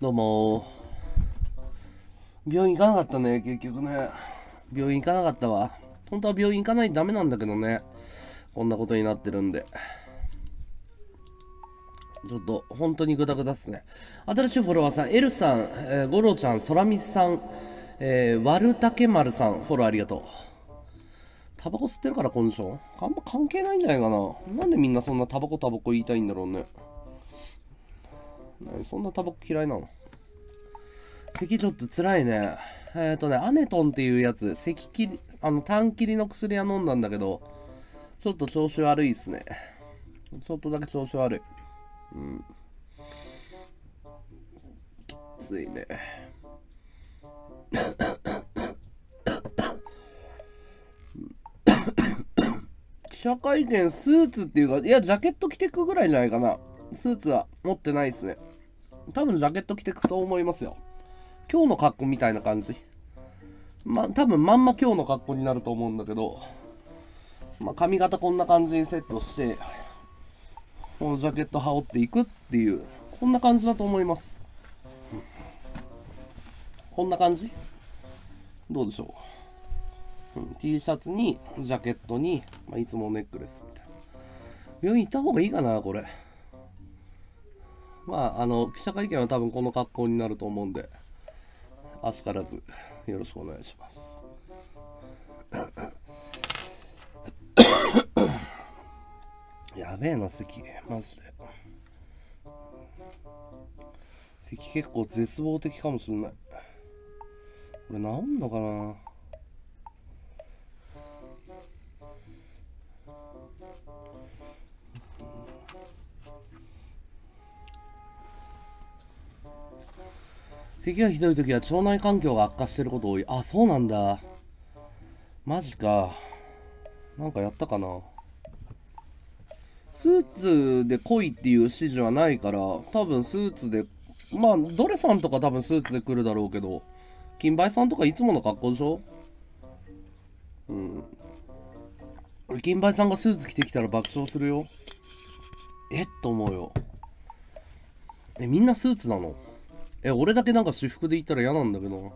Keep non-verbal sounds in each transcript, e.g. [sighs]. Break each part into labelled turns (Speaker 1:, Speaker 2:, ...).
Speaker 1: どうも病院行かなかったね結局ね病院行かなかったわ本当は病院行かないとダメなんだけどねこんなことになってるんでちょっと本当にグダグダっすね新しいフォロワーさんエルさん、えー、ゴロちゃんソラミスさん、えー、ワルタケ丸さんフォローありがとうタバコ吸ってるからコンディションあんま関係ないんじゃないかな。なんでみんなそんなタバコタバコ言いたいんだろうね。何そんなタバコ嫌いなの咳ちょっと辛いね。えっ、ー、とね、アネトンっていうやつ、咳切り、あの、短切りの薬は飲んだんだけど、ちょっと調子悪いっすね。ちょっとだけ調子悪い。うん。きついね。社会見スーツっていうか、いや、ジャケット着てくぐらいじゃないかな。スーツは持ってないですね。多分ジャケット着てくと思いますよ。今日の格好みたいな感じ。まあ、多分まんま今日の格好になると思うんだけど、まあ、髪型こんな感じにセットして、このジャケット羽織っていくっていう、こんな感じだと思います。こんな感じどうでしょううん、T シャツに、ジャケットに、まあ、いつもネックレスみたいな。病院行った方がいいかな、これ。まあ、あの、記者会見は多分この格好になると思うんで、あしからず、よろしくお願いします。[coughs] やべえな、席。マジで。席結構絶望的かもしんない。これ治んのかな咳がひどい時は腸内環境が悪化してること多い。あ、そうなんだ。マジか。なんかやったかな。スーツで来いっていう指示はないから、多分スーツで、まあ、ドレさんとか多分スーツで来るだろうけど、金梅さんとかいつもの格好でしょうん。金梅さんがスーツ着てきたら爆笑するよ。えっと思うよ。え、みんなスーツなのえ、俺だけなんか私服で行ったら嫌なんだけど。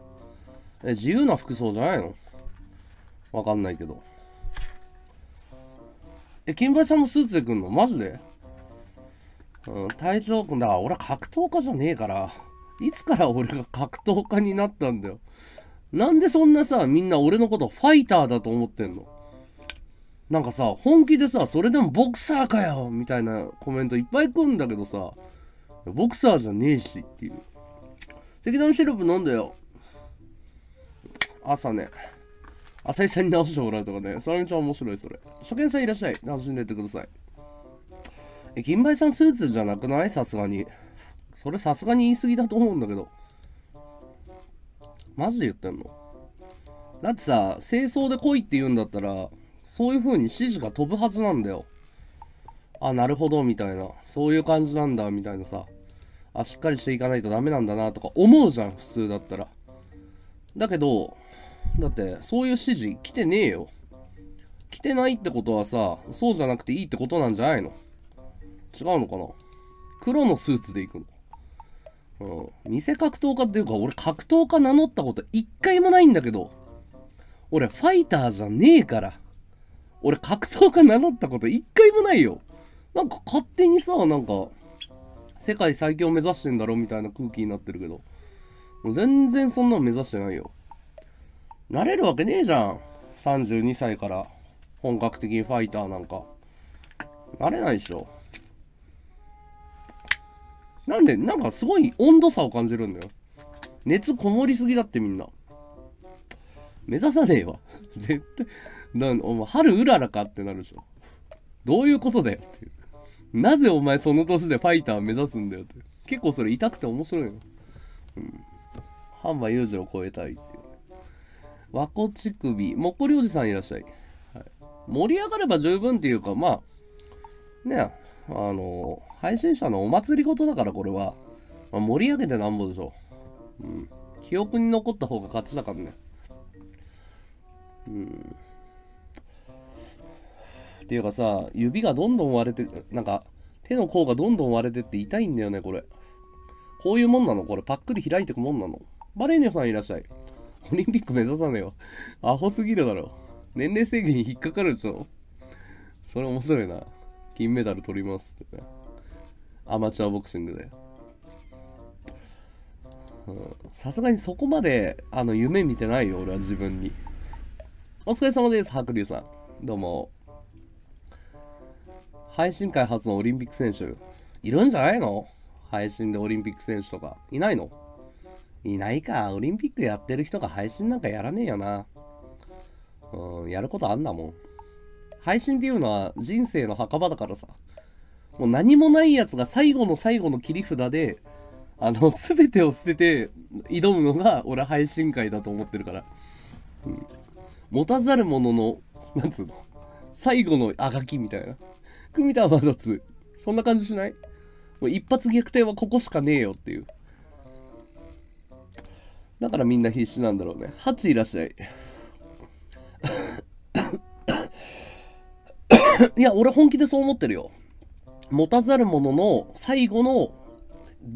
Speaker 1: え、自由な服装じゃないのわかんないけど。え、金八さんもスーツで来んのマジでうん、隊長んだから俺は格闘家じゃねえから、いつから俺が格闘家になったんだよ。なんでそんなさ、みんな俺のことファイターだと思ってんのなんかさ、本気でさ、それでもボクサーかよみたいなコメントいっぱい来るんだけどさ、ボクサーじゃねえしっていう。適当シロップ飲んだよ。朝ね。浅井さんに直してもらうとかね。それみちゃん面白い、それ。初見さんいらっしゃい。楽しんでってください。え、銀梅さんスーツじゃなくないさすがに。それさすがに言い過ぎだと思うんだけど。マジで言ってんのだってさ、清掃で来いって言うんだったら、そういう風に指示が飛ぶはずなんだよ。あ、なるほど、みたいな。そういう感じなんだ、みたいなさ。あ、しっかりしていかないとダメなんだなとか思うじゃん、普通だったら。だけど、だってそういう指示来てねえよ。来てないってことはさ、そうじゃなくていいってことなんじゃないの違うのかな黒のスーツで行くの。うん。偽格闘家っていうか、俺格闘家名乗ったこと一回もないんだけど。俺ファイターじゃねえから。俺格闘家名乗ったこと一回もないよ。なんか勝手にさ、なんか、世界最強目指してんだろみたいな空気になってるけど、もう全然そんなの目指してないよ。なれるわけねえじゃん。32歳から本格的にファイターなんか。なれないでしょ。なんで、なんかすごい温度差を感じるんだよ。熱こもりすぎだってみんな。目指さねえわ。[laughs] 絶対、なんお前、春うららかってなるでしょ。どういうことだよっていう。なぜお前その年でファイター目指すんだよって。結構それ痛くて面白いの。うん。マー裕次郎超えたいっていう。和子乳首。もっこりおじさんいらっしゃい。はい、盛り上がれば十分っていうか、まあ、ねあの、配信者のお祭り事だからこれは、まあ、盛り上げてなんぼでしょう。うん。記憶に残った方が勝ちだからね。うん。っていうかさ、指がどんどん割れて、なんか、手の甲がどんどん割れてって痛いんだよね、これ。こういうもんなのこれ、パックリ開いてくもんなのバレーニョさんいらっしゃい。オリンピック目指さねえよ。アホすぎるだろ。年齢制限に引っかかるでしょ。それ面白いな。金メダル取ります。アマチュアボクシングで。さすがにそこまで、あの、夢見てないよ、俺は自分に。お疲れ様です、白龍さん。どうも。配信開初のオリンピック選手、いるんじゃないの配信でオリンピック選手とか。いないのいないか。オリンピックやってる人が配信なんかやらねえよな。うん、やることあんだもん。配信っていうのは人生の墓場だからさ。もう何もないやつが最後の最後の切り札で、あの、全てを捨てて挑むのが俺配信会だと思ってるから。うん。持たざる者の、なんつうの、最後のあがきみたいな。クみたいなのつそんな感じしないもう一発逆転はここしかねえよっていう。だからみんな必死なんだろうね。8いらっしゃい。[coughs] いや、俺本気でそう思ってるよ。持たざる者の最後の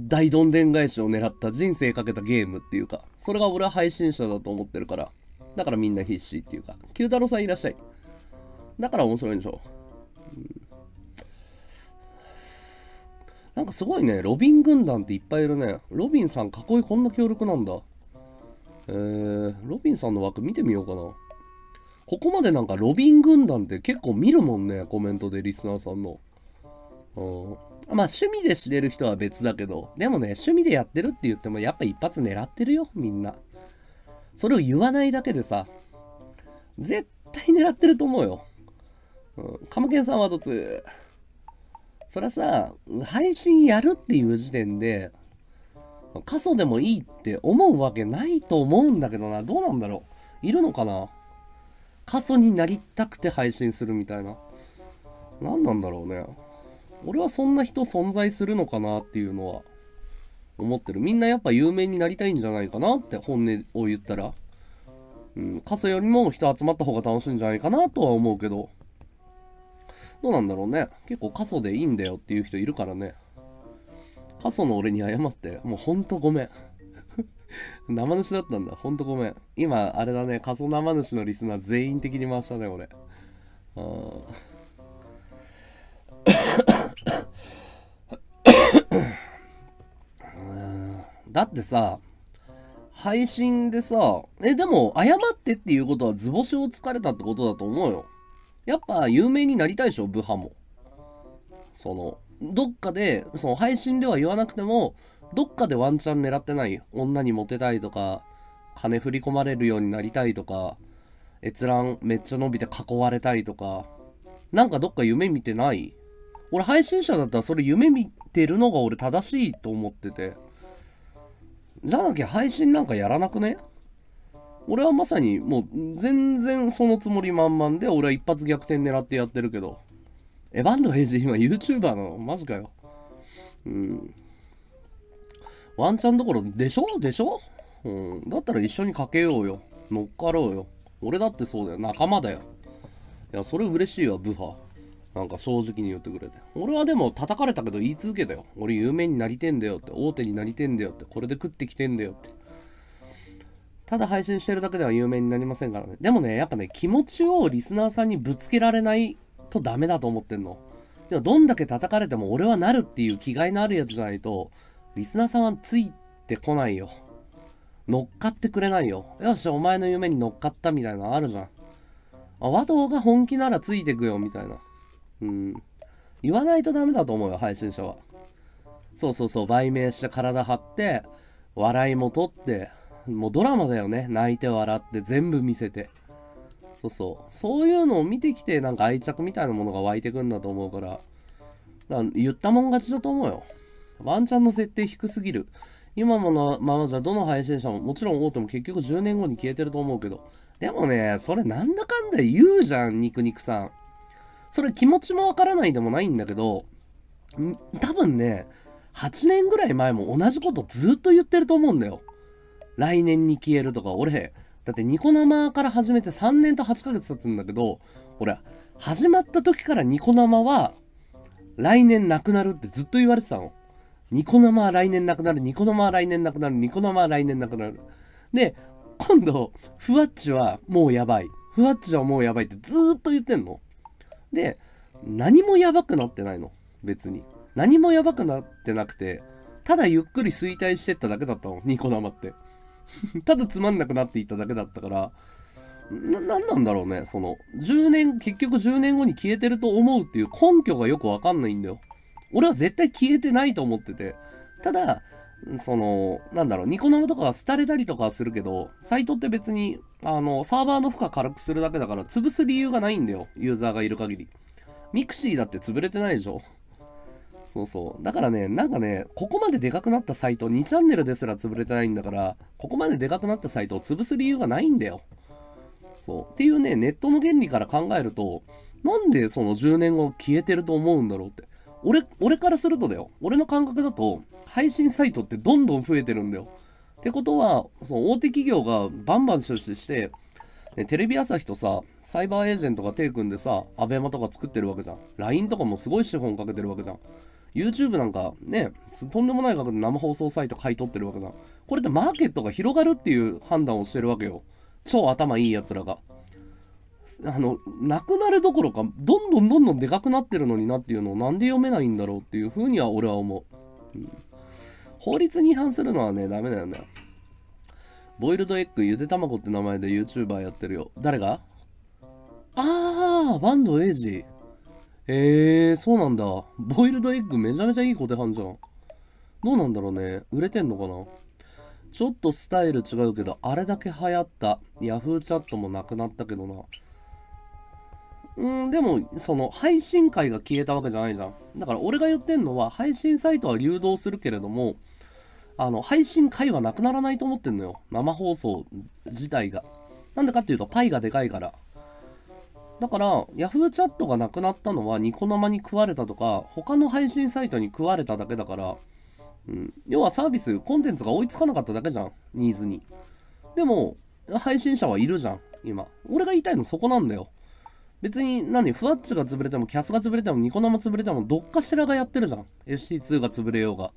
Speaker 1: 大どんでん返しを狙った人生かけたゲームっていうか、それが俺は配信者だと思ってるから、だからみんな必死っていうか、九太郎さんいらっしゃい。だから面白いんでしょ。うんなんかすごいね、ロビン軍団っていっぱいいるね。ロビンさん、囲いこんな強力なんだ。えー、ロビンさんの枠見てみようかな。ここまでなんかロビン軍団って結構見るもんね、コメントでリスナーさんの。うん。まあ趣味で知れる人は別だけど、でもね、趣味でやってるって言ってもやっぱ一発狙ってるよ、みんな。それを言わないだけでさ、絶対狙ってると思うよ。うん。カムケンさんはどつそりゃさ配信やるっていう時点で過疎でもいいって思うわけないと思うんだけどなどうなんだろういるのかな過疎になりたくて配信するみたいな何なんだろうね俺はそんな人存在するのかなっていうのは思ってるみんなやっぱ有名になりたいんじゃないかなって本音を言ったらうん過疎よりも人集まった方が楽しいんじゃないかなとは思うけどどうなんだろうね。結構過疎でいいんだよっていう人いるからね。過疎の俺に謝って、もうほんとごめん。[laughs] 生主だったんだ。ほんとごめん。今、あれだね、過疎生主のリスナー全員的に回したね、俺。うん。[coughs] だってさ、配信でさ、え、でも、謝ってっていうことは図星をつかれたってことだと思うよ。やっぱ有名になりたいでしょ、部派も。その、どっかで、その配信では言わなくても、どっかでワンチャン狙ってない女にモテたいとか、金振り込まれるようになりたいとか、閲覧めっちゃ伸びて囲われたいとか、なんかどっか夢見てない俺配信者だったらそれ夢見てるのが俺正しいと思ってて。じゃなきゃ配信なんかやらなくね俺はまさにもう全然そのつもり満々で俺は一発逆転狙ってやってるけどエヴァンドエイジ今 YouTuber のマジかようんワンチャンどころでしょでしょうん、だったら一緒にかけようよ。乗っかろうよ。俺だってそうだよ。仲間だよ。いや、それ嬉しいわ、ブハ。なんか正直に言ってくれて。俺はでも叩かれたけど言い続けたよ。俺有名になりてんだよって。大手になりてんだよって。これで食ってきてんだよって。ただ配信してるだけでは有名になりませんからね。でもね、やっぱね、気持ちをリスナーさんにぶつけられないとダメだと思ってんの。でも、どんだけ叩かれても俺はなるっていう気概のあるやつじゃないと、リスナーさんはついてこないよ。乗っかってくれないよ。よし、お前の夢に乗っかったみたいなのあるじゃん。あ、和道が本気ならついてくよ、みたいな。うん。言わないとダメだと思うよ、配信者は。そうそうそう、売名して体張って、笑いも取って、もうドラマだよね。泣いて笑って全部見せて。そうそう。そういうのを見てきて、なんか愛着みたいなものが湧いてくんだと思うから、だ言ったもん勝ちだと思うよ。ワンチャンの設定低すぎる。今ものままじゃどの配信者ももちろん大手も結局10年後に消えてると思うけど。でもね、それなんだかんだ言うじゃん、肉肉さん。それ気持ちもわからないでもないんだけど、多分ね、8年ぐらい前も同じことずっと言ってると思うんだよ。来年に消えるとか、俺、だってニコ生から始めて3年と8ヶ月経つんだけど、俺、始まった時からニコ生は、来年なくなるってずっと言われてたの。ニコ生は来年なくなる、ニコ生は来年なくなる、ニコ生は来年なくなる。で、今度、ふわっちはもうやばい。ふわっちはもうやばいってずーっと言ってんの。で、何もやばくなってないの。別に。何もやばくなってなくて、ただゆっくり衰退してっただけだったの、ニコ生って。[laughs] ただつまんなくなっていっただけだったから、
Speaker 2: な、なんなんだ
Speaker 1: ろうね、その、10年、結局10年後に消えてると思うっていう根拠がよくわかんないんだよ。俺は絶対消えてないと思ってて。ただ、その、なんだろう、ニコ生とかが廃れたりとかはするけど、サイトって別に、あの、サーバーの負荷軽くするだけだから、潰す理由がないんだよ、ユーザーがいる限り。ミクシーだって潰れてないでしょそうそう。だからね、なんかね、ここまででかくなったサイト、2チャンネルですら潰れてないんだから、ここまででかくなったサイトを潰す理由がないんだよ。そう。っていうね、ネットの原理から考えると、なんでその10年後消えてると思うんだろうって。俺、俺からするとだよ。俺の感覚だと、配信サイトってどんどん増えてるんだよ。ってことは、その大手企業がバンバン出資して、ね、テレビ朝日とさ、サイバーエージェントが手組んでさ、アベマとか作ってるわけじゃん。LINE とかもすごい資本かけてるわけじゃん。YouTube なんかね、とんでもない額で生放送サイト買い取ってるわけじゃん。これってマーケットが広がるっていう判断をしてるわけよ。超頭いい奴らが。あの、なくなるどころか、どんどんどんどんでかくなってるのになっていうのをなんで読めないんだろうっていうふうには俺は思う。うん、法律に違反するのはね、ダメだよね。ボイルドエッグゆで卵って名前で YouTuber やってるよ。誰があー、バンドエイジー。えー、そうなんだ。ボイルドエッグめちゃめちゃいい小手半じゃん。どうなんだろうね。売れてんのかなちょっとスタイル違うけど、あれだけ流行った。Yahoo チャットもなくなったけどな。うん、でも、その、配信会が消えたわけじゃないじゃん。だから、俺が言ってんのは、配信サイトは流動するけれども、あの、配信会はなくならないと思ってんのよ。生放送自体が。なんでかっていうと、パイがでかいから。だから、Yahoo チャットがなくなったのは、ニコ生に食われたとか、他の配信サイトに食われただけだから、うん、要はサービス、コンテンツが追いつかなかっただけじゃん、ニーズに。でも、配信者はいるじゃん、今。俺が言いたいのそこなんだよ。別に何、フワッチが潰れても、キャスが潰れても、ニコ生潰れても、どっかしらがやってるじゃん。FC2 が潰れようが。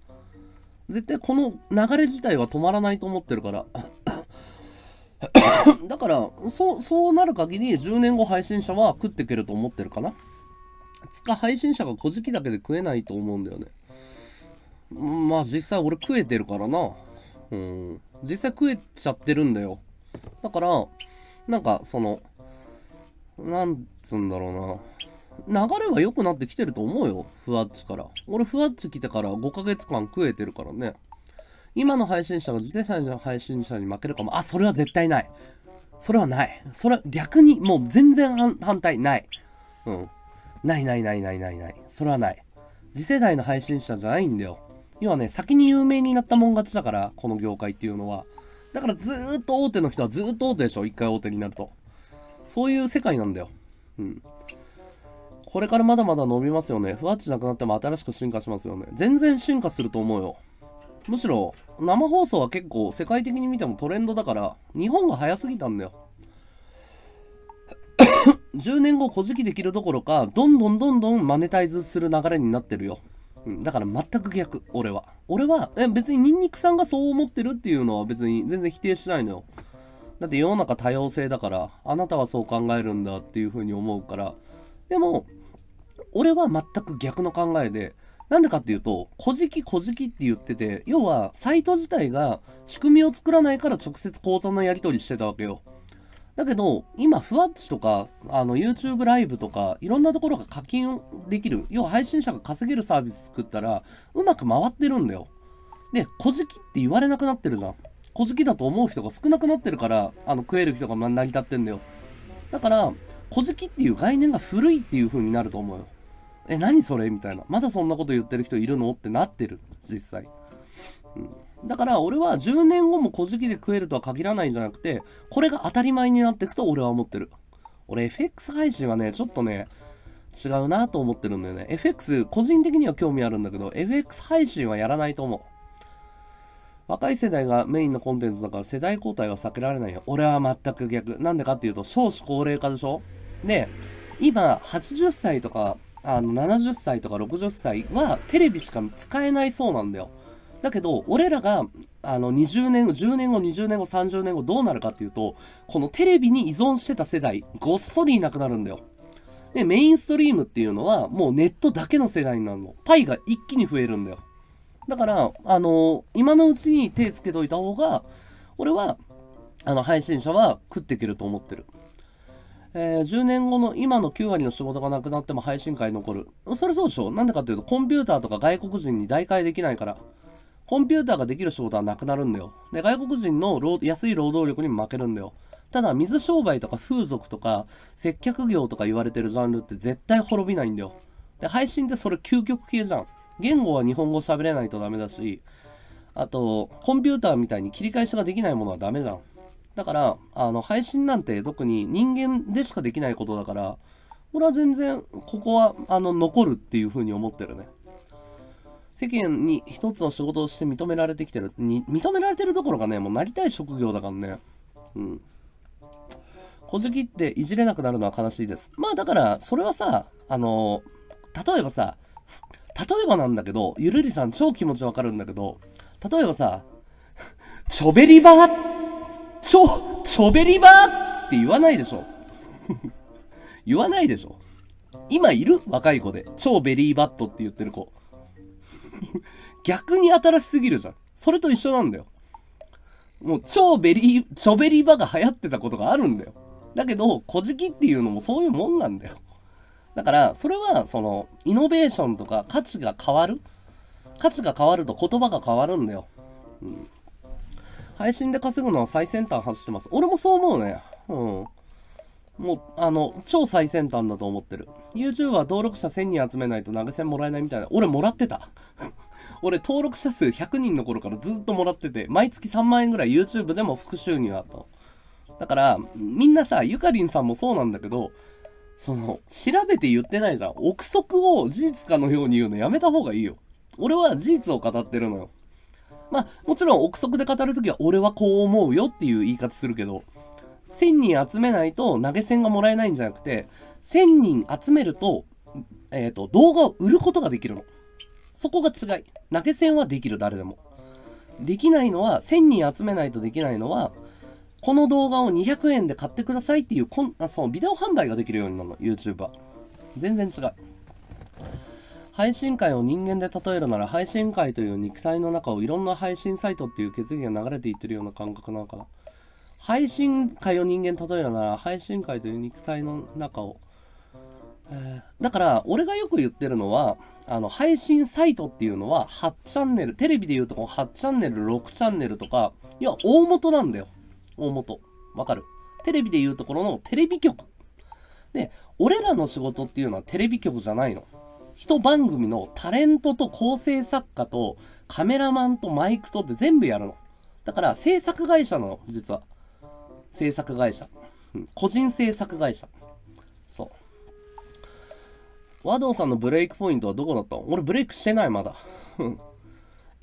Speaker 1: 絶対この流れ自体は止まらないと思ってるから。
Speaker 2: [laughs] だから、
Speaker 1: そう、そうなる限り、10年後配信者は食っていけると思ってるかな。つか配信者が小じきだけで食えないと思うんだよね。まあ実際俺食えてるからな。うん。実際食えちゃってるんだよ。だから、なんかその、なんつうんだろうな。流れは良くなってきてると思うよ。ふわっちから。俺ふわっち来てから5ヶ月間食えてるからね。今の配信者が次世代の配信者に負けるかも。あ、それは絶対ない。それはない。それは逆に、もう全然反対ない。うん。ないないないないないない。それはない。次世代の配信者じゃないんだよ。要はね、先に有名になったもん勝ちだから、この業界っていうのは。だからずーっと大手の人はずーっと大手でしょ。一回大手になると。そういう世界なんだよ。うん。これからまだまだ伸びますよね。ふわっちなくなっても新しく進化しますよね。全然進化すると思うよ。むしろ生放送は結構世界的に見てもトレンドだから日本が早すぎたんだよ10 [coughs] 年後こじきできるどころかどんどんどんどんマネタイズする流れになってるよだから全く逆俺は俺はえ別にニンニクさんがそう思ってるっていうのは別に全然否定しないのよだって世の中多様性だからあなたはそう考えるんだっていうふうに思うからでも俺は全く逆の考えでなんでかっていうと、こじきこじきって言ってて、要は、サイト自体が仕組みを作らないから直接口座のやり取りしてたわけよ。だけど、今、ふわっちとか、あの、YouTube ライブとか、いろんなところが課金できる、要は配信者が稼げるサービス作ったら、うまく回ってるんだよ。で、こじきって言われなくなってるじゃん。こじきだと思う人が少なくなってるから、あの、食える人が成り立ってんだよ。だから、こじきっていう概念が古いっていう風になると思うよ。え、何それみたいな。まだそんなこと言ってる人いるのってなってる、実際。うん、だから俺は10年後も小じきで食えるとは限らないんじゃなくて、これが当たり前になっていくと俺は思ってる。俺 FX 配信はね、ちょっとね、違うなと思ってるんだよね。FX、個人的には興味あるんだけど、FX 配信はやらないと思う。若い世代がメインのコンテンツだから世代交代は避けられないよ。俺は全く逆。なんでかっていうと、少子高齢化でしょで、今、80歳とかあの、70歳とか60歳はテレビしか使えないそうなんだよ。だけど、俺らが、あの、20年後、10年後、20年後、30年後、どうなるかっていうと、このテレビに依存してた世代、ごっそりいなくなるんだよ。で、メインストリームっていうのは、もうネットだけの世代になるの。パイが一気に増えるんだよ。だから、あの、今のうちに手つけといた方が、俺は、あの、配信者は食っていけると思ってる。えー、10年後の今の9割の仕事がなくなっても配信会残る。それそうでしょなんでかっていうと、コンピューターとか外国人に代替できないから。コンピューターができる仕事はなくなるんだよ。で、外国人の安い労働力に負けるんだよ。ただ、水商売とか風俗とか接客業とか言われてるジャンルって絶対滅びないんだよ。で、配信ってそれ究極系じゃん。言語は日本語喋れないとダメだし、あと、コンピューターみたいに切り返しができないものはダメじゃん。だから、あの、配信なんて特に人間でしかできないことだから、俺は全然、ここは、あの、残るっていうふうに思ってるね。世間に一つの仕事として認められてきてる。に認められてるどころかね、もうなりたい職業だからね。うん。小じきっていじれなくなるのは悲しいです。まあだから、それはさ、あの、例えばさ、例えばなんだけど、ゆるりさん超気持ちわかるんだけど、例えばさ、ちょべりばーちょ、ちょべりばって言わないでしょ。[laughs] 言わないでしょ。今いる若い子で。超ベリーバットって言ってる子。逆に新しすぎるじゃん。それと一緒なんだよ。もう超ベリー、ちょべりばが流行ってたことがあるんだよ。だけど、小じきっていうのもそういうもんなんだよ。だから、それは、その、イノベーションとか価値が変わる価値が変わると言葉が変わるんだよ。うん配信で稼ぐのは最先端走ってます。俺もそう思うね。うん。もう、あの、超最先端だと思ってる。YouTube は登録者1000人集めないと投げ銭もらえないみたいな。俺もらってた。[laughs] 俺登録者数100人の頃からずっともらってて、毎月3万円ぐらい YouTube でも副収入あっただから、みんなさ、ゆかりんさんもそうなんだけど、その、調べて言ってないじゃん。憶測を事実かのように言うのやめた方がいいよ。俺は事実を語ってるのよ。まあ、もちろん憶測で語るときは俺はこう思うよっていう言い方するけど、1000人集めないと投げ銭がもらえないんじゃなくて、1000人集めると、えっ、ー、と、動画を売ることができるの。そこが違い。投げ銭はできる、誰でも。できないのは、1000人集めないとできないのは、この動画を200円で買ってくださいっていう、こんあそのビデオ販売ができるようになるの、YouTube r 全然違う。配信会を人間で例えるなら配信会という肉体の中をいろんな配信サイトっていう血液が流れていってるような感覚なのかな配信会を人間例えるなら配信会という肉体の中を、えー、だから俺がよく言ってるのはあの配信サイトっていうのは8チャンネルテレビで言うとこの8チャンネル6チャンネルとかいや大元なんだよ大元わかるテレビで言うところのテレビ局で俺らの仕事っていうのはテレビ局じゃないの一番組のタレントと構成作家とカメラマンとマイクとって全部やるの。だから制作会社なの、実は。制作会社。うん、個人制作会社。そう。和道さんのブレイクポイントはどこだった俺ブレイクしてない、まだ。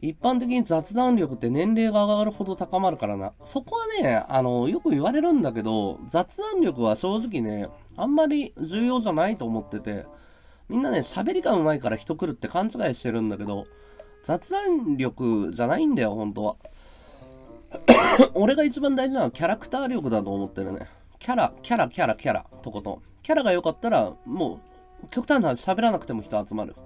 Speaker 1: 一般的に雑談力って年齢が上がるほど高まるからな。そこはね、あの、よく言われるんだけど、雑談力は正直ね、あんまり重要じゃないと思ってて、みんなね、喋りが上手いから人来るって勘違いしてるんだけど、雑談力じゃないんだよ、本当は。[coughs] 俺が一番大事なのはキャラクター力だと思ってるね。キャラ、キャラ、キャラ、キャラ、とことん。キャラが良かったら、もう、極端な喋らなくても人集まる。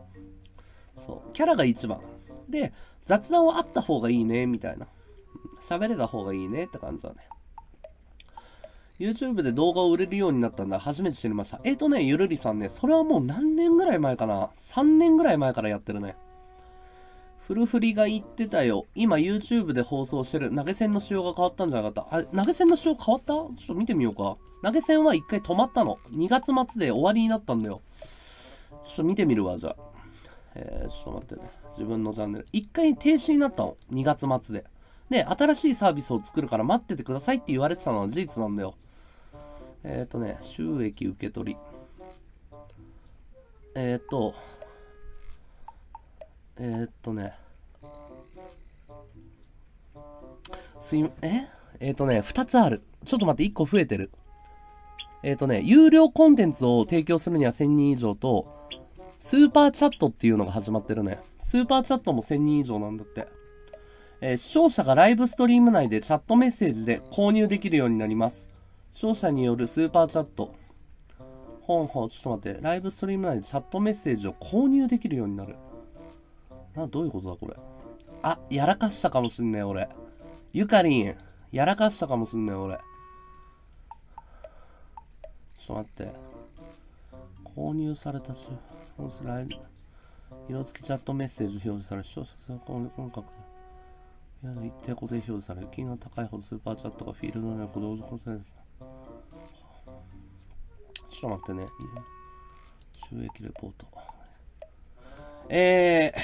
Speaker 1: そう。キャラが一番。で、雑談はあった方がいいね、みたいな。喋れた方がいいねって感じだね。YouTube で動画を売れるようになったんだ。初めて知りました。えっ、ー、とね、ゆるりさんね、それはもう何年ぐらい前かな ?3 年ぐらい前からやってるね。フルフリが言ってたよ。今 YouTube で放送してる投げ銭の仕様が変わったんじゃなかったあ、投げ銭の仕様変わったちょっと見てみようか。投げ銭は一回止まったの。2月末で終わりになったんだよ。ちょっと見てみるわ、じゃあ。えー、ちょっと待ってね。自分のチャンネル。一回停止になったの。2月末で。ね、新しいサービスを作るから待っててくださいって言われてたのは事実なんだよ。えっ、ー、とね、収益受け取り。えっ、ー、と、えっ、ー、とね、すい、ええっ、とね、2つある。ちょっと待って、1個増えてる。えっ、とね、有料コンテンツを提供するには1000人以上と、スーパーチャットっていうのが始まってるね。スーパーチャットも1000人以上なんだって。えー、視聴者がライブストリーム内でチャットメッセージで購入できるようになります。視聴者によるスーパーチャット。ほんほん、ちょっと待って。ライブストリーム内でチャットメッセージを購入できるようになる。な、どういうことだ、これ。あ、やらかしたかもしんねえ、俺。ゆかりん、やらかしたかもしんねえ、俺。ちょっと待って。購入されたし、ライブ色付きチャットメッセージ表示され、視聴者さん、今回。部屋一定固定表示され、金が高いほどスーパーチャットがフィールドの横でのせです。ちょっと待ってね。収益レポート。えー、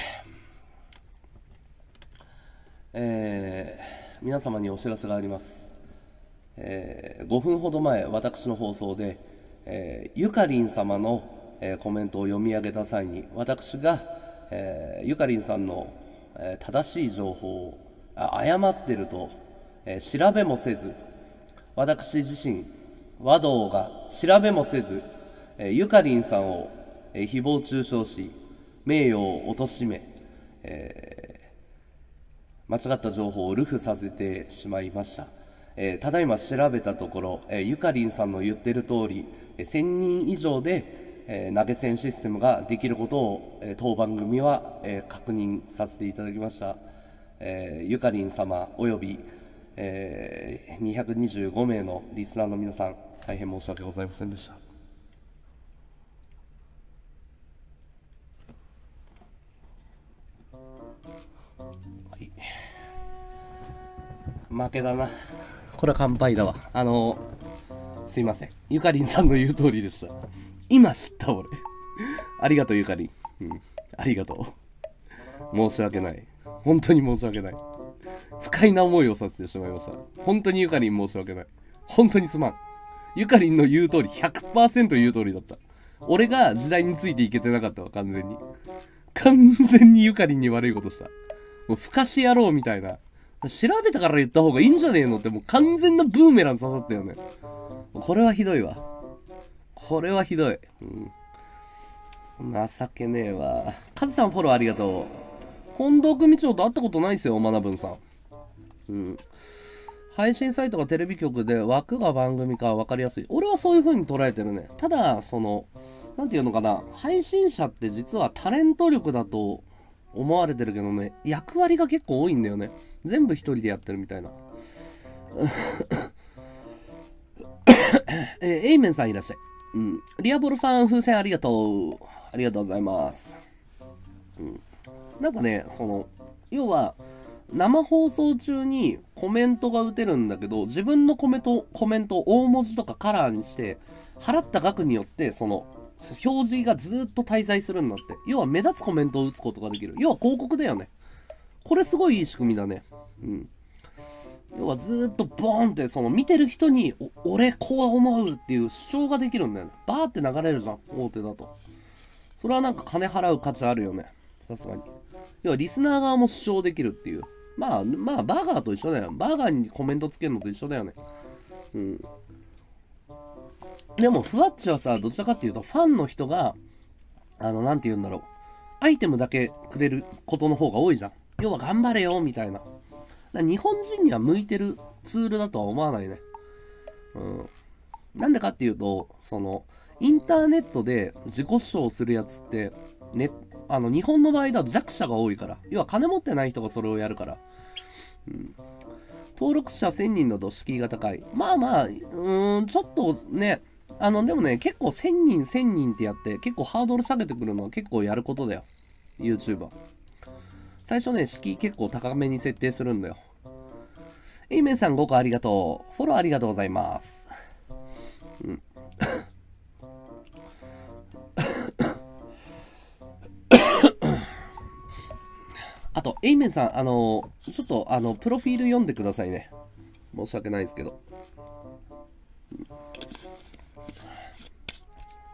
Speaker 1: えー、皆様にお知らせがあります。えー、5分ほど前、私の放送で、えゆかりん様の、えー、コメントを読み上げた際に、私が、えー、ゆかりんさんの、えー、正しい情報を誤ってると、えー、調べもせず、私自身、和道が調べもせず、えー、ゆかりんさんを、えー、誹謗中傷し、名誉を貶め、え間違った情報を流布させてしまいました。えただいま調べたところ、えゆかりんさんの言ってる通り、え1000人以上で、え投げ銭システムができることを、え当番組は、え確認させていただきました。えー、ゆかりん様および、えー、225名のリスナーの皆さん大変申し訳ございませんでした。負けだな。これは乾杯だわ。あのすいません。ゆかりんさんの言う通りでした。今知った俺。ありがとう、ゆかりん。うん。ありがとう。申し訳ない。本当に申し訳ない。不快な思いをさせてしまいました。本当にゆかりん申し訳ない。本当にすまん。ゆかりんの言う通り、100%言う通りだった。俺が時代についていけてなかったわ、完全に。完全にゆかりんに悪いことした。もう、ふかし野郎みたいな。調べたから言った方がいいんじゃねえのって、もう完全なブーメラン刺さったよね。これはひどいわ。これはひどい。うん。情けねえわ。カズさんフォローありがとう。近藤組長と会ったことないですよ、まなぶんさん。うん。配信サイトがテレビ局で枠が番組か分かりやすい。俺はそういう風に捉えてるね。ただ、その、何て言うのかな、配信者って実はタレント力だと思われてるけどね、役割が結構多いんだよね。全部一人でやってるみたいな。えー、エイメンさんいらっしゃい。うん。リアボロさん、風船ありがとう。ありがとうございます。うん。なんかね、その、要は、生放送中にコメントが打てるんだけど、自分のコメとコメントを大文字とかカラーにして、払った額によって、その、表示がずっと滞在するんだって。要は目立つコメントを打つことができる。要は広告だよね。これすごいいい仕組みだね。うん。要はずっとボーンって、その見てる人に、俺こう思うっていう主張ができるんだよね。バーって流れるじゃん、大手だと。それはなんか金払う価値あるよね。さすがに。要はリスナー側も主張できるっていう。まあ、まあ、バーガーと一緒だよ。バーガーにコメントつけるのと一緒だよね。うん。でも、ふわっちはさ、どちらかっていうと、ファンの人が、あの、なんて言うんだろう。アイテムだけくれることの方が多いじゃん。要は、頑張れよ、みたいな。日本人には向いてるツールだとは思わないね。うん。なんでかっていうと、その、インターネットで自己主張するやつって、ね、あの、日本の場合だと弱者が多いから。要は金持ってない人がそれをやるから。うん。登録者1000人の度敷居が高い。まあまあ、うーん、ちょっとね、あの、でもね、結構1000人1000人ってやって、結構ハードル下げてくるのは結構やることだよ。YouTuber。最初ね、敷居結構高めに設定するんだよ。エイメンさん5個ありがとう。フォローありがとうございます。うん。あと、エイメンさん、あのちょっと、あの、プロフィール読んでくださいね。申し訳ないですけど。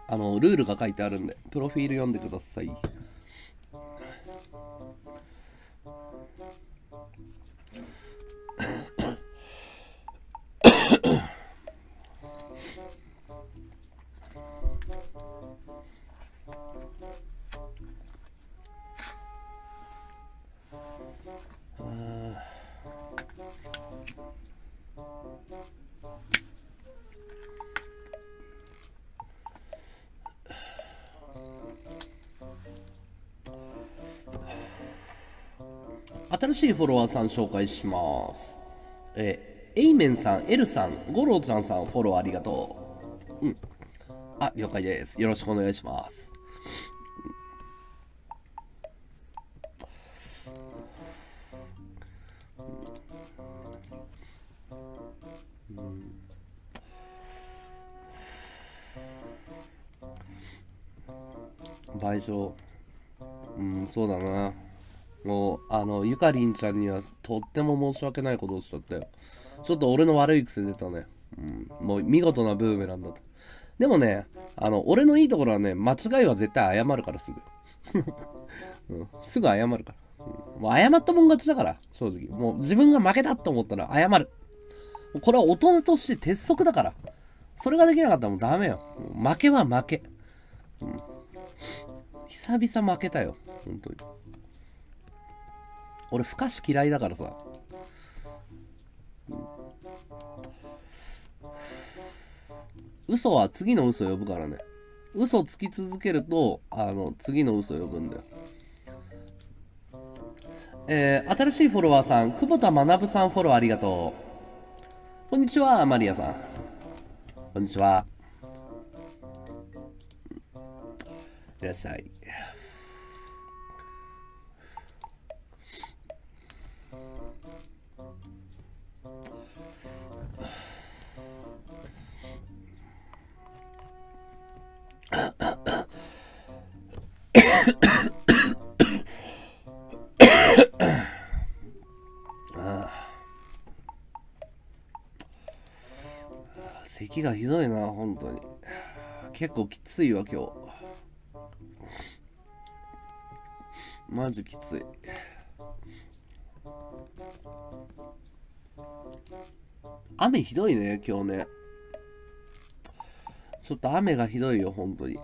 Speaker 1: あの、ルールが書いてあるんで、プロフィール読んでください。しいフォロワーさん紹介します。えー、エイメンさん、エルさん、ゴロちゃんさん、フォローありがとう。うん。あ、了解です。よろしくお願いします。賠償うんそうだなもう、あの、ゆかりんちゃんにはとっても申し訳ないことをしちゃったよ。ちょっと俺の悪い癖出たね。うん、もう見事なブーメランだと。でもね、あの、俺のいいところはね、間違いは絶対謝るからすぐ。
Speaker 2: [laughs] う
Speaker 1: ん、すぐ謝るから、もう謝ったもん勝ちだから、正直。もう自分が負けたと思ったら謝る。これは大人として鉄則だから。それができなかったらもうダメよ。負けは負け。うん、久々負けたよ、本当に。俺、不可視嫌いだからさ。嘘は次の嘘呼ぶからね。嘘つき続けると、あの、次の嘘呼ぶんだよ。えー、新しいフォロワーさん、久保田学さんフォローありがとう。こんにちは、マリアさん。こんにちは。いらっしゃい。雪がひどいな、本当に。結構きついわ、今日。マジきつい。雨ひどいね、今日ね。ちょっと雨がひどいよ、本当に。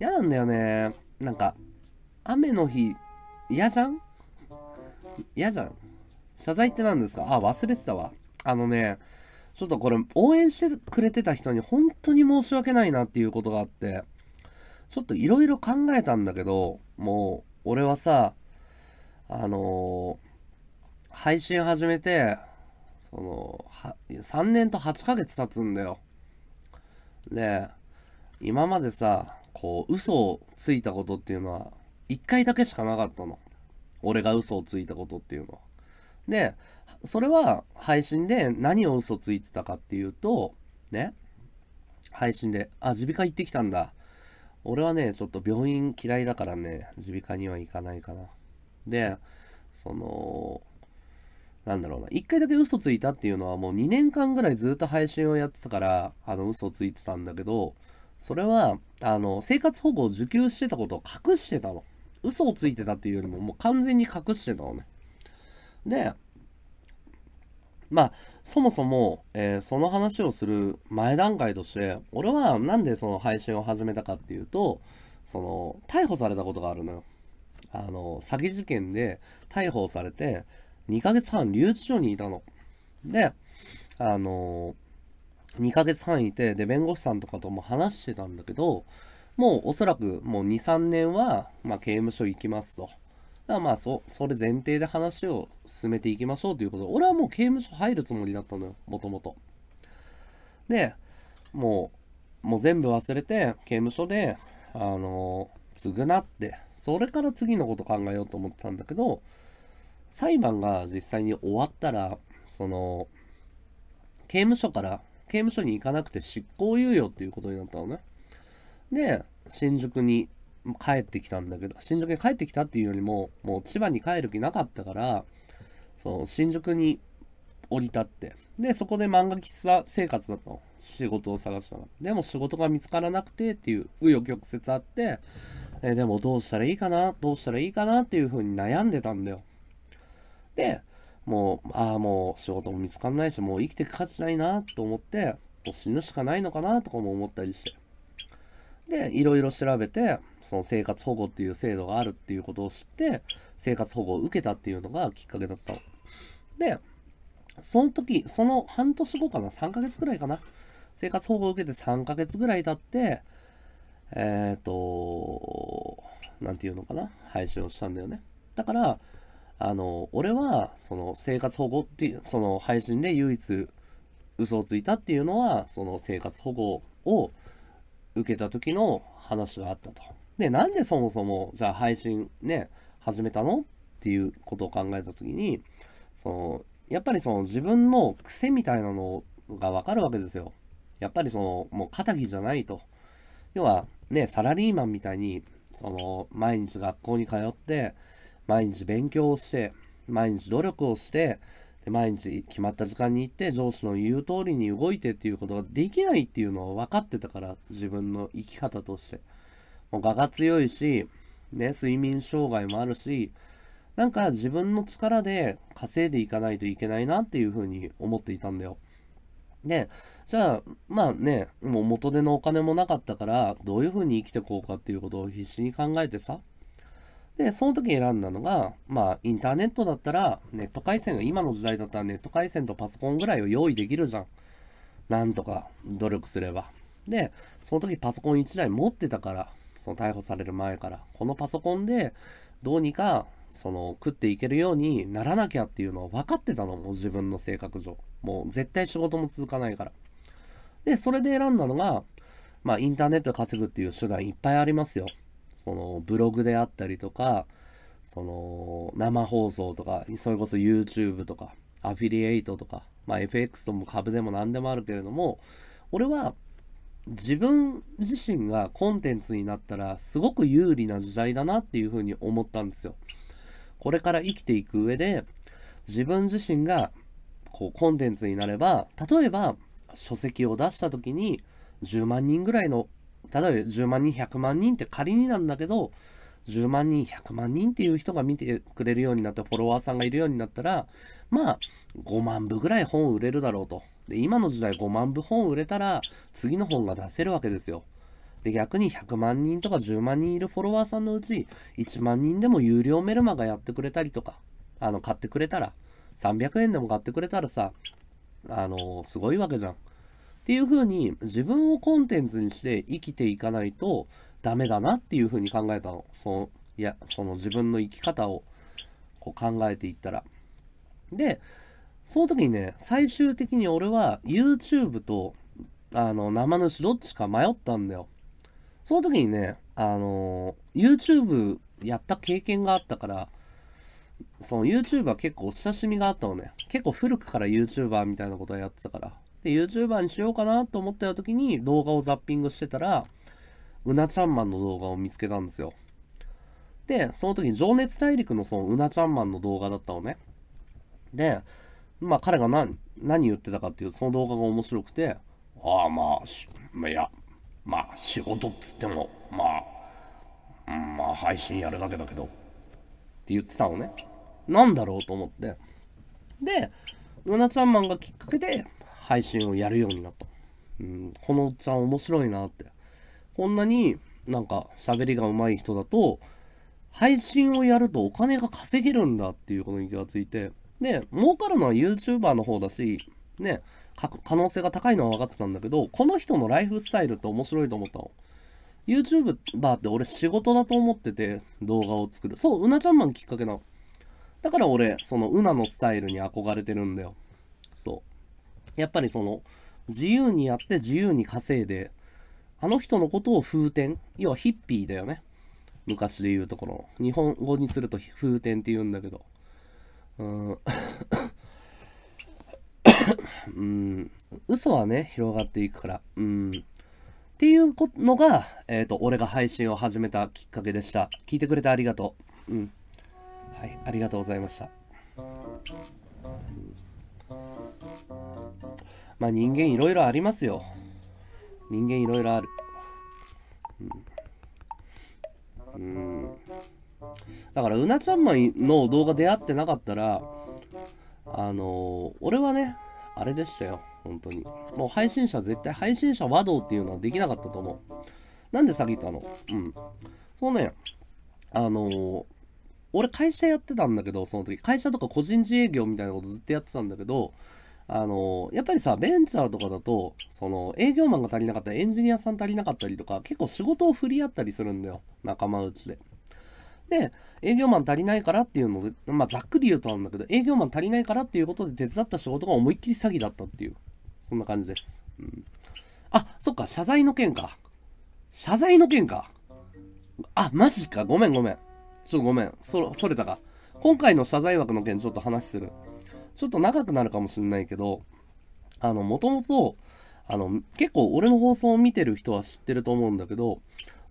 Speaker 1: 嫌なんだよね。なんか、雨の日、嫌じゃん嫌じゃん謝罪って何ですかあ、忘れてたわ。あのね、ちょっとこれ、応援してくれてた人に本当に申し訳ないなっていうことがあって、ちょっといろいろ考えたんだけど、もう、俺はさ、あのー、配信始めて、その、3年と8ヶ月経つんだよ。で、今までさ、こう、嘘をついたことっていうのは、1回だけしかなかったの。俺が嘘をついたことっていうのは。で、それは配信で何を嘘ついてたかっていうと、ね、配信で、あ、耳鼻科行ってきたんだ。俺はね、ちょっと病院嫌いだからね、耳鼻科には行かないかな。で、その、なんだろうな、一回だけ嘘ついたっていうのはもう2年間ぐらいずっと配信をやってたから、あの、嘘ついてたんだけど、それは、あの、生活保護を受給してたことを隠してたの。嘘をついてたっていうよりも、もう完全に隠してたのね。で、まあ、そもそも、えー、その話をする前段階として、俺はなんでその配信を始めたかっていうと、その、逮捕されたことがあるのよ。あの、詐欺事件で逮捕されて、2ヶ月半留置所にいたの。で、あの、2ヶ月半いて、で、弁護士さんとかとも話してたんだけど、もうおそらくもう2、3年は、まあ、刑務所行きますと。だからまあそ、それ前提で話を進めていきましょうということで、俺はもう刑務所入るつもりだったのよ、もともと。で、もう、もう全部忘れて、刑務所で、あのー、償って、それから次のこと考えようと思ってたんだけど、裁判が実際に終わったら、その、刑務所から、刑務所に行かなくて執行猶予っていうことになったのね。で、新宿に帰ってきたんだけど、新宿に帰ってきたっていうよりも、もう千葉に帰る気なかったから、その新宿に降り立って、で、そこで漫画喫茶生活だと、仕事を探したの。でも仕事が見つからなくてっていう、紆余曲折あって、えでもどうしたらいいかな、どうしたらいいかなっていう風に悩んでたんだよ。で、もう、ああ、もう仕事も見つかんないし、もう生きていく価値ないなと思って、もう死ぬしかないのかなとかも思ったりして。で、いろいろ調べて、その生活保護っていう制度があるっていうことを知って、生活保護を受けたっていうのがきっかけだったの。で、その時、その半年後かな、3ヶ月ぐらいかな。生活保護を受けて3ヶ月ぐらい経って、えっ、ー、と、何て言うのかな、配信をしたんだよね。だから、あの、俺は、その生活保護っていう、その配信で唯一嘘をついたっていうのは、その生活保護を受けた時の話があったと。で、なんでそもそも、じゃあ配信ね、始めたのっていうことを考えた時に、その、やっぱりその自分の癖みたいなのがわかるわけですよ。やっぱりその、もう肩着じゃないと。要は、ね、サラリーマンみたいに、その、毎日学校に通って、毎日勉強をして、毎日努力をして、で毎日決まった時間に行って上司の言う通りに動いてっていうことができないっていうのを分かってたから自分の生き方としてもう我が強いしね睡眠障害もあるしなんか自分の力で稼いでいかないといけないなっていうふうに思っていたんだよでじゃあまあねもう元手のお金もなかったからどういうふうに生きてこうかっていうことを必死に考えてさで、その時選んだのが、まあ、インターネットだったら、ネット回線が、今の時代だったらネット回線とパソコンぐらいを用意できるじゃん。なんとか努力すれば。で、その時パソコン1台持ってたから、その逮捕される前から、このパソコンでどうにか、その、食っていけるようにならなきゃっていうのを分かってたの、もう自分の性格上。もう絶対仕事も続かないから。で、それで選んだのが、まあ、インターネットで稼ぐっていう手段いっぱいありますよ。そのブログであったりとか、その生放送とか、それこそ YouTube とか、アフィリエイトとか、まあ、FX とも株でも何でもあるけれども、俺は自分自身がコンテンツになったらすごく有利な時代だなっていうふうに思ったんですよ。これから生きていく上で自分自身がこうコンテンツになれば例えば書籍を出した時に10万人ぐらいの例えば10万人、100万人って仮になんだけど、10万人、100万人っていう人が見てくれるようになって、フォロワーさんがいるようになったら、まあ、5万部ぐらい本売れるだろうと。で、今の時代5万部本売れたら、次の本が出せるわけですよ。で、逆に100万人とか10万人いるフォロワーさんのうち、1万人でも有料メルマがやってくれたりとか、あの、買ってくれたら、300円でも買ってくれたらさ、あのすごいわけじゃん。っていうふうに自分をコンテンツにして生きていかないとダメだなっていうふうに考えたの。そのいや、その自分の生き方をこう考えていったら。で、その時にね、最終的に俺は YouTube とあの生主どっちか迷ったんだよ。その時にね、あの YouTube やった経験があったから、その YouTube は結構親しみがあったのね。結構古くから YouTuber みたいなことをやってたから。で、YouTuber にしようかなと思ってた時に動画をザッピングしてたら、うなちゃんマンの動画を見つけたんですよ。で、その時に情熱大陸のそのうなちゃんマンの動画だったのね。で、まあ彼が何、何言ってたかっていうその動画が面白くて、ああまあ、しいや、まあ仕事っつっても、まあ、うん、まあ配信やるだけだけど、って言ってたのね。なんだろうと思って。で、うなちゃんマンがきっかけで、配信をやるようになった。うん、このおっちゃん面白いなって。こんなになんか喋りが上手い人だと、配信をやるとお金が稼げるんだっていうことに気がついて、で、儲かるのは YouTuber の方だし、ね、可能性が高いのは分かってたんだけど、この人のライフスタイルって面白いと思ったの。YouTuber って俺仕事だと思ってて動画を作る。そう、うなちゃんマンきっかけなの。だから俺、そのうなのスタイルに憧れてるんだよ。そう。やっぱりその、自由にやって自由に稼いで、あの人のことを風天、要はヒッピーだよね。昔で言うところ。日本語にすると風天って言うんだけど。うん。うん。嘘はね、広がっていくから。うん。っていうのが、えっ、ー、と、俺が配信を始めたきっかけでした。聞いてくれてありがとう。うん。はい、ありがとうございました。まあ人間いろいろありますよ。人間いろいろある。うん。うん、だから、うなちゃんまンの動画出会ってなかったら、あのー、俺はね、あれでしたよ。本当に。もう配信者絶対、配信者和道っていうのはできなかったと思う。なんで詐欺ったのうん。そうね、あのー、俺会社やってたんだけど、その時。会社とか個人事営業みたいなことずっとやってたんだけど、あの、やっぱりさ、ベンチャーとかだと、その、営業マンが足りなかったり、エンジニアさん足りなかったりとか、結構仕事を振り合ったりするんだよ。仲間内で。で、営業マン足りないからっていうので、まあ、ざっくり言うとなんだけど、営業マン足りないからっていうことで手伝った仕事が思いっきり詐欺だったっていう、そんな感じです。うん。あ、そっか、謝罪の件か。謝罪の件か。あ、マジか。ごめんごめん。ちょっとごめん。そ、それたか。今回の謝罪枠の件ちょっと話する。ちょっと長くなるかもしれないけど、あの、もともと、あの、結構俺の放送を見てる人は知ってると思うんだけど、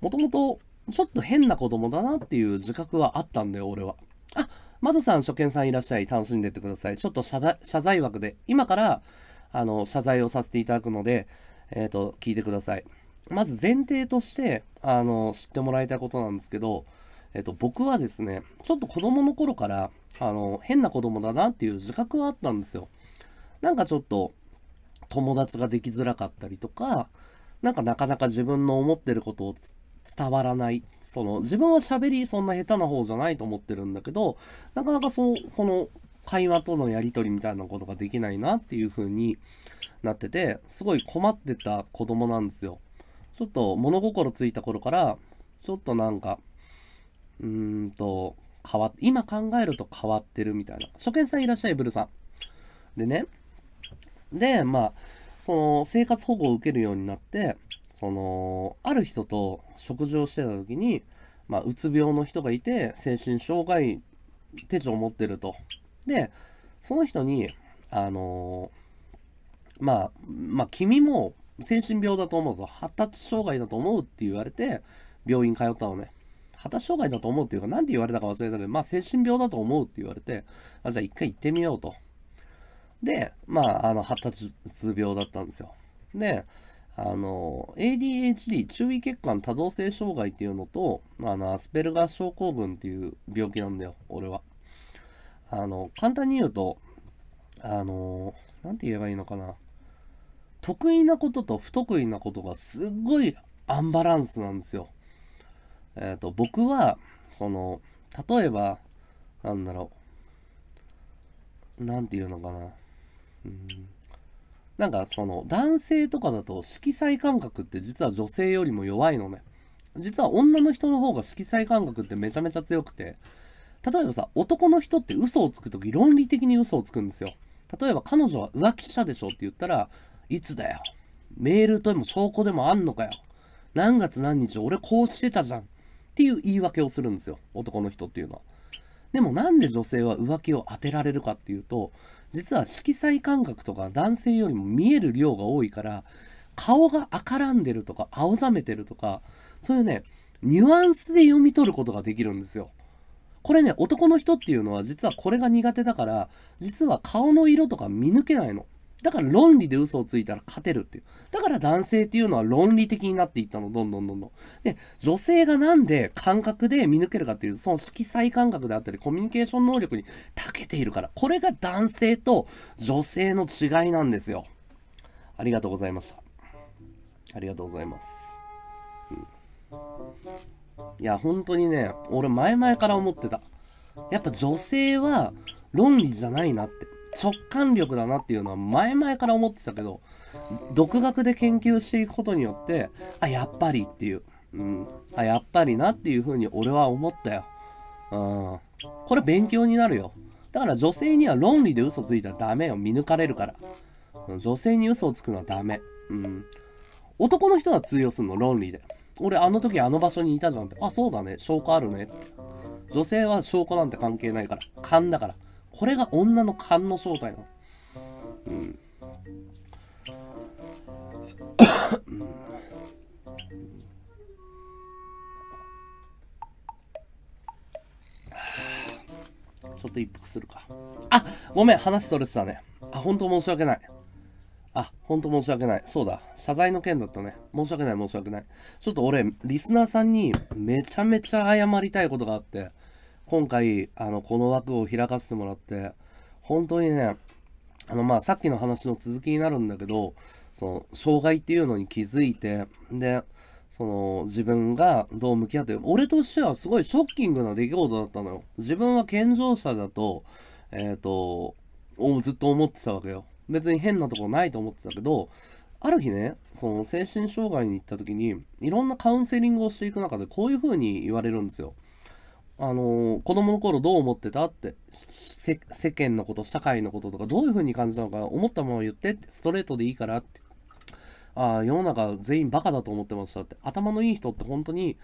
Speaker 1: もともとちょっと変な子供だなっていう自覚はあったんだよ、俺は。あ、まどさん、初見さんいらっしゃい。楽しんでってください。ちょっと謝罪枠で、今から、あの、謝罪をさせていただくので、えっ、ー、と、聞いてください。まず前提として、あの、知ってもらいたいことなんですけど、えっ、ー、と、僕はですね、ちょっと子供の頃から、あの、変な子供だなっていう自覚はあったんですよ。なんかちょっと、友達ができづらかったりとか、なんかなかなか自分の思ってることを伝わらない。その、自分は喋りそんな下手な方じゃないと思ってるんだけど、なかなかそう、この会話とのやり取りみたいなことができないなっていう風になってて、すごい困ってた子供なんですよ。ちょっと物心ついた頃から、ちょっとなんか、うーんと、変わっ、今考えると変わってるみたいな。初見さんいらっしゃい、ブルさん。でね。で、まあ、その、生活保護を受けるようになって、その、ある人と食事をしてた時に、まあ、うつ病の人がいて、精神障害手帳を持ってると。で、その人に、あのー、まあ、まあ、君も精神病だと思うと、発達障害だと思うって言われて、病院通ったのね。発達障害だと思うっていうか、なんて言われたか忘れたけど、まあ、精神病だと思うって言われて、あじゃあ一回行ってみようと。で、まあ、あの、発達病だったんですよ。で、あの、ADHD、注意欠陥多動性障害っていうのと、あの、アスペルガー症候群っていう病気なんだよ、俺は。あの、簡単に言うと、あの、なんて言えばいいのかな。得意なことと不得意なことがすっごいアンバランスなんですよ。えー、と、僕は、その、例えば、なんだろう。なんていうのかな。うん。なんか、その、男性とかだと色彩感覚って実は女性よりも弱いのね。実は女の人の方が色彩感覚ってめちゃめちゃ強くて、例えばさ、男の人って嘘をつく時論理的に嘘をつくんですよ。例えば彼女は浮気者でしょって言ったら、いつだよ。メールとでも証拠でもあんのかよ。何月何日俺こうしてたじゃん。っていう言い訳をするんですよ男の人っていうのは。でもなんで女性は浮気を当てられるかっていうと実は色彩感覚とか男性よりも見える量が多いから顔が赤らんでるとか青ざめてるとかそういうねニュアンスで読み取ることができるんですよ。これね男の人っていうのは実はこれが苦手だから実は顔の色とか見抜けないの。だから論理で嘘をついたら勝てるっていう。だから男性っていうのは論理的になっていったの、どんどんどんどん。で、女性がなんで感覚で見抜けるかっていう、その色彩感覚であったり、コミュニケーション能力に長けているから、これが男性と女性の違いなんですよ。ありがとうございました。ありがとうございます。うん、いや、本当にね、俺前々から思ってた。やっぱ女性は論理じゃないなって。直感力だなっていうのは前々から思ってたけど独学で研究していくことによってあやっぱりっていう、うん、あやっぱりなっていうふうに俺は思ったよ、うん、これ勉強になるよだから女性には論理で嘘ついたらダメよ見抜かれるから女性に嘘をつくのはダメ、うん、男の人は通用するの論理で俺あの時あの場所にいたじゃんってあそうだね証拠あるね女性は証拠なんて関係ないから勘だからこれが女の勘の正体の。うん。ちょっと一服するか。あごめん、話それてたね。あ、ほんと申し訳ない。あ、ほんと申し訳ない。そうだ。謝罪の件だったね。申し訳ない、申し訳ない。ちょっと俺、リスナーさんにめちゃめちゃ謝りたいことがあって。今回、あの、この枠を開かせてもらって、本当にね、あの、まあ、さっきの話の続きになるんだけど、その、障害っていうのに気づいて、で、その、自分がどう向き合って、俺としてはすごいショッキングな出来事だったのよ。自分は健常者だと、えっ、ー、と、ずっと思ってたわけよ。別に変なとこないと思ってたけど、ある日ね、その精神障害に行った時に、いろんなカウンセリングをしていく中で、こういう風に言われるんですよ。あのー、子供の頃どう思ってたって世間のこと社会のこととかどういうふうに感じたのか思ったまま言ってってストレートでいいからってああ世の中全員バカだと思ってましたって頭のいい人って本当に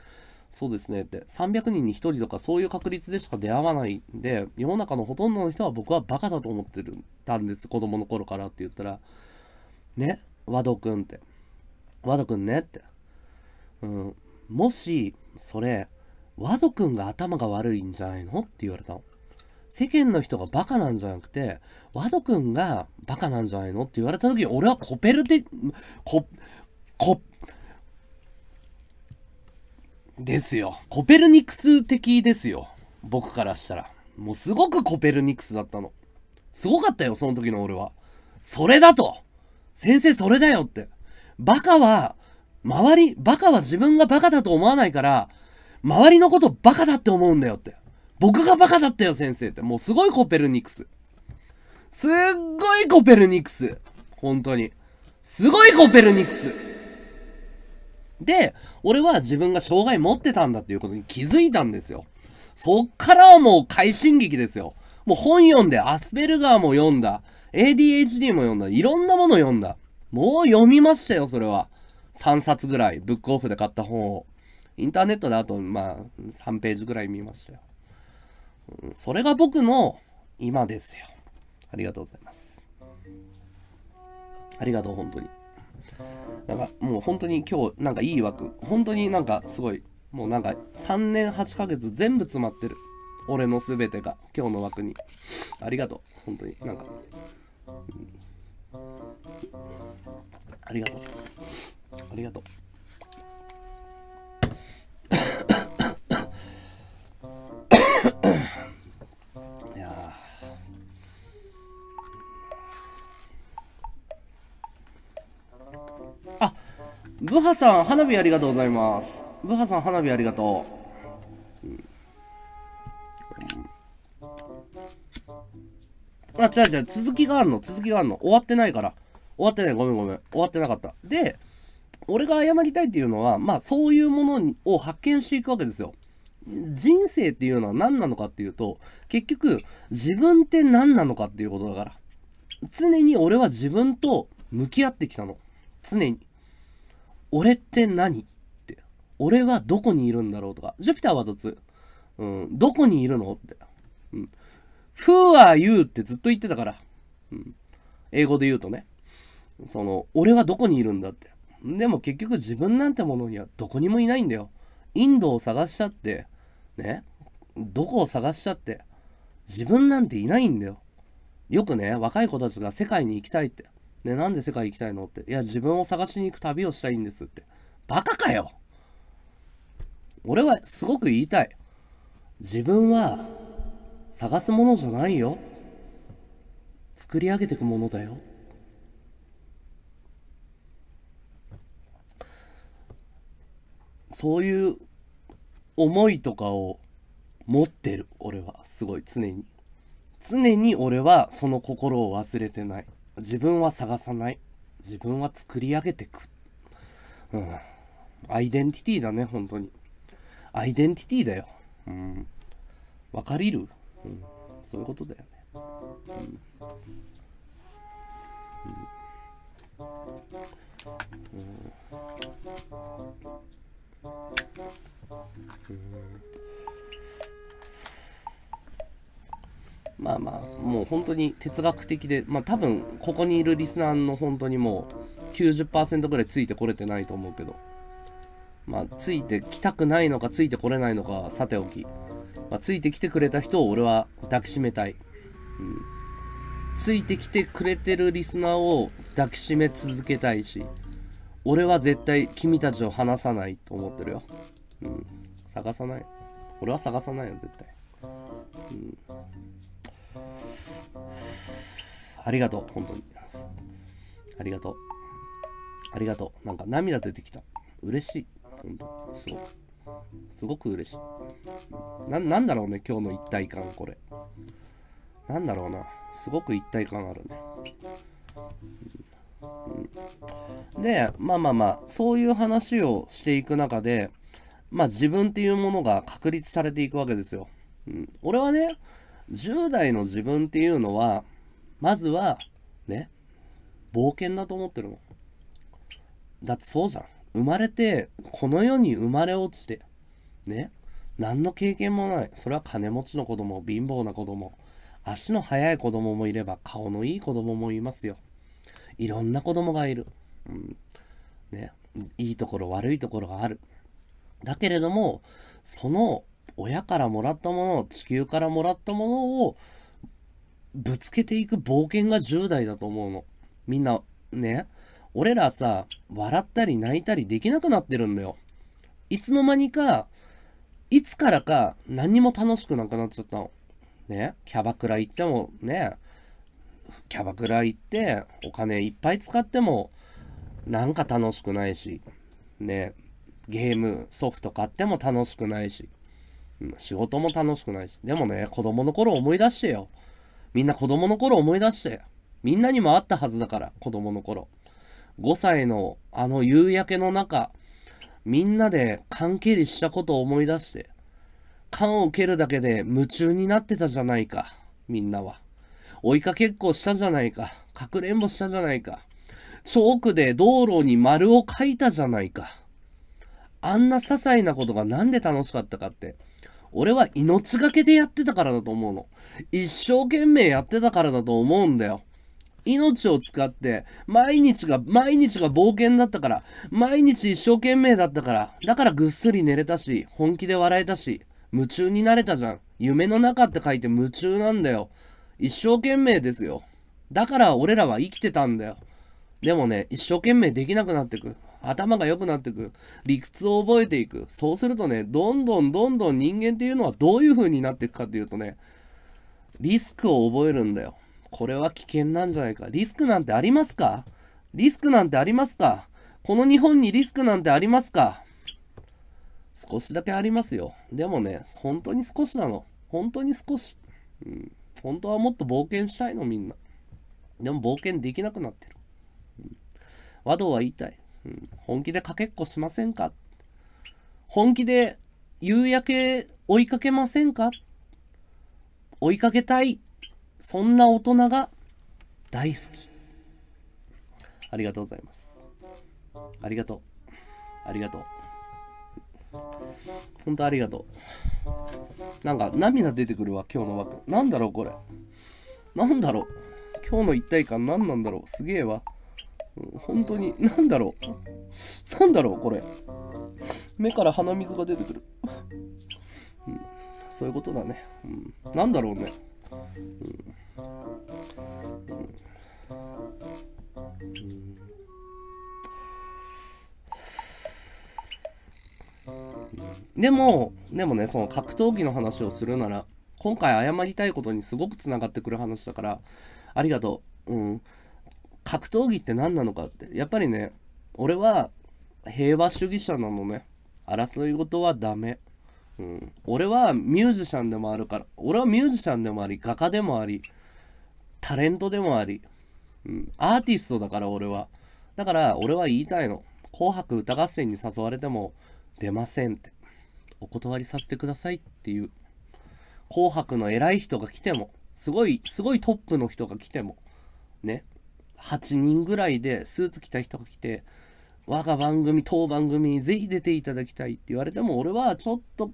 Speaker 1: そうですねって300人に1人とかそういう確率でしか出会わないんで世の中のほとんどの人は僕はバカだと思ってるたんです子供の頃からって言ったらね和道くんって和道くんねってうんもしそれ和ド君が頭が悪いんじゃないのって言われたの。世間の人がバカなんじゃなくて、ワド君がバカなんじゃないのって言われた時、俺はコペルテ、コ、コ、ですよ。コペルニクス的ですよ。僕からしたら。もうすごくコペルニクスだったの。すごかったよ、その時の俺は。それだと先生それだよって。バカは、周り、バカは自分がバカだと思わないから、周りのことバカだって思うんだよって。僕がバカだったよ、先生って。もうすごいコペルニクス。すっごいコペルニクス。本当に。すごいコペルニクス。で、俺は自分が障害持ってたんだっていうことに気づいたんですよ。そっからはもう快進撃ですよ。もう本読んで、アスペルガーも読んだ。ADHD も読んだ。いろんなもの読んだ。もう読みましたよ、それは。3冊ぐらい、ブックオフで買った本を。インターネットだと、まあ、3ページぐらい見ましたよ。それが僕の今ですよ。ありがとうございます。ありがとう、本当に。なんか、もう本当に今日、なんかいい枠。本当になんかすごい。もうなんか、3年8ヶ月全部詰まってる。俺の全てが、今日の枠に。ありがとう、本当に。なんか。ありがとう。ありがとう。いやあブハさん花火ありがとうございますブハさん花火ありがとう、うんあ、違う違う、続きがあんの、続きがあんの。終わってないから。終わってない、ごめんごめん。終わってなかった。で、俺が謝りたいっていうのは、まあ、そういうものを発見していくわけですよ。人生っていうのは何なのかっていうと、結局、自分って何なのかっていうことだから。常に俺は自分と向き合ってきたの。常に。俺って何って。俺はどこにいるんだろうとか。ジュピターはどつ。うん。どこにいるのって。うん。Who are you? ってずっと言ってたから。うん。英語で言うとね。その、俺はどこにいるんだって。でも結局自分なんてものにはどこにもいないんだよ。インドを探したって、ね、どこを探したって、自分なんていないんだよ。よくね、若い子たちが世界に行きたいって。ね、なんで世界行きたいのって。いや、自分を探しに行く旅をしたいんですって。バカかよ俺はすごく言いたい。自分は探すものじゃないよ。作り上げていくものだよ。そういう思いとかを持ってる俺はすごい常に常に俺はその心を忘れてない自分は探さない自分は作り上げてくうんアイデンティティだね本当にアイデンティティだようん分かりる、うん、そういうことだよね
Speaker 3: うん、うんうん
Speaker 1: まあまあもう本当に哲学的でまあ多分ここにいるリスナーの本当にもう90%ぐらいついてこれてないと思うけどまあついてきたくないのかついてこれないのかさておき、まあ、ついてきてくれた人を俺は抱きしめたい、うん、ついてきてくれてるリスナーを抱きしめ続けたいし俺は絶対君たちを離さないと思ってるようん探さない俺は探さないよ絶対うんありがとう本当にありがとうありがとうなんか涙出てきた嬉しい本当すごくすごく嬉しいななんだろうね今日の一体感これなんだろうなすごく一体感あるね、うん、でまあまあまあそういう話をしていく中でまあ自分っていうものが確立されていくわけですよ。うん、俺はね、10代の自分っていうのは、まずは、ね、冒険だと思ってるの。だってそうじゃん。生まれて、この世に生まれ落ちて、ね、何の経験もない。それは金持ちの子供、貧乏な子供、足の速い子供もいれば、顔のいい子供もいますよ。いろんな子供がいる。うん、ね、いいところ、悪いところがある。だけれども、その親からもらったもの、地球からもらったものをぶつけていく冒険が10代だと思うの。みんな、ね、俺らさ、笑ったり泣いたりできなくなってるんだよ。いつの間にか、いつからか何にも楽しくなくなっちゃったの。ね、キャバクラ行ってもね、キャバクラ行ってお金いっぱい使ってもなんか楽しくないし、ね、ゲーム、ソフト買っても楽しくないし、うん、仕事も楽しくないし。でもね、子供の頃思い出してよ。みんな子供の頃思い出して。みんなにもあったはずだから、子供の頃。5歳のあの夕焼けの中、みんなで缶蹴りしたことを思い出して、缶を蹴るだけで夢中になってたじゃないか、みんなは。追いかけっこしたじゃないか、かくれんぼしたじゃないか、チョークで道路に丸を書いたじゃないか。あんな些細なことが何で楽しかったかって、俺は命がけでやってたからだと思うの。一生懸命やってたからだと思うんだよ。命を使って、毎日が、毎日が冒険だったから、毎日一生懸命だったから、だからぐっすり寝れたし、本気で笑えたし、夢中になれたじゃん。夢の中って書いて夢中なんだよ。一生懸命ですよ。だから俺らは生きてたんだよ。でもね、一生懸命できなくなってく。頭が良くなっていく。理屈を覚えていく。そうするとね、どんどんどんどん人間っていうのはどういう風になっていくかっていうとね、リスクを覚えるんだよ。これは危険なんじゃないか。リスクなんてありますかリスクなんてありますかこの日本にリスクなんてありますか少しだけありますよ。でもね、本当に少しなの。本当に少し。うん、本当はもっと冒険したいの、みんな。でも冒険できなくなってる。和道は言いたい。本気でかけっこしませんか本気で夕焼け追いかけませんか追いかけたい。そんな大人が大好き。ありがとうございます。ありがとう。ありがとう。本当ありがとう。なんか涙出てくるわ、今日の枠。なんだろう、これ。なんだろう。今日の一体感何なんだろう。すげえわ。本当に、なんだろう。なんだろう、これ。目から鼻水が出てくる。うん、そういうことだね。うん、なんだろうね。うんうん、でも、でもね、その格闘技の話をするなら、今回謝りたいことにすごくつながってくる話だから、ありがとう。うん。格闘技って何なのかってやっぱりね俺は平和主義者なのね争い事はダメ、うん、俺はミュージシャンでもあるから俺はミュージシャンでもあり画家でもありタレントでもあり、うん、アーティストだから俺はだから俺は言いたいの「紅白歌合戦」に誘われても出ませんってお断りさせてくださいっていう紅白の偉い人が来てもすごいすごいトップの人が来てもね8人ぐらいでスーツ着た人が来て、我が番組、当番組にぜひ出ていただきたいって言われても、俺はちょっと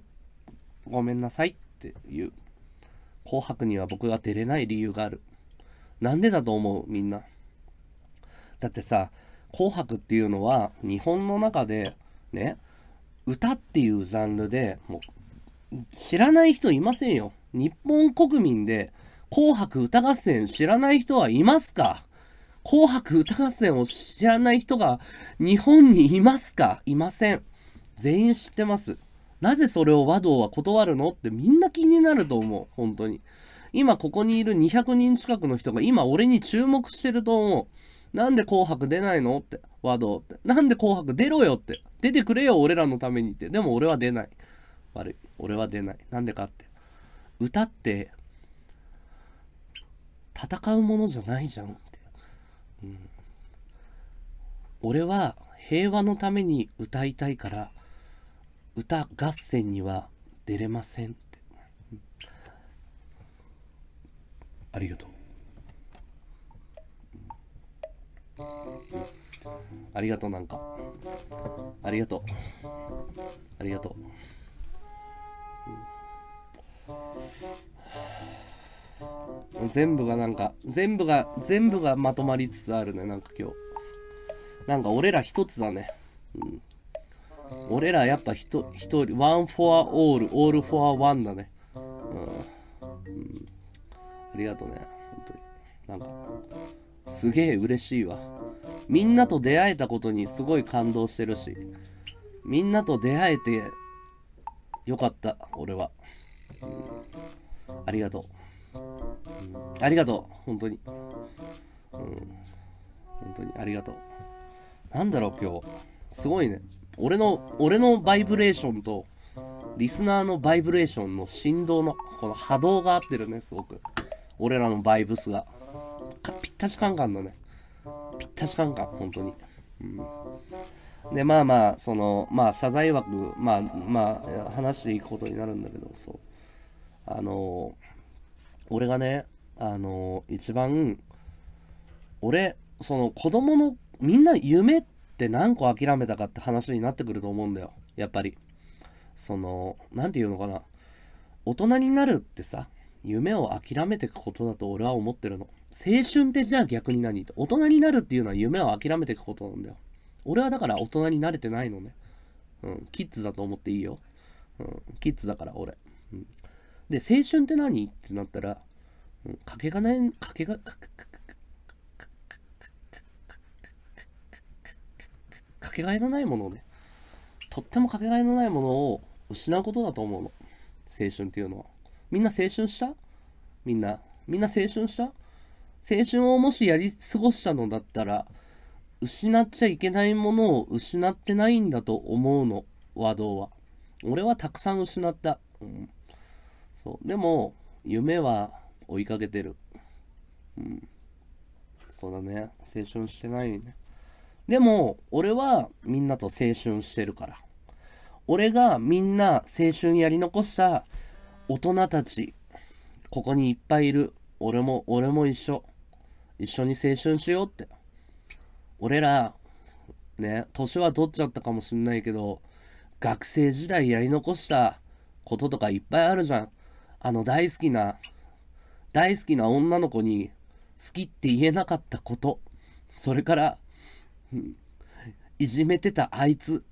Speaker 1: ごめんなさいっていう。紅白には僕が出れない理由がある。なんでだと思うみんな。だってさ、紅白っていうのは日本の中でね、歌っていうジャンルでもう知らない人いませんよ。日本国民で紅白歌合戦知らない人はいますか紅白歌合戦を知らない人が日本にいますかいません。全員知ってます。なぜそれを和道は断るのってみんな気になると思う。本当に。今ここにいる200人近くの人が今俺に注目してると思う。なんで紅白出ないのって。和道って。なんで紅白出ろよって。出てくれよ俺らのためにって。でも俺は出ない。悪い。俺は出ない。なんでかって。歌って、戦うものじゃないじゃん。うん、俺は平和のために歌いたいから歌合戦には出れませんって、うん、ありがとうありがとうなんかありがとうありがとう、うん全部がなんか、全部が、全部がまとまりつつあるね、なんか今日。なんか俺ら一つだね。うん。俺らやっぱ一人、ワンフォアオール、オールフォアワンだね。うん。うん、ありがとうね、本当に。なんか、すげえ嬉しいわ。みんなと出会えたことにすごい感動してるし、みんなと出会えてよかった、俺は。うん、ありがとう。ありがとう、本当に。うん。本当にありがとう。なんだろう、今日。すごいね。俺の、俺のバイブレーションと、リスナーのバイブレーションの振動の、この波動が合ってるね、すごく。俺らのバイブスが。ぴったしカンカンだね。ぴったしカンカン、本当に。うん、で、まあまあ、その、まあ、謝罪枠、まあまあ、話していくことになるんだけど、そう。あの俺がね、あの一番俺その子供のみんな夢って何個諦めたかって話になってくると思うんだよやっぱりその何て言うのかな大人になるってさ夢を諦めていくことだと俺は思ってるの青春ってじゃあ逆に何大人になるっていうのは夢を諦めていくことなんだよ俺はだから大人になれてないのねうんキッズだと思っていいよ、うん、キッズだから俺、うん、で青春って何ってなったらかけがね、かけが、かけがえのないものをね、とってもかけがえのないものを失うことだと思うの。青春っていうのは。みんな青春したみんな。みんな青春した青春をもしやり過ごしたのだったら、失っちゃいけないものを失ってないんだと思うの、和道は。俺はたくさん失った。うん、そう。でも、夢は追いかけてる。うん。そうだね。青春してないね。でも、俺はみんなと青春してるから。俺がみんな青春やり残した大人たち、ここにいっぱいいる。俺も、俺も一緒。一緒に青春しようって。俺ら、ね、年は取っちゃったかもしんないけど、学生時代やり残したこととかいっぱいあるじゃん。あの大好きな大好きな女の子に好きって言えなかったこと、それから、いじめてたあいつ、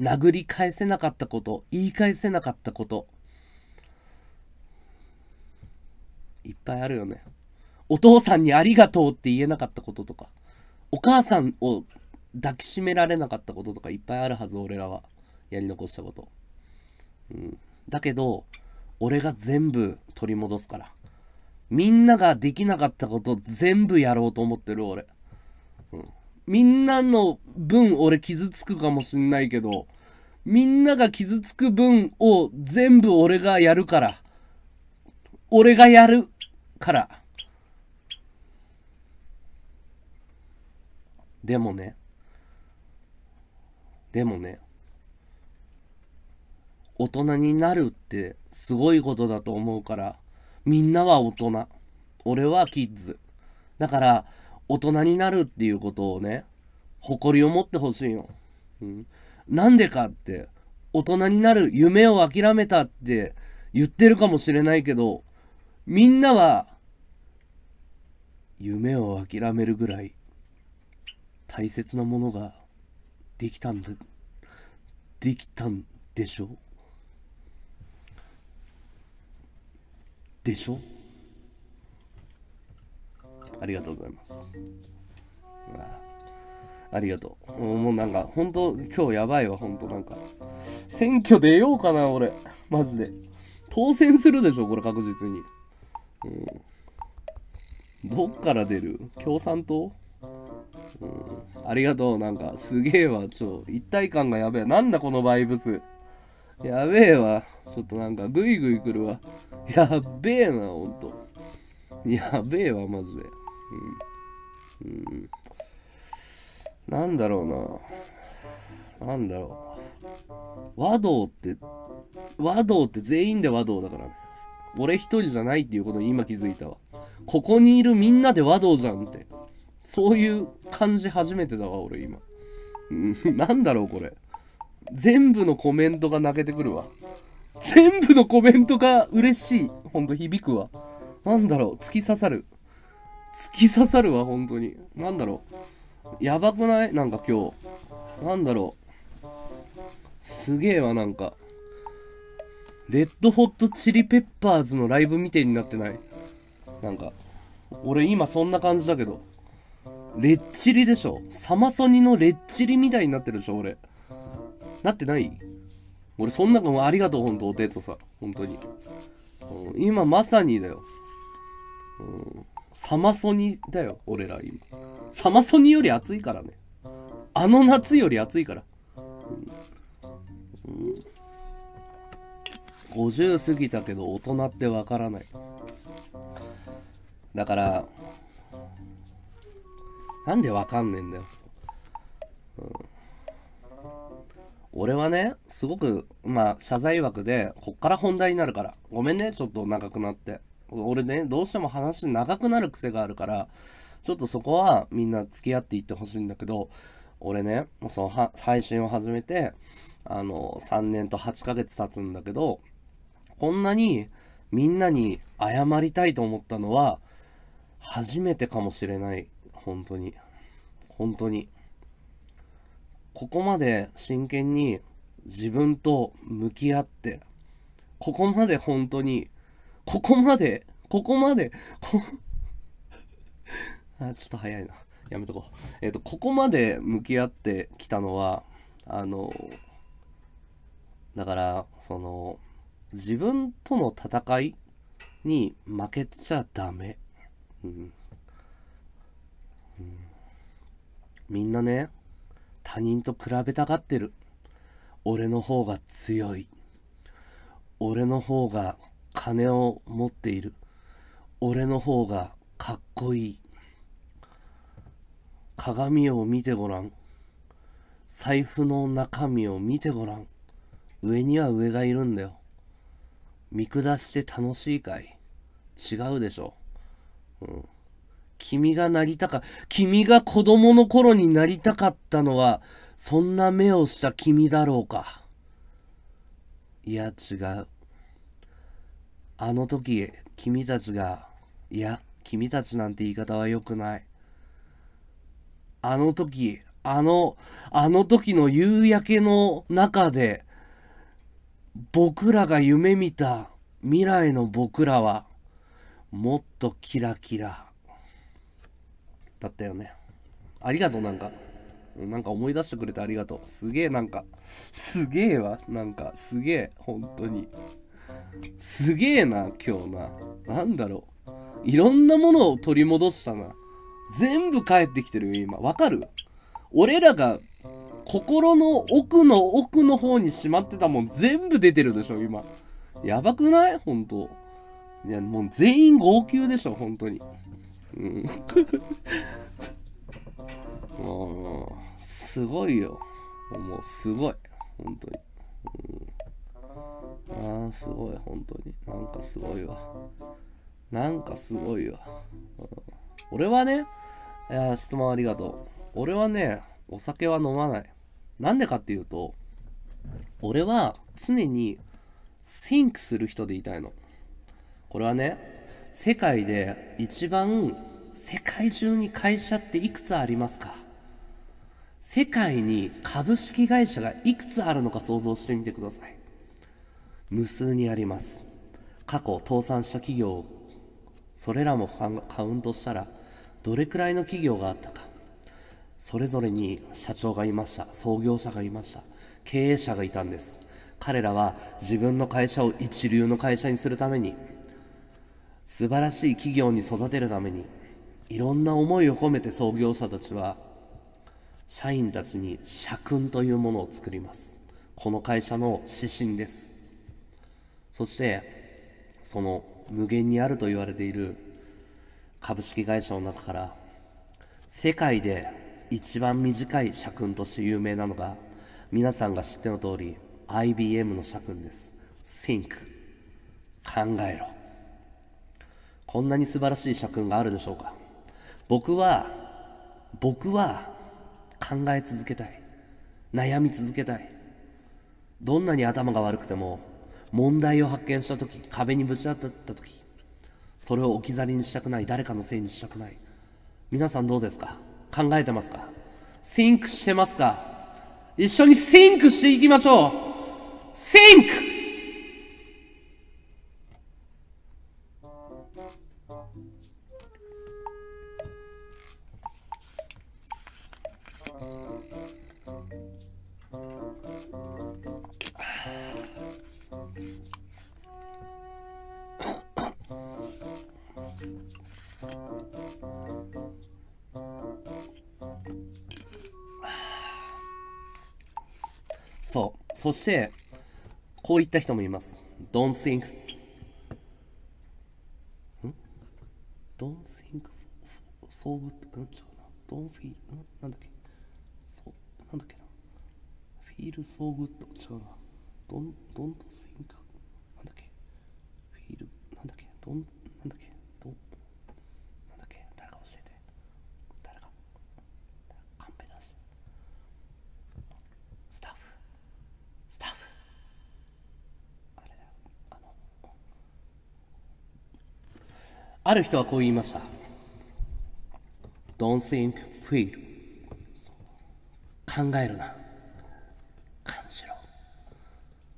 Speaker 1: 殴り返せなかったこと、言い返せなかったこと、いっぱいあるよね。お父さんにありがとうって言えなかったこととか、お母さんを抱きしめられなかったこととかいっぱいあるはず、俺らは。やり残したこと。うん。だけど、俺が全部取り戻すから。みんなができなかったこと全部やろうと思ってる俺、うん、みんなの分俺傷つくかもしんないけどみんなが傷つく分を全部俺がやるから俺がやるからでもねでもね大人になるってすごいことだと思うからみんなは大人。俺はキッズ。だから、大人になるっていうことをね、誇りを持ってほしいの。うん。なんでかって、大人になる夢を諦めたって言ってるかもしれないけど、みんなは、夢を諦めるぐらい、大切なものが、できたんで、で
Speaker 3: きたんでしょうでしょありがとうございます。
Speaker 1: ありがとう。もうなんか、ほんと、今日やばいわ、ほんとなんか。選挙出ようかな、俺。マジで。当選するでしょ、これ確実に。うん。どっから出る共産党うん。ありがとう、なんか、すげえわ、ちょ、一体感がやべえ。なんだ、このバイブス。やべえわ。ちょっとなんかグイグイ来るわ。やべえな、ほんと。やべえわ、マジで。うん。うん。なんだろうな。なんだろう。和道って、和道って全員で和道だからね。俺一人じゃないっていうことに今気づいたわ。ここにいるみんなで和道じゃんって。そういう感じ初めてだわ、俺今。うん、なんだろう、これ。全部のコメントが泣けてくるわ。全部のコメントが嬉しい。ほんと響くわ。なんだろう、突き刺さる。突き刺さるわ、本当に。なんだろう。やばくないなんか今日。なんだろう。すげえわ、なんか。レッドホットチリペッパーズのライブみてえになってないなんか、俺今そんな感じだけど。レッチリでしょサマソニのレッチリみたいになってるでしょ、俺。なってない俺、そんなのありがとう、本当お手とさ。本当に。うん、今、まさにだよ。うん、サマソニだよ、俺ら今。サマソニより暑いからね。あの夏より暑いから。うん、うん、50過ぎたけど、大人ってわからない。だから、なんでわかんねえんだよ。うん俺はね、すごく、まあ、謝罪枠で、こっから本題になるから。ごめんね、ちょっと長くなって。俺ね、どうしても話長くなる癖があるから、ちょっとそこはみんな付き合っていってほしいんだけど、俺ね、もうその配信を始めて、あの、3年と8ヶ月経つんだけど、こんなにみんなに謝りたいと思ったのは、初めてかもしれない。本当に。本当に。ここまで真剣に自分と向き合って、ここまで本当に、ここまで、ここまで、こ、[laughs] あ、ちょっと早いな。やめとこう。えっ、ー、と、ここまで向き合ってきたのは、あの、だから、その、自分との戦いに負けちゃダメ。うん。うん、みんなね、他人と比べたがってる俺の方が強い俺の方が金を持っている俺の方がかっこいい鏡を見てごらん財布の中身を見てごらん上には上がいるんだよ見下して楽しいかい違うでしょ、うん君がなりたか、君が子供の頃になりたかったのは、そんな目をした君だろうか。いや、違う。あの時、君たちが、いや、君たちなんて言い方は良くない。あの時、あの、あの時の夕焼けの中で、僕らが夢見た未来の僕らは、もっとキラキラ、だったよねありがとうなんかなんか思い出してくれてありがとうすげえなんかすげえわなんかすげえ本当にすげえな今日な何だろういろんなものを取り戻したな全部返ってきてるよ今わかる俺らが心の奥の奥の方にしまってたもん全部出てるでしょ今やばくない本当いやもう全員号泣でしょ本当にうん。[laughs] もう、すごいよ。もう、すごい。本当に。うん、ああ、すごい、本当に。なんかすごいわ。なんかすごいわ。うん、俺はね、い質問ありがとう。俺はね、お酒は飲まない。なんでかっていうと、俺は常にシンクする人でいたいの。これはね、世界で一番世界中に会社っていくつありますか世界に株式会社がいくつあるのか想像してみてください無数にあります過去倒産した企業それらもカウントしたらどれくらいの企業があったかそれぞれに社長がいました創業者がいました経営者がいたんです彼らは自分の会社を一流の会社にするために素晴らしい企業に育てるためにいろんな思いを込めて創業者たちは社員たちに社訓というものを作りますこの会社の指針ですそしてその無限にあると言われている株式会社の中から世界で一番短い社訓として有名なのが皆さんが知っての通り IBM の社訓です Think 考えろこんなに素晴らしい社訓があるでしょうか僕は僕は考え続けたい悩み続けたいどんなに頭が悪くても問題を発見した時壁にぶち当たった時それを置き去りにしたくない誰かのせいにしたくない皆さんどうですか考えてますかシンクしてますか一緒にシンクしていきましょう
Speaker 3: シンク
Speaker 1: そして、こういった人もいます。Don't think. ん ?Don't think so good. うん、違うな。Don't feel. んなんだっけそう、なんだっけな。Feel so good. 違うな。Don't, don't think. なんだっけ ?Feel. なんだっけ ?Don't ある人はこう言いました。Don't think, feel. 考えるな。感じろ。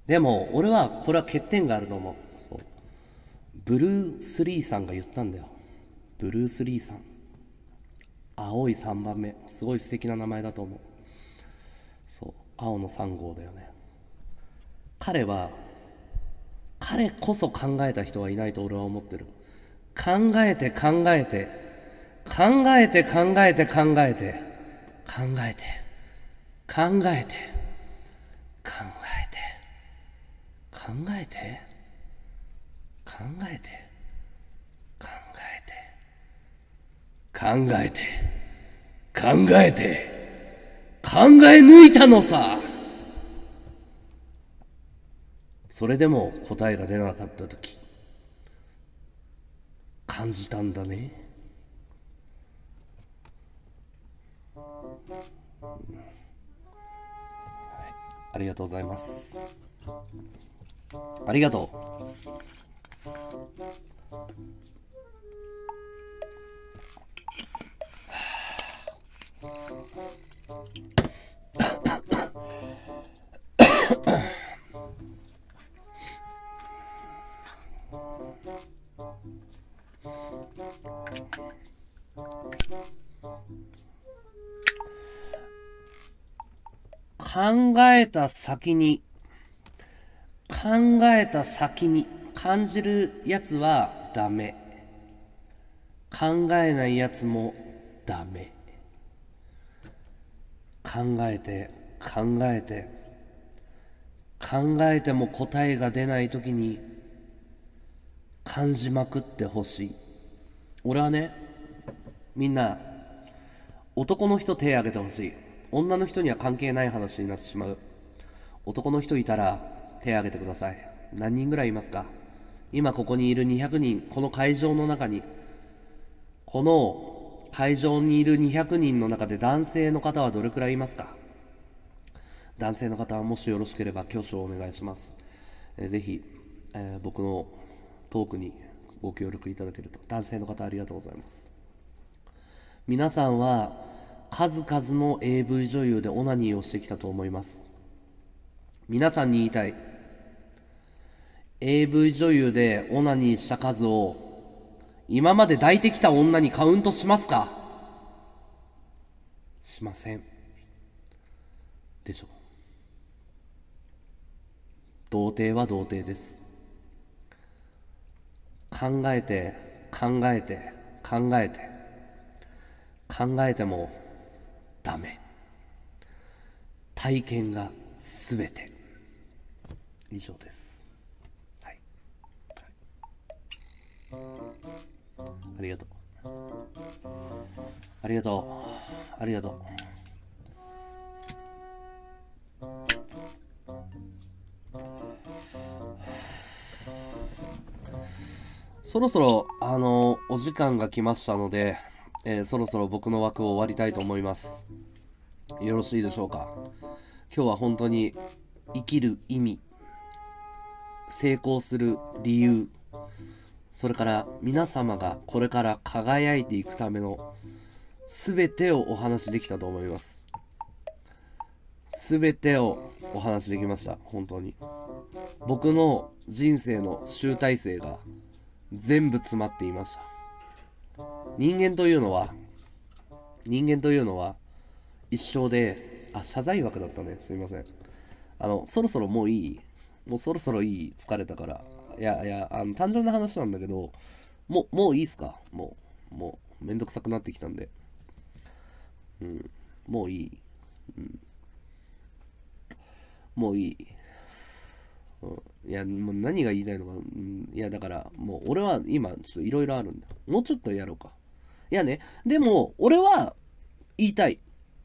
Speaker 1: でも、俺は、これは欠点があると思う。そうブルース・リーさんが言ったんだよ。ブルース・リーさん。青い3番目。すごい素敵な名前だと思う。そう。青の3号だよね。彼は、彼こそ考えた人はいないと俺は思ってる。考えて考えて、考えて考えて考えて、考えて、考えて、考えて、考えて、考えて、考えて、考えて、考えて、考え抜いたのさそれでも答えが出なかった時
Speaker 3: 感じたんだね。
Speaker 1: ありがとうございます。ありがとう。はあ考えた先に、考えた先に感じるやつはダメ。考えないやつもダメ。考えて、考えて、考えても答えが出ない時に感じまくってほしい。俺はね、みんな、男の人手挙げてほしい。女の人には関係ない話になってしまう男の人いたら手挙げてください何人ぐらいいますか今ここにいる200人この会場の中にこの会場にいる200人の中で男性の方はどれくらいいますか男性の方はもしよろしければ挙手をお願いします、えー、ぜひ、えー、僕のトークにご協力いただけると男性の方ありがとうございます皆さんは数々の AV 女優でオナニーをしてきたと思います皆さんに言いたい AV 女優でオナニーした数を今まで抱いてきた女にカウントしますかしませんでしょ童貞は童貞です考えて考えて考えて考えてもダメ体験が全て以上ですはい、はい、ありがとうありがとうありがとう [sighs] そろそろあのお時間が来ましたのでえー、そろそろ僕の枠を終わりたいと思います。よろしいでしょうか。今日は本当に生きる意味、成功する理由、それから皆様がこれから輝いていくための全てをお話しできたと思います。全てをお話しできました。本当に。僕の人生の集大成が全部詰まっていました。人間というのは、人間というのは、一生で、あ、謝罪枠だったね。すいません。あの、そろそろもういい。もうそろそろいい。疲れたから。いやいや、あの、単純な話なんだけど、もう、もういいっすかもう、もう、めんどくさくなってきたんで。うん、もういい。うん。もういい。うん、いや、もう何が言いたいのか、うん、いや、だから、もう俺は今、ちょっといろいろあるんだ。もうちょっとやろうか。いやね、でも、俺は言いたい。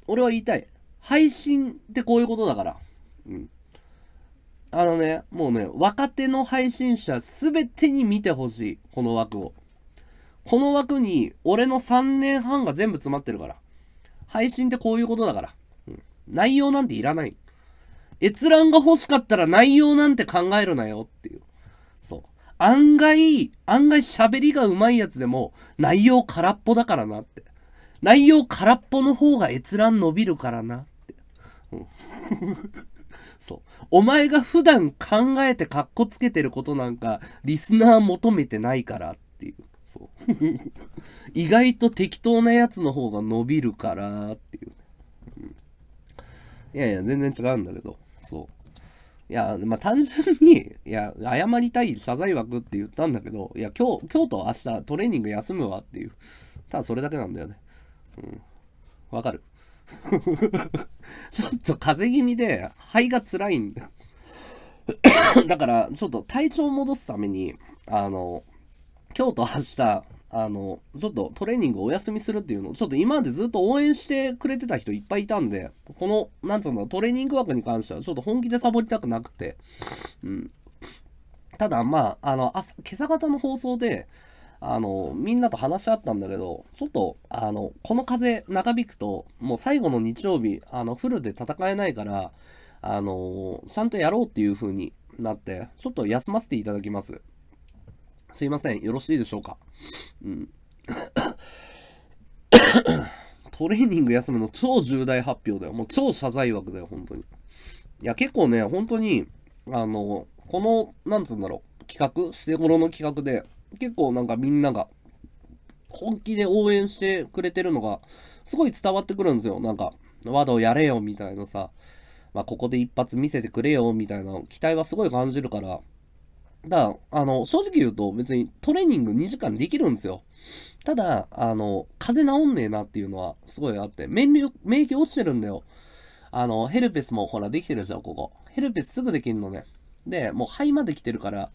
Speaker 1: 俺は言いたい。配信ってこういうことだから。うん。あのね、もうね、若手の配信者すべてに見てほしい。この枠を。この枠に、俺の3年半が全部詰まってるから。配信ってこういうことだから。うん、内容なんていらない。閲覧が欲しかったら内容なんて考えるなよっていう。そう。案外、案外喋りが上手いやつでも内容空っぽだからなって。内容空っぽの方が閲覧伸びるからなって。うん [laughs] そう。お前が普段考えてカッコつけてることなんか、リスナー求めてないからっていう。そう。[laughs] 意外と適当なやつの方が伸びるからっていう、うん。いやいや、全然違うんだけど。そう。いや、まあ、単純に、いや、謝りたい、謝罪枠って言ったんだけど、いや、今日、今日と明日トレーニング休むわっていう。ただそれだけなんだよね。うん。わかる。[laughs] ちょっと風邪気味で肺が辛いんだだから、ちょっと体調戻すために、あの、今日と明日、あの、ちょっとトレーニングお休みするっていうのちょっと今までずっと応援してくれてた人いっぱいいたんで、この、なんつうの、トレーニング枠に関しては、ちょっと本気でサボりたくなくて、うん。ただ、まあ、あの、朝、今朝方の放送で、あの、みんなと話し合ったんだけど、ちょっと、あの、この風長引くと、もう最後の日曜日、あの、フルで戦えないから、あの、ちゃんとやろうっていう風になって、ちょっと休ませていただきます。すいません。よろしいでしょうか。うん。[coughs] トレーニング休むの超重大発表だよ。もう超謝罪枠だよ、本当に。いや、結構ね、本当に、あの、この、なんつうんだろう、企画、捨て頃の企画で、結構なんかみんなが、本気で応援してくれてるのが、すごい伝わってくるんですよ。なんか、ワードをやれよ、みたいなさ、まあ、ここで一発見せてくれよ、みたいな期待はすごい感じるから、だから、あの、正直言うと別にトレーニング2時間できるんですよ。ただ、あの、風邪治んねえなっていうのはすごいあって、免疫、免疫落ちてるんだよ。あの、ヘルペスもほらできてるじゃん、ここ。ヘルペスすぐできるのね。で、もう肺まで来てるから、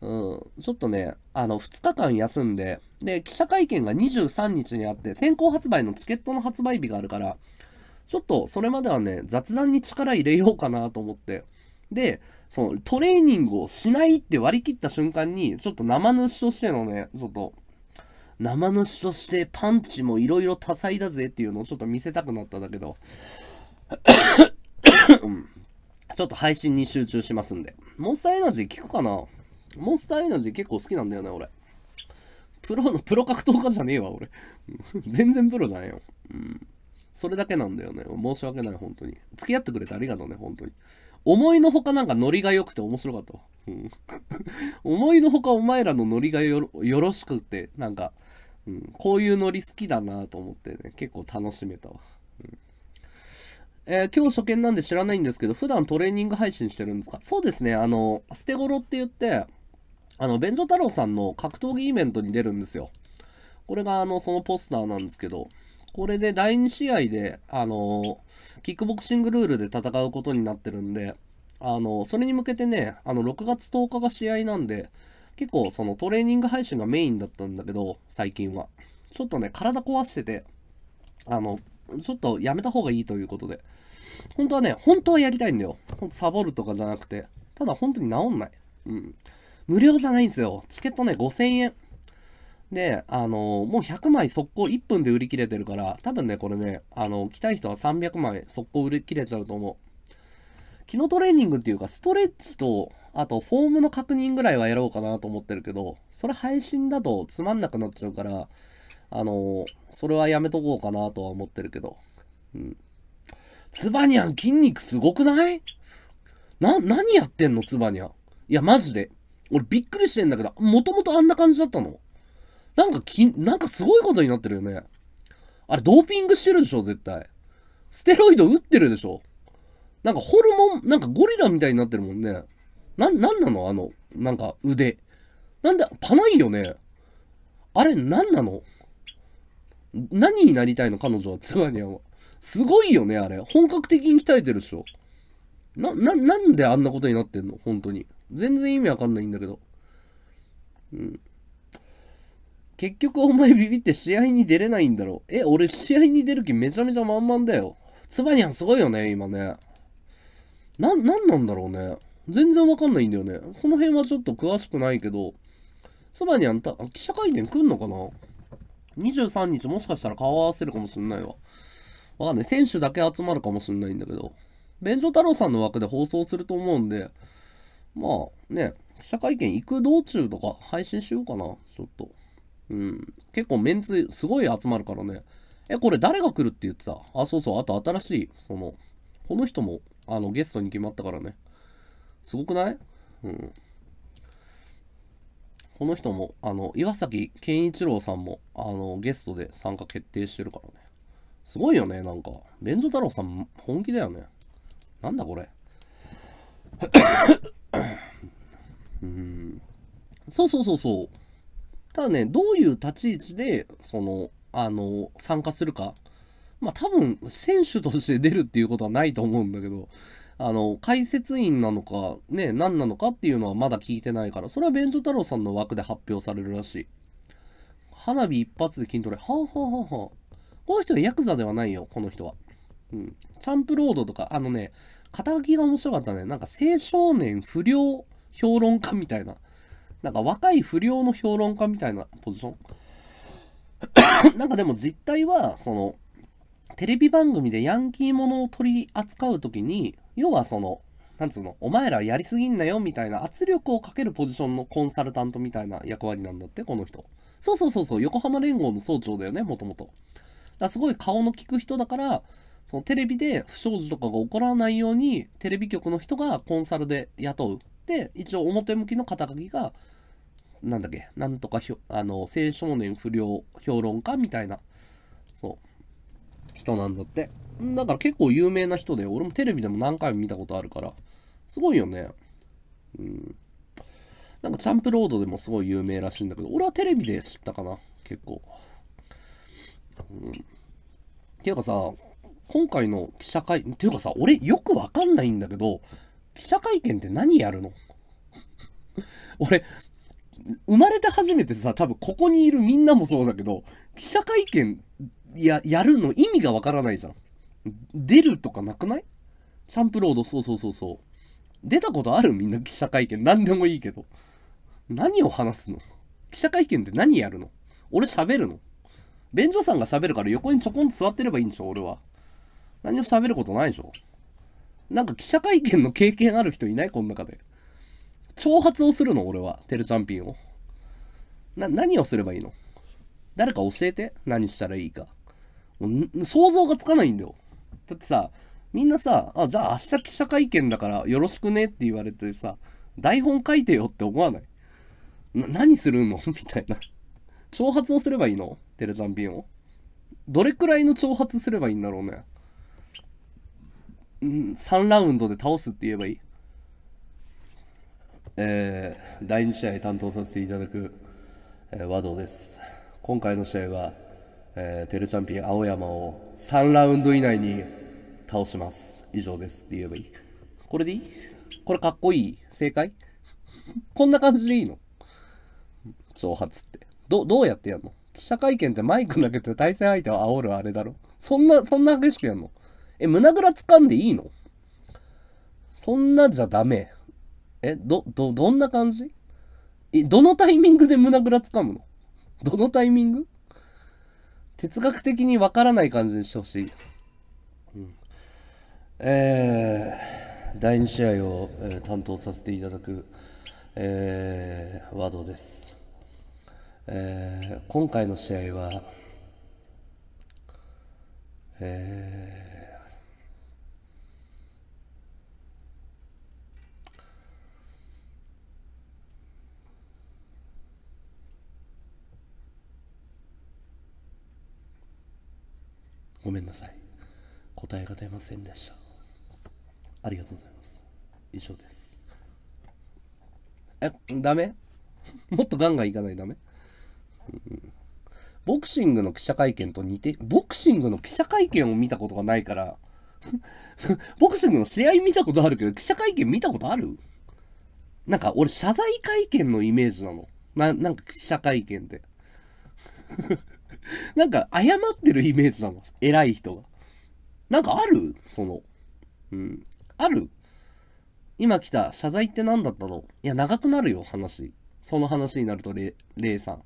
Speaker 1: うん、ちょっとね、あの、2日間休んで、で、記者会見が23日にあって、先行発売のチケットの発売日があるから、ちょっとそれまではね、雑談に力入れようかなと思って。で、そのトレーニングをしないって割り切った瞬間に、ちょっと生主としてのね、ちょっと、生主としてパンチもいろいろ多彩だぜっていうのをちょっと見せたくなったんだけどちょっと配信に集中しますんで。モンスターエナジー聞くかなモンスターエナジー結構好きなんだよね、俺。プロの、プロ格闘家じゃねえわ、俺。[laughs] 全然プロじゃねえよ。うん。それだけなんだよね。申し訳ない、本当に。付き合ってくれてありがとうね、本当に。思いのほかなんかノリが良くて面白かったわ。うん、[laughs] 思いのほかお前らのノリがよろしくて、なんか、うん、こういうノリ好きだなと思ってね、結構楽しめたわ。うんえー、今日初見なんで知らないんですけど、普段トレーニング配信してるんですかそうですね、あの、捨て頃って言って、あの、便所太郎さんの格闘技イベントに出るんですよ。これが、あの、そのポスターなんですけど、これで第2試合で、あのキックボクシングルールで戦うことになってるんで、あのそれに向けてね、あの6月10日が試合なんで、結構そのトレーニング配信がメインだったんだけど、最近は。ちょっとね、体壊してて、あの、ちょっとやめた方がいいということで。本当はね、本当はやりたいんだよ。ほんとサボるとかじゃなくて。ただ本当に治んない。うん。無料じゃないんですよ。チケットね、5000円。で、あのもう100枚速攻1分で売り切れてるから、多分ね、これね、あの来たい人は300枚速攻売り切れちゃうと思う。機能トレーニングっていうか、ストレッチと、あとフォームの確認ぐらいはやろうかなと思ってるけど、それ配信だとつまんなくなっちゃうから、あのそれはやめとこうかなとは思ってるけど。うん。つばにゃん筋肉すごくないな、何やってんのつばにゃん。いや、マジで。俺びっくりしてんだけど、もともとあんな感じだったのなんかき、なんかすごいことになってるよね。あれ、ドーピングしてるでしょ、絶対。ステロイド打ってるでしょ。なんかホルモン、なんかゴリラみたいになってるもんね。な、なんなのあの、なんか腕。なんで、パないよね。あれ、なんなの何になりたいの彼女は、ツアニアは。すごいよね、あれ。本格的に鍛えてるでしょ。な、な、なんであんなことになってんの本当に。全然意味わかんないんだけど。うん。結局お前ビビって試合に出れないんだろ。う。え、俺試合に出る気めちゃめちゃ満々だよ。つばにゃんすごいよね、今ね。な、なんなんだろうね。全然わかんないんだよね。その辺はちょっと詳しくないけど、つばにゃんた、記者会見来んのかな ?23 日もしかしたら顔合わせるかもしんないわ。わかんない。選手だけ集まるかもしんないんだけど。弁償太郎さんの枠で放送すると思うんで、まあね、記者会見行く道中とか配信しようかな、ちょっと。うん。結構メンツすごい集まるからね。え、これ誰が来るって言ってたあ、そうそう。あと新しい、その、この人も、あの、ゲストに決まったからね。すごくないうん。この人も、あの、岩崎健一郎さんも、あの、ゲストで参加決定してるからね。すごいよね、なんか。便所太郎さん、本気だよね。なんだこれ。[coughs] うん。そうそうそうそう。ただね、どういう立ち位置で、その、あの、参加するか。まあ多分、選手として出るっていうことはないと思うんだけど、あの、解説員なのか、ね、何なのかっていうのはまだ聞いてないから、それは弁償太郎さんの枠で発表されるらしい。花火一発で筋トレ。はあ、はあはあはあ、この人はヤクザではないよ、この人は。うん。チャンプロードとか、あのね、肩書きが面白かったね。なんか青少年不良評論家みたいな。なんか若い不良の評論家みたいなポジション [coughs] なんかでも実態は、その、テレビ番組でヤンキーものを取り扱うときに、要はその、なんつうの、お前らやりすぎんなよみたいな圧力をかけるポジションのコンサルタントみたいな役割なんだって、この人。そうそうそうそう、横浜連合の総長だよね、もともと。だすごい顔の利く人だから、そのテレビで不祥事とかが起こらないように、テレビ局の人がコンサルで雇う。で、一応表向きの肩書きが、なんだっけ、なんとかひょあの青少年不良評論家みたいな、そう、人なんだって。だから結構有名な人で、俺もテレビでも何回も見たことあるから、すごいよね。うん。なんかチャンプロードでもすごい有名らしいんだけど、俺はテレビで知ったかな、結構。うん。ていうかさ、今回の記者会、ていうかさ、俺よくわかんないんだけど、記者会見って何やるの [laughs] 俺、生まれて初めてさ、多分ここにいるみんなもそうだけど、記者会見や、やるの意味がわからないじゃん。出るとかなくないチャンプロード、そうそうそうそう。出たことあるみんな記者会見。何でもいいけど。何を話すの記者会見って何やるの俺喋るの便所さんが喋るから横にちょこんと座ってればいいんでしょ俺は。何も喋ることないでしょなんか記者会見の経験ある人いないこの中で。挑発をするの俺は、テルチャンピンを。な、何をすればいいの誰か教えて。何したらいいか。想像がつかないんだよ。だってさ、みんなさ、あ、じゃあ明日記者会見だからよろしくねって言われてさ、台本書いてよって思わない何するの [laughs] みたいな。挑発をすればいいのテレジャンピンを。どれくらいの挑発すればいいんだろうね。うん、3ラウンドで倒すって言えばいい。えー、第2試合担当させていただく、えー、和道です。今回の試合は、えー、テレチャンピオン青山を3ラウンド以内に倒します。以上ですって言えばいい。これでいいこれかっこいい正解こんな感じでいいの挑発って。ど、どうやってやんの記者会見ってマイク投げて対戦相手を煽るあれだろそんな、そんな激しくやんのえ、胸ぐら掴んでいいのそんなじゃダメ。え、ど、ど、どんな感じえ、どのタイミングで胸ぐら掴むのどのタイミング哲学的にわからない感じにしてほしい。うん、えー、第2試合を、えー、担当させていただく、えー、ワードです。えー、今回の試合は、えーごめんなさい答えが出ませんでしたありがとうございます以上ですえダメ [laughs] もっとガンガンいかないダメ、うん、ボクシングの記者会見と似てボクシングの記者会見を見たことがないから [laughs] ボクシングの試合見たことあるけど記者会見見たことあるなんか俺謝罪会見のイメージなのななんか記者会見で [laughs] なんか謝ってるイメージなの。偉い人が。なんかあるその。うん。ある今来た謝罪って何だったのいや、長くなるよ、話。その話になるとレ、レイさん。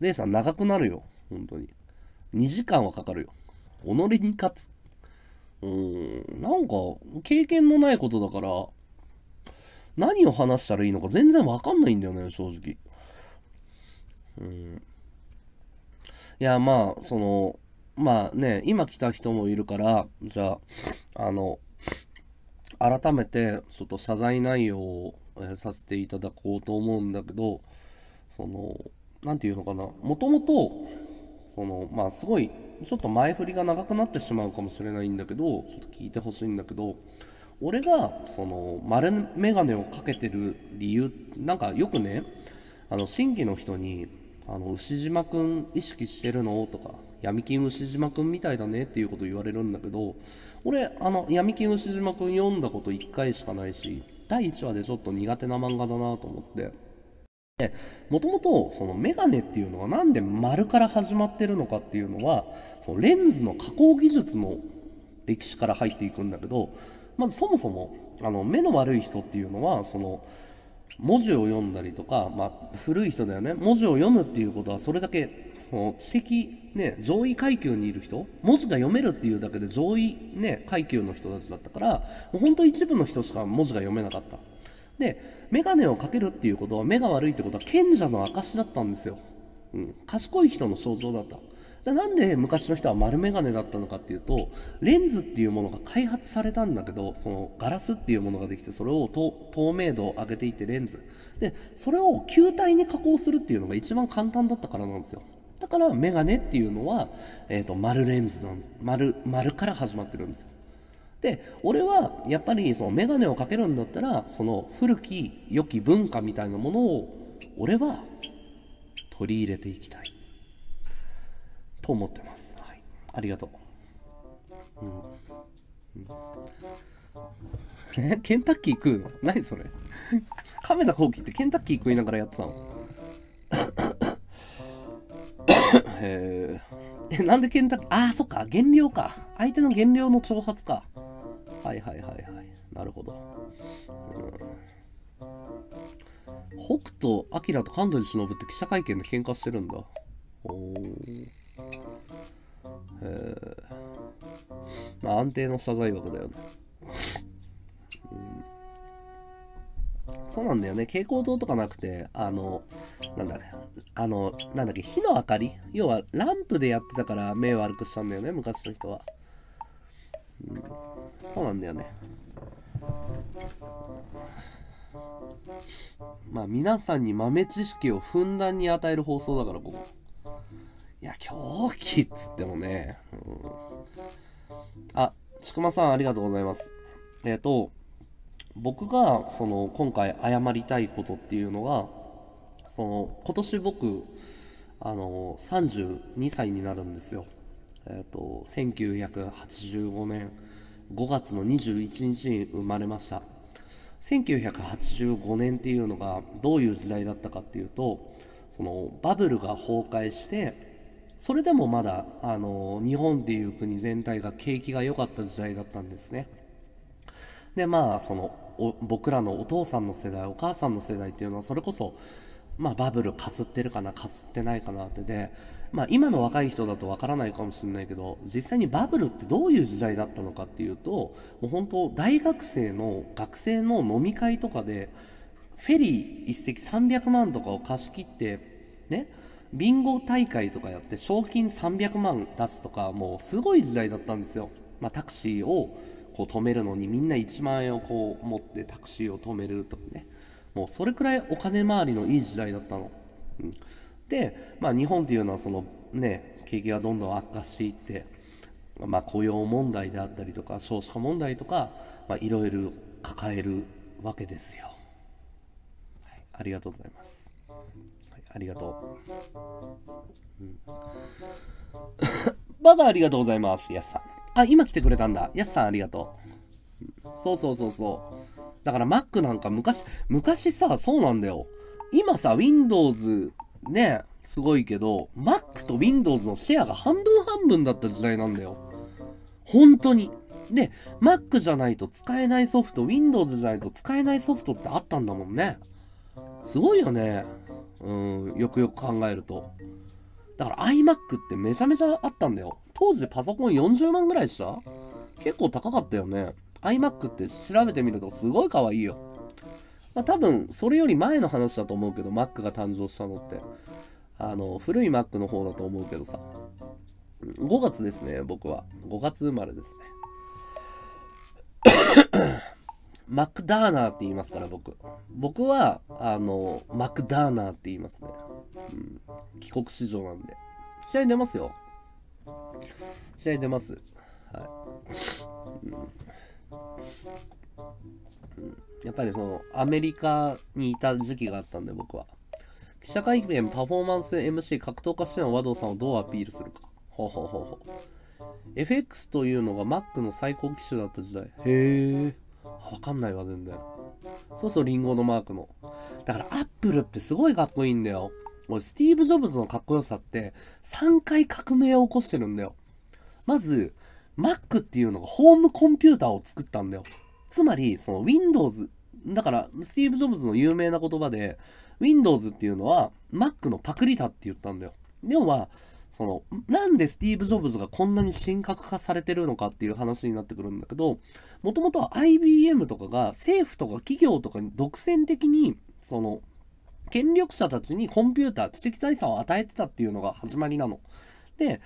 Speaker 1: レイさん、長くなるよ。本当に。2時間はかかるよ。己に勝つ。うーん、なんか、経験のないことだから、何を話したらいいのか全然わかんないんだよね、正直。うん。いや、まあ、その、まあね、今来た人もいるから、じゃあ、あの、改めて、ちょっと謝罪内容を、させていただこうと思うんだけど、その、何て言うのかな、もともと、その、まあ、すごい、ちょっと前振りが長くなってしまうかもしれないんだけど、ちょっと聞いてほしいんだけど、俺が、その、丸眼鏡をかけてる理由、なんかよくね、あの、審議の人に、あの牛島くん意識してるのとか闇金牛島くんみたいだねっていうこと言われるんだけど俺あの闇金牛島くん読んだこと1回しかないし第1話でちょっと苦手な漫画だなと思ってでもともとそのメガネっていうのは何で丸から始まってるのかっていうのはそのレンズの加工技術の歴史から入っていくんだけどまずそもそもあの目の悪い人っていうのはその文字を読んだりとか、まあ、古い人だよね文字を読むっていうことはそれだけその知的、ね、上位階級にいる人文字が読めるっていうだけで上位、ね、階級の人たちだったからもうほんと一部の人しか文字が読めなかったで眼鏡をかけるっていうことは目が悪いってことは賢者の証だったんですよ、うん、賢い人の象徴だったなんで昔の人は丸眼鏡だったのかっていうとレンズっていうものが開発されたんだけどそのガラスっていうものができてそれを透明度を上げていってレンズでそれを球体に加工するっていうのが一番簡単だったからなんですよだから眼鏡っていうのは、えーと、と丸レンズの丸丸から始まってるんですよで俺はやっぱりその眼鏡をかけるんだったらその古き良き文化みたいなものを俺は取り入れていきたいと思ってます。はい、ありがとう。うんうん、えケンタッキー食うの何それ亀田光輝ってケンタッキー食いながらやってたの [coughs] へえ。なんでケンタッキー、ああ、そっか、減量か。相手の減量の挑発か。はいはいはいはい。なるほど。うん、北斗晶と神取忍って記者会見で喧嘩してるんだ。おおえまあ安定の謝罪枠だよね、うん。そうなんだよね。蛍光灯とかなくて、あの、なんだ、あの、なんだっけ、火の明かり要はランプでやってたから目を悪くしたんだよね、昔の人は。うん、そうなんだよね。まあ皆さんに豆知識をふんだんに与える放送だから、ここ。いや、狂気っつってもね、うん、あ、ちくまさんありがとうございます。えっ、ー、と、僕がその今回謝りたいことっていうのが、その今年僕、あの32歳になるんですよ。えっ、ー、と、1985年5月の21日に生まれました。1985年っていうのがどういう時代だったかっていうと、そのバブルが崩壊して、それでもまだあの日本っていう国全体が景気が良かった時代だったんですねでまあその僕らのお父さんの世代お母さんの世代っていうのはそれこそまあ、バブルかすってるかなかすってないかなってで、まあ、今の若い人だとわからないかもしれないけど実際にバブルってどういう時代だったのかっていうともう本当大学生の学生の飲み会とかでフェリー1隻300万とかを貸し切ってねビンゴ大会とかやって賞金300万出すとかもうすごい時代だったんですよ、まあ、タクシーをこう止めるのにみんな1万円をこう持ってタクシーを止めるとかねもうそれくらいお金回りのいい時代だったの、うん、で、まあ、日本っていうのはそのね景気がどんどん悪化していって、まあ、雇用問題であったりとか少子化問題とかいろいろ抱えるわけですよ、はい、ありがとうございますありがとう。うん、バカありがとうございます、やすさん。あ、今来てくれたんだ。やすさんありがとう、うそうそうそうそう。だから Mac なんか昔、昔さ、そうなんだよ。今さ、Windows ね、すごいけど、Mac と Windows のシェアが半分半分だった時代なんだよ。本当に。で、Mac じゃないと使えないソフト、Windows じゃないと使えないソフトってあったんだもんね。すごいよね。うん、よくよく考えると。だから iMac ってめちゃめちゃあったんだよ。当時パソコン40万ぐらいした結構高かったよね。iMac って調べてみるとすごい可愛いよ。まあ多分、それより前の話だと思うけど、Mac が誕生したのって。あの、古い Mac の方だと思うけどさ。5月ですね、僕は。5月生まれですね。マクダーナーって言いますから、僕。僕は、あの、マクダーナーって言いますね。うん。帰国子女なんで。試合出ますよ。試合出ます。はい。うんやっぱりそのアメリカにいた時期があったんで僕は記者会見パフォーマンス MC 格闘家師の和道さんをどうアピールするかほうほうほうほう FX というのが Mac の最高機種だった時代へえわかんないわ、全然。そうそう、リンゴのマークの。だから、アップルってすごいかっこいいんだよ。俺、スティーブ・ジョブズのかっこよさって、3回革命を起こしてるんだよ。まず、Mac っていうのがホームコンピューターを作ったんだよ。つまり、その Windows、だから、スティーブ・ジョブズの有名な言葉で、Windows っていうのは Mac のパクリだって言ったんだよ。要は、その、なんでスティーブ・ジョブズがこんなに神格化されてるのかっていう話になってくるんだけど、もともとは IBM とかが政府とか企業とかに独占的に、その、権力者たちにコンピューター、知的財産を与えてたっていうのが始まりなの。で、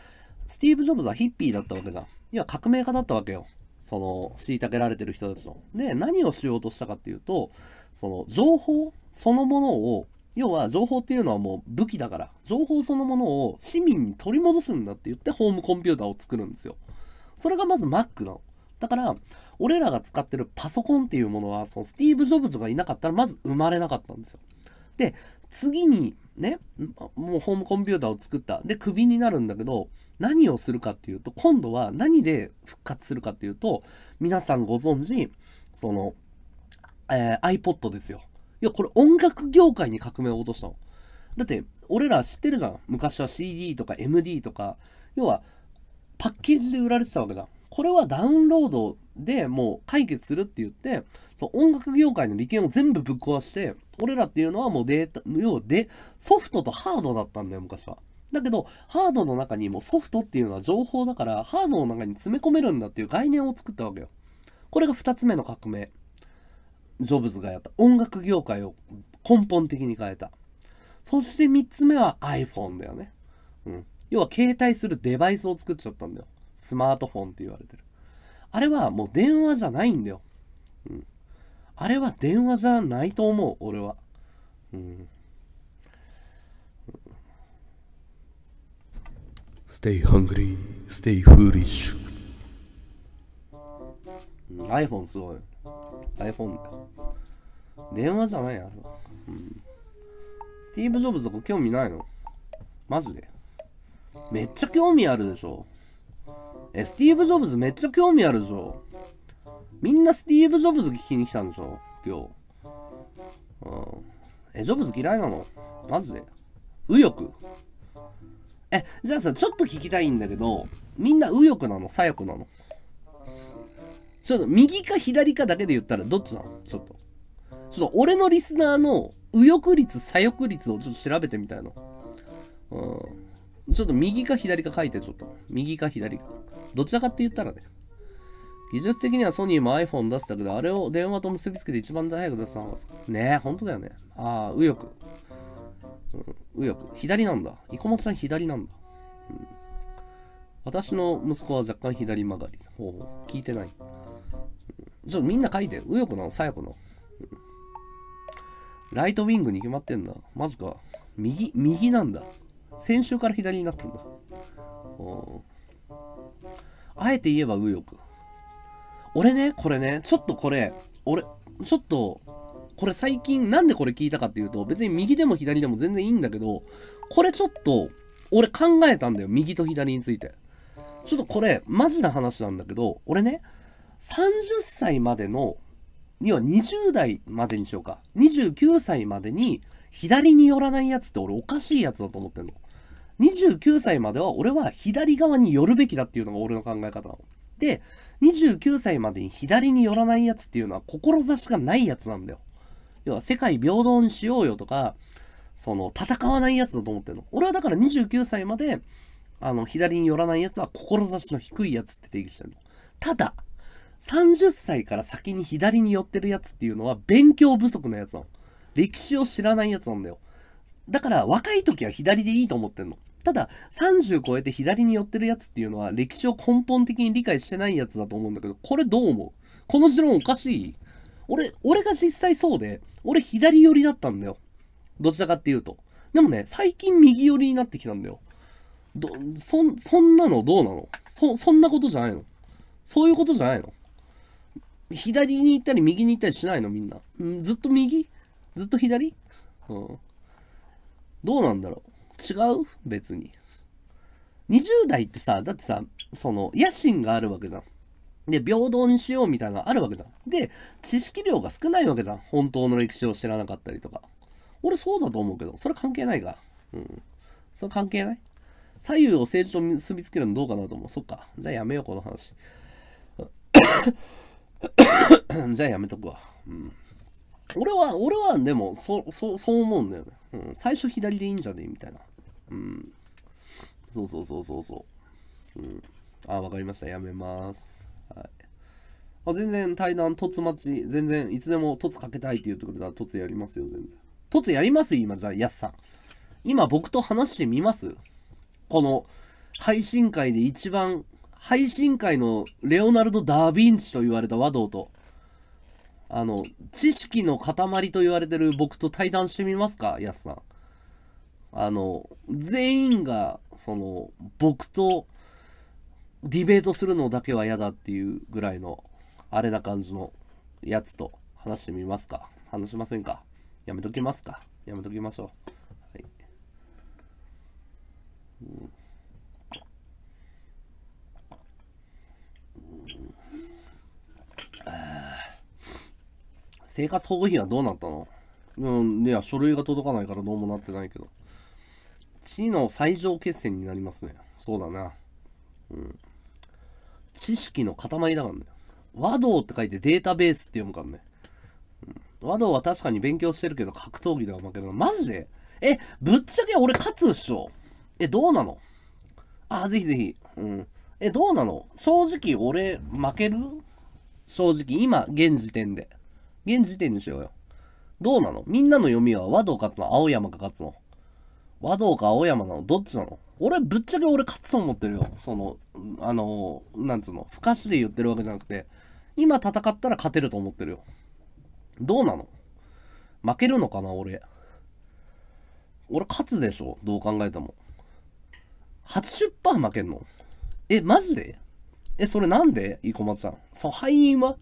Speaker 1: スティーブ・ジョブズはヒッピーだったわけじゃん。いや、革命家だったわけよ。その、虐げられてる人たちの。で、何をしようとしたかっていうと、その、情報そのものを、要は情報っていうのはもう武器だから、情報そのものを市民に取り戻すんだって言って、ホームコンピューターを作るんですよ。それがまず Mac なの。だから、俺らが使ってるパソコンっていうものは、そのスティーブ・ジョブズがいなかったら、まず生まれなかったんですよ。で、次に、ね、もうホームコンピューターを作った。で、クビになるんだけど、何をするかっていうと、今度は何で復活するかっていうと、皆さんご存知、その、えー、iPod ですよ。いや、これ音楽業界に革命を落としたの。だって、俺ら知ってるじゃん。昔は CD とか MD とか、要は、パッケージで売られてたわけじゃん。これはダウンロードでもう解決するって言って、その音楽業界の利権を全部ぶっ壊して、俺らっていうのはもうデータ、要はで、ソフトとハードだったんだよ、昔は。だけど、ハードの中にもソフトっていうのは情報だから、ハードの中に詰め込めるんだっていう概念を作ったわけよ。これが二つ目の革命。ジョブズがやった。音楽業界を根本的に変えた。そして三つ目は iPhone だよね。うん。要は携帯するデバイスを作っちゃったんだよ。スマートフォンって言われてる。あれはもう電話じゃないんだよ。うん。あれは電話じゃないと思う、俺は。うん。
Speaker 3: Stay hungry, stay foolish.
Speaker 1: iPhone すごい。iPhone だ電話じゃないやろ。うん。スティーブ・ジョブズとか興味ないのマジで。めっちゃ興味あるでしょ。え、スティーブ・ジョブズめっちゃ興味あるぞ。みんなスティーブ・ジョブズ聞きに来たんでしょ今日。うん。え、ジョブズ嫌いなのマジで右翼え、じゃあさ、ちょっと聞きたいんだけど、みんな右翼なの左翼なのちょっと右か左かだけで言ったらどっちなのちょっと。ちょっと俺のリスナーの右翼率左翼率をちょっと調べてみたいの。うん。ちょっと右か左か書いて、ちょっと。右か左か。どちらかって言ったらね。技術的にはソニーも iPhone 出したけど、あれを電話と結びつけて一番早く出したのはねえ、ほんとだよね。ああ、右翼。うん、右翼。左なんだ。生駒さん左なんだ。うん、私の息子は若干左曲がり。ほうほう。聞いてない。うん、ちょ、みんな書いて。右翼なの左翼の、うん。ライトウィングに決まってんだ。マジか。右、右なんだ。先週から左になってんだ。あえて言えば右翼。俺ね、これね、ちょっとこれ、俺、ちょっと、これ最近、なんでこれ聞いたかっていうと、別に右でも左でも全然いいんだけど、これちょっと、俺考えたんだよ。右と左について。ちょっとこれ、マジな話なんだけど、俺ね、30歳までの、には20代までにしようか。29歳までに、左に寄らないやつって俺おかしいやつだと思ってんの。29歳までは俺は左側に寄るべきだっていうのが俺の考え方なの。で、29歳までに左に寄らないやつっていうのは志がないやつなんだよ。要は世界平等にしようよとか、その戦わないやつだと思ってるの。俺はだから29歳まで、あの、左に寄らないやつは志の低いやつって定義してるの。ただ、30歳から先に左に寄ってるやつっていうのは勉強不足のやつなの。歴史を知らないやつなんだよ。だから若い時は左でいいと思ってんの。ただ、30超えて左に寄ってるやつっていうのは歴史を根本的に理解してないやつだと思うんだけど、これどう思うこの持論おかしい俺、俺が実際そうで、俺左寄りだったんだよ。どちらかっていうと。でもね、最近右寄りになってきたんだよ。ど、そ、そんなのどうなのそ、そんなことじゃないのそういうことじゃないの左に行ったり右に行ったりしないのみんな。ずっと右ずっと左うん。どうなんだろう違う別に。20代ってさ、だってさ、その、野心があるわけじゃん。で、平等にしようみたいなのあるわけじゃん。で、知識量が少ないわけじゃん。本当の歴史を知らなかったりとか。俺そうだと思うけど、それ関係ないか。うん。それ関係ない左右を政治と結びつけるのどうかなと思う。そっか。じゃあやめよう、この話。[coughs] じゃあやめとくわ。うん。俺は、俺はでも、そ、そ、そう思うんだよね。うん、最初左でいいんじゃねみたいな。うん。そうそうそうそうそう。うん。あ、わかりました。やめます。はい。あ全然対談、凸待ち、全然、いつでも凸かけたいって言ってくれたら凸やりますよ、全然。凸やります今、じゃあ、やっさん。今、僕と話してみますこの、配信会で一番、配信会のレオナルド・ダ・ヴィンチと言われた和道と、あの、知識の塊と言われてる僕と対談してみますか、やすさん。あの、全員が、その、僕とディベートするのだけは嫌だっていうぐらいの、あれな感じのやつと話してみますか話しませんかやめときますかやめときましょう。はい。うん生活保護費はどうなったのうん、いや、書類が届かないからどうもなってないけど。知の最上決戦になりますね。そうだな。うん。知識の塊だからね。和道って書いてデータベースって読むからね。うん、和道は確かに勉強してるけど格闘技では負けるな。マジでえ、ぶっちゃけ俺勝つっしょ。え、どうなのあ、ぜひぜひ。うん。え、どうなの正直俺負ける正直今、現時点で。現時点にしようよ。どうなのみんなの読みは和道勝つの青山が勝つの和道か青山なのどっちなの俺、ぶっちゃけ俺勝つと思ってるよ。その、あの、なんつうの、不可視で言ってるわけじゃなくて、今戦ったら勝てると思ってるよ。どうなの負けるのかな俺。俺勝つでしょどう考えても。80%負けんのえ、マジでえ、それなんで生駒ちゃん。そう、敗因は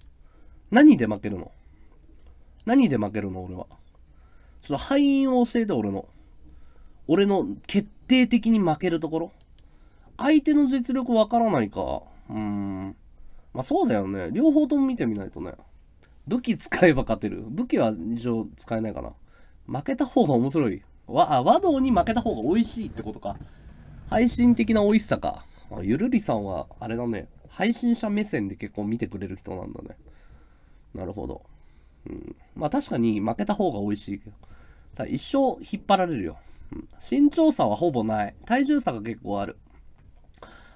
Speaker 1: 何で負けるの何で負けるの俺は。その敗因を教えて、俺の。俺の決定的に負けるところ。相手の実力わからないか。うーん。まあそうだよね。両方とも見てみないとね。武器使えば勝てる。武器は一応使えないかな。負けた方が面白い。わ、あ、和道に負けた方が美味しいってことか。配信的な美味しさか。あゆるりさんは、あれだね。配信者目線で結構見てくれる人なんだね。なるほど。まあ確かに負けた方が美味しいけど。ただ一生引っ張られるよ、うん。身長差はほぼない。体重差が結構ある。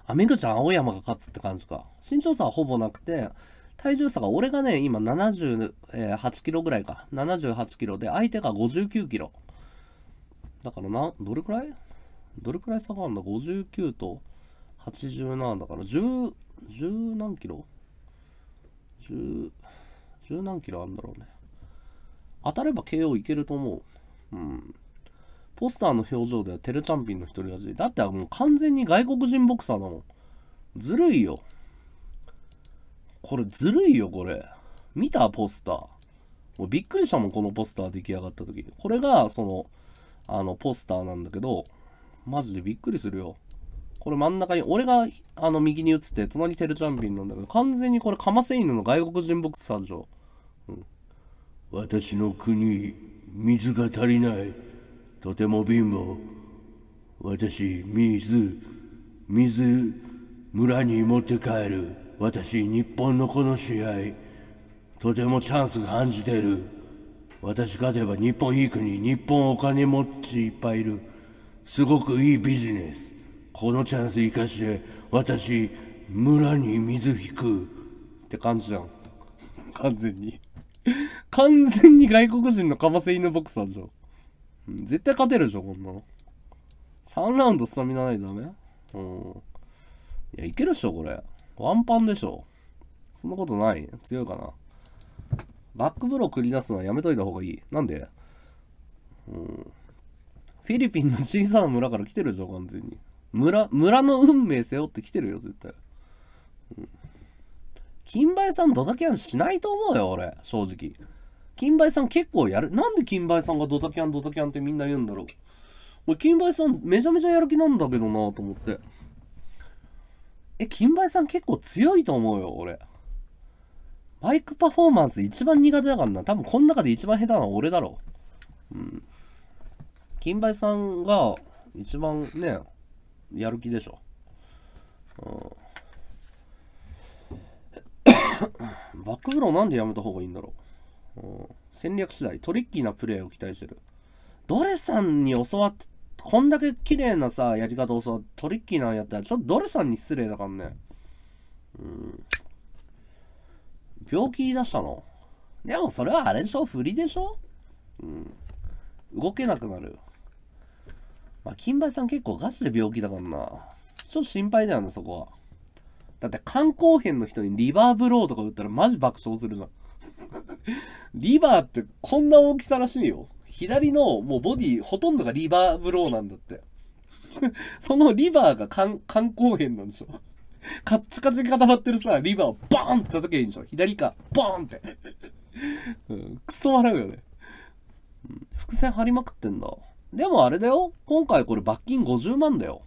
Speaker 1: あ、みぐちゃん、青山が勝つって感じか。身長差はほぼなくて、体重差が、俺がね、今78キロぐらいか。78キロで、相手が59キロ。だからな、どれくらいどれくらい差があるんだ ?59 と87だから10、10何キロ ?10、十何キロあるんだろうね。当たれば KO いけると思う。うん。ポスターの表情ではテルチャンピンの独り味。だってもう完全に外国人ボクサーだもん。ずるいよ。これずるいよ、これ。見たポスター。もうびっくりしたもん、このポスター出来上がった時。これが、その、あの、ポスターなんだけど、マジでびっくりするよ。これ真ん中に、俺があの右に映って、隣テルチャンピンなんだけど、完全にこれカマセイヌの外国人ボクサーでしょ。
Speaker 3: 私の国、水が足りない。とても貧乏。私、水、水、村に持って帰る。私、日本のこの試合、とてもチャンス感じてる。私勝てば日本いい国、日本お金持ちいっぱいいる。すごくいいビジネス。このチャンス生かして、私、村に水引く。
Speaker 1: って感じじゃん。完全に完全に外国人のカマセイヌボクサーじゃん。ん、絶対勝てるじゃん、こんなの。3ラウンドスタミナないとダメうん。いや、いけるっしょ、これ。ワンパンでしょ。そんなことない強いかな。バックブロー繰り出すのはやめといた方がいい。なんでうん。フィリピンの小さな村から来てるじゃん、完全に。村、村の運命背負って来てるよ、絶対。うん金梅さんドタキャンしないと思うよ、俺、正直。金梅さん結構やる。なんで金梅さんがドタキャン、ドタキャンってみんな言うんだろう。俺、金梅さんめちゃめちゃやる気なんだけどなと思って。え、金梅さん結構強いと思うよ、俺。マイクパフォーマンス一番苦手だからな。多分この中で一番下手なのは俺だろう。うん。金梅さんが一番ね、やる気でしょ。うん。バックフローなんでやめた方がいいんだろう。うん、戦略次第。トリッキーなプレーを期待してる。ドレさんに教わって、こんだけ綺麗なさ、やり方をて、トリッキーなやったら、ちょっとドレさんに失礼だからね。うん。病気出したのでもそれはあれでしょ振りでしょうん。動けなくなる。まあ、金梅さん結構ガチで病気だからな。ちょっと心配だよね、そこは。だって観光編の人にリバーブローとか打ったらマジ爆笑するじゃん。リバーってこんな大きさらしいよ。左のもうボディほとんどがリバーブローなんだって。[laughs] そのリバーが観光編なんでしょ。カッチカチに固まってるさ、リバーをバーンって叩けばいいんでしょ。左か、バーンって。うん、クソ笑うよね。うん、伏線張りまくってんだ。でもあれだよ。今回これ罰金50万だよ。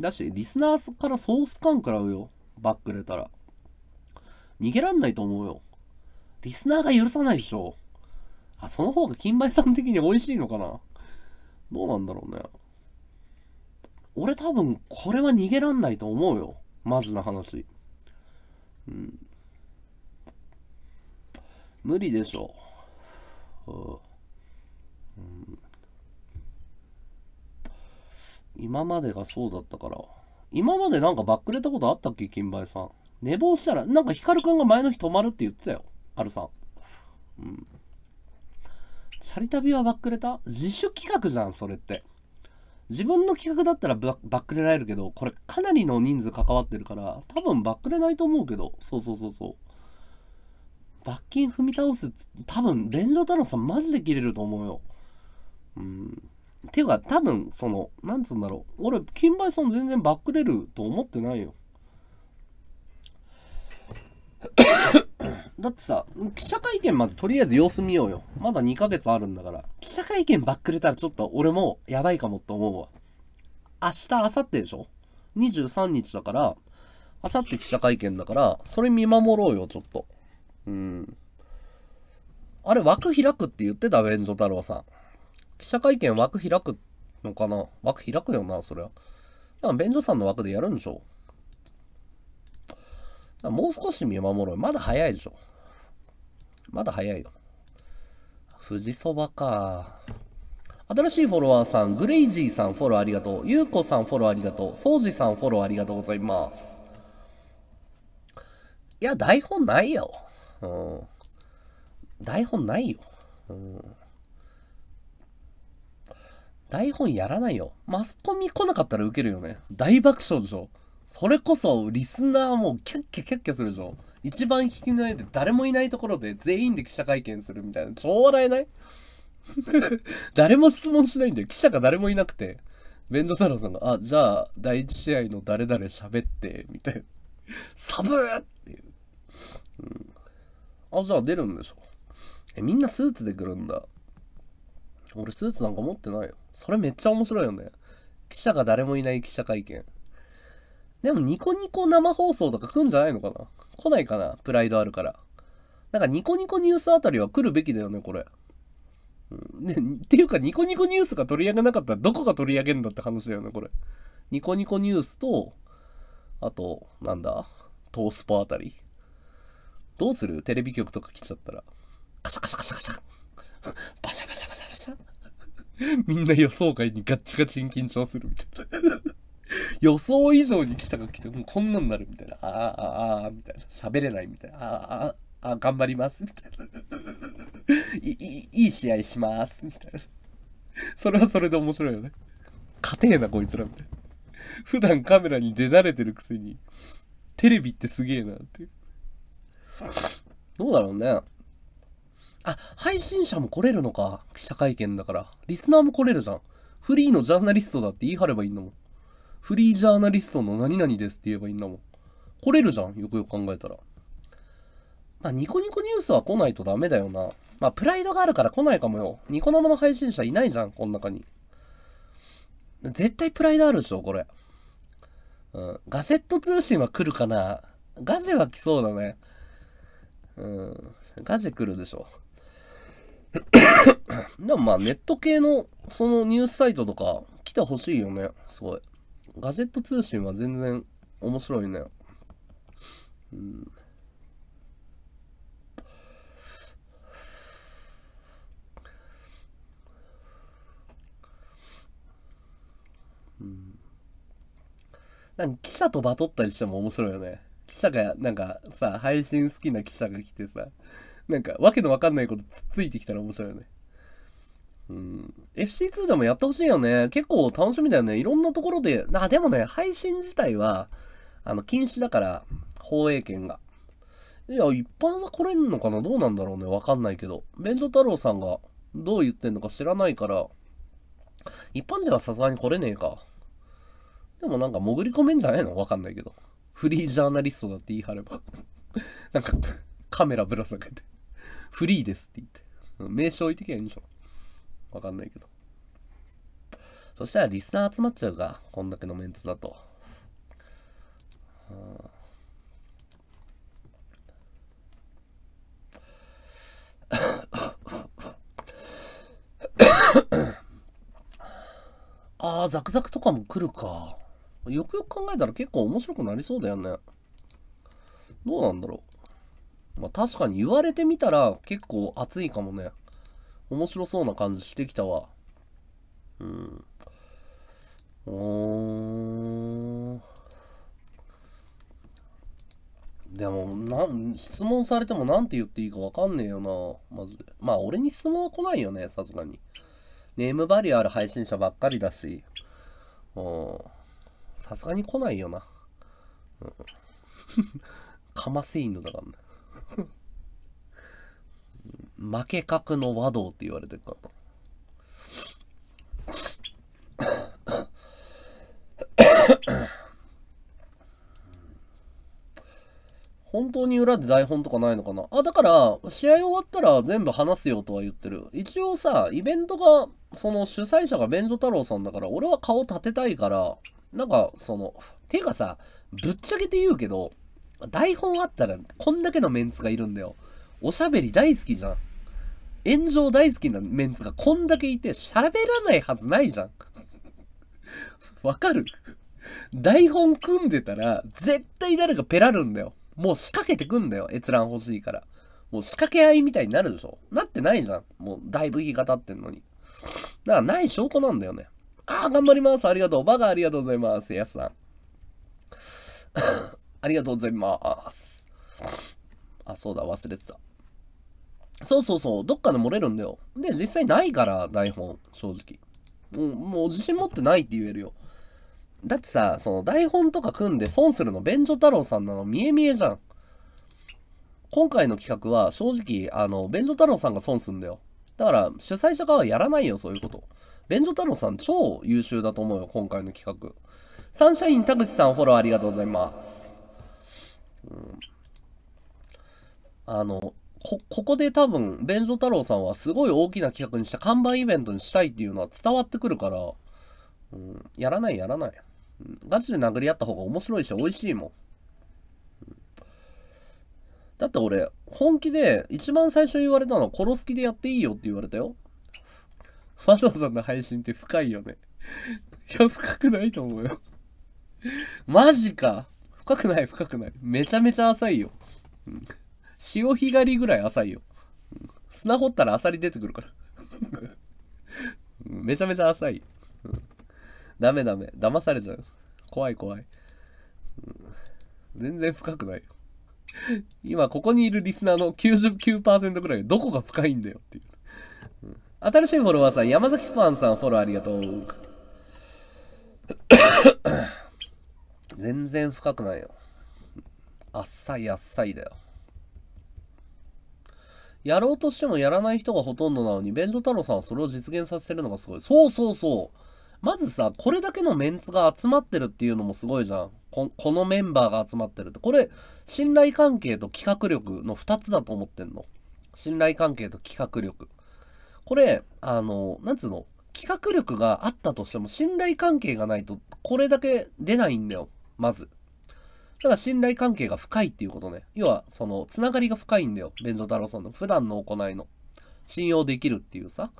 Speaker 1: だし、リスナーからソース感食らうよ。バック出たら。逃げらんないと思うよ。リスナーが許さないでしょ。あ、その方が金梅さん的に美味しいのかなどうなんだろうね。俺多分、これは逃げらんないと思うよ。マジな話。うん。無理でしょう。うん、今までがそうだったから。今までなんかバックレたことあったっけ金梅さん。寝坊したら、なんか光くんが前の日泊まるって言ってたよ。ハルさん。うん。チャリ旅はバックレた自主企画じゃん、それって。自分の企画だったらバックレられるけど、これかなりの人数関わってるから、多分バックレないと思うけど、そうそうそうそう。罰金踏み倒す、多分、連城太郎さんマジで切れると思うよ。うん。ていうか、多分、その、なんつうんだろう。俺、金イソン全然バックれると思ってないよ。[coughs] だってさ、記者会見までとりあえず様子見ようよ。まだ2ヶ月あるんだから。記者会見バックれたらちょっと俺もやばいかもって思うわ。明日、明後日でしょ ?23 日だから、明後日記者会見だから、それ見守ろうよ、ちょっと。うん。あれ、枠開くって言ってた、ジョ太郎さん。記者会見枠開くのかな枠開くよな、それは。なんか、便所さんの枠でやるんでしょもう少し見守ろう。まだ早いでしょ。まだ早いよ。富士そばか。新しいフォロワーさん、グレイジーさんフォローありがとう。ゆうこさんフォローありがとう。そうじさんフォローありがとうございます。いや、台本ないよ。うん。台本ないよ。うん。台本やらないよ。マスコミ来なかったらウケるよね。大爆笑でしょ。それこそ、リスナーもキャッキャキャッキャするでしょ。一番引き抜いて誰もいないところで全員で記者会見するみたいな。超笑えない [laughs] 誰も質問しないんだよ。記者が誰もいなくて。弁当太郎さんが、あ、じゃあ、第一試合の誰々喋って、みたいな。サブーっていう。うん。あ、じゃあ出るんでしょ。え、みんなスーツで来るんだ。俺スーツなんか持ってないよ。それめっちゃ面白いよね。記者が誰もいない記者会見。でもニコニコ生放送とか来んじゃないのかな来ないかなプライドあるから。なんかニコニコニュースあたりは来るべきだよね、これ。うん、ね、っていうかニコニコニュースが取り上げなかったらどこが取り上げんだって話だよね、これ。ニコニコニュースと、あと、なんだトースポあたり。どうするテレビ局とか来ちゃったら。カシャカシャカシャカシャ。
Speaker 3: バシャバシャバシャバシャ。
Speaker 1: [laughs] みんな予想外にガッチガチに緊張するみたいな [laughs] 予想以上に記者が来て、もうこんなんなるみたいな。ああ、ああ、あみたいな。喋れないみたいな。ああ、ああ、頑張ります、みたいな [laughs] いい。いい試合します、みたいな。それはそれで面白いよね。勝てえな、こいつら、みたいな。普段カメラに出慣れてるくせに、テレビってすげえな、っていう。どうだろうね。あ、配信者も来れるのか。記者会見だから。リスナーも来れるじゃん。フリーのジャーナリストだって言い張ればいいんだもん。フリージャーナリストの何々ですって言えばいいんだもん。来れるじゃん。よくよく考えたら。まあ、ニコニコニュースは来ないとダメだよな。まあ、プライドがあるから来ないかもよ。ニコ生の配信者いないじゃん、こん中に。絶対プライドあるでしょ、これ。うん。ガジェット通信は来るかな。ガジェは来そうだね。うん。ガジェ来るでしょ。でもまあネット系のそのニュースサイトとか来てほしいよね、すごい。ガジェット通信は全然面白いね。うん。うん、なんか記者とバトったりしても面白いよね。記者が、なんかさ、配信好きな記者が来てさ、なんか、わけのわかんないことついてきたら面白いよね。うん。FC2 でもやってほしいよね。結構楽しみだよね。いろんなところで。あ、でもね、配信自体は、あの、禁止だから、放映権が。いや、一般は来れんのかなどうなんだろうね。わかんないけど。弁当太郎さんがどう言ってんのか知らないから、一般ではさすがに来れねえか。でもなんか潜り込めんじゃないのわかんないけど。フリージャーナリストだって言い張れば。なんか、カメラぶら下げて。フリーですって言って。名称置いてきゃいいんでしょ。わかんないけど。そしたらリスナー集まっちゃうか。こんだけのメンツだと。ああー、ザクザクとかも来るか。よくよく考えたら結構面白くなりそうだよね。どうなんだろう。まあ、確かに言われてみたら結構熱いかもね。面白そうな感じしてきたわ。
Speaker 3: うん。ー。
Speaker 1: でも、なん、質問されても何て言っていいかわかんねえよな。まず。で。まあ、俺に質問は来ないよね、さすがに。ネームバリューある配信者ばっかりだし。うん。さすがに来ないよな。うん。[laughs] かませ犬だからね。負け格の和道って言われてるかな。[coughs] 本当に裏で台本とかないのかなあ、だから、試合終わったら全部話すよとは言ってる。一応さ、イベントが、その主催者が便所太郎さんだから、俺は顔立てたいから、なんか、その、ていうかさ、ぶっちゃけて言うけど、台本あったらこんだけのメンツがいるんだよ。おしゃべり大好きじゃん。炎上大好きなメンツがこんだけいて、喋らないはずないじゃん。[laughs] わかる台本組んでたら、絶対誰かペラるんだよ。もう仕掛けてくんだよ。閲覧欲しいから。もう仕掛け合いみたいになるでしょ。なってないじゃん。もうだいぶ言い方ってんのに。だからない証拠なんだよね。ああ、頑張ります。ありがとう。バカありがとうございます。やすさん。ありがとうございます。あ、そうだ、忘れてた。そうそうそう、どっかで漏れるんだよ。で、実際ないから、台本、正直。もう、もう自信持ってないって言えるよ。だってさ、その台本とか組んで損するの、便所太郎さんなの見え見えじゃん。今回の企画は、正直、あの、便所太郎さんが損すんだよ。だから、主催者側はやらないよ、そういうこと。便所太郎さん、超優秀だと思うよ、今回の企画。サンシャイン田口さん、フォローありがとうございます。あの、こ、ここで多分、弁償太郎さんはすごい大きな企画にした看板イベントにしたいっていうのは伝わってくるから、うん、やらないやらない。ガチで殴り合った方が面白いし、美味しいもん。ん、だって俺、本気で一番最初言われたのは殺す気でやっていいよって言われたよ。ファドさんの配信って深いよね。いや、深くないと思うよマジか。深くない深くないめちゃめちゃ浅いよ、うん、潮干狩りぐらい浅いよ、うん、砂掘ったらアサリ出てくるからめちゃめちゃ浅い、うん、ダメダメ騙されちゃう怖い怖い、うん、全然深くない今ここにいるリスナーの99%ぐらいどこが深いんだよっていう、うん、新しいフォロワーさん山崎スパンさんフォローありがとう全然深くないよ。あっさいあっさいだよ。やろうとしてもやらない人がほとんどなのに、ベント太郎さんはそれを実現させてるのがすごい。そうそうそう。まずさ、これだけのメンツが集まってるっていうのもすごいじゃん。ここのメンバーが集まってるって。これ、信頼関係と企画力の2つだと思ってんの。信頼関係と企画力。これ、あの、なんつうの企画力があったとしても信頼関係がないとこれだけ出ないんだよ。まず。ただ信頼関係が深いっていうことね。要は、その、つながりが深いんだよ。弁償太郎さんの普段の行いの。信用できるっていうさ。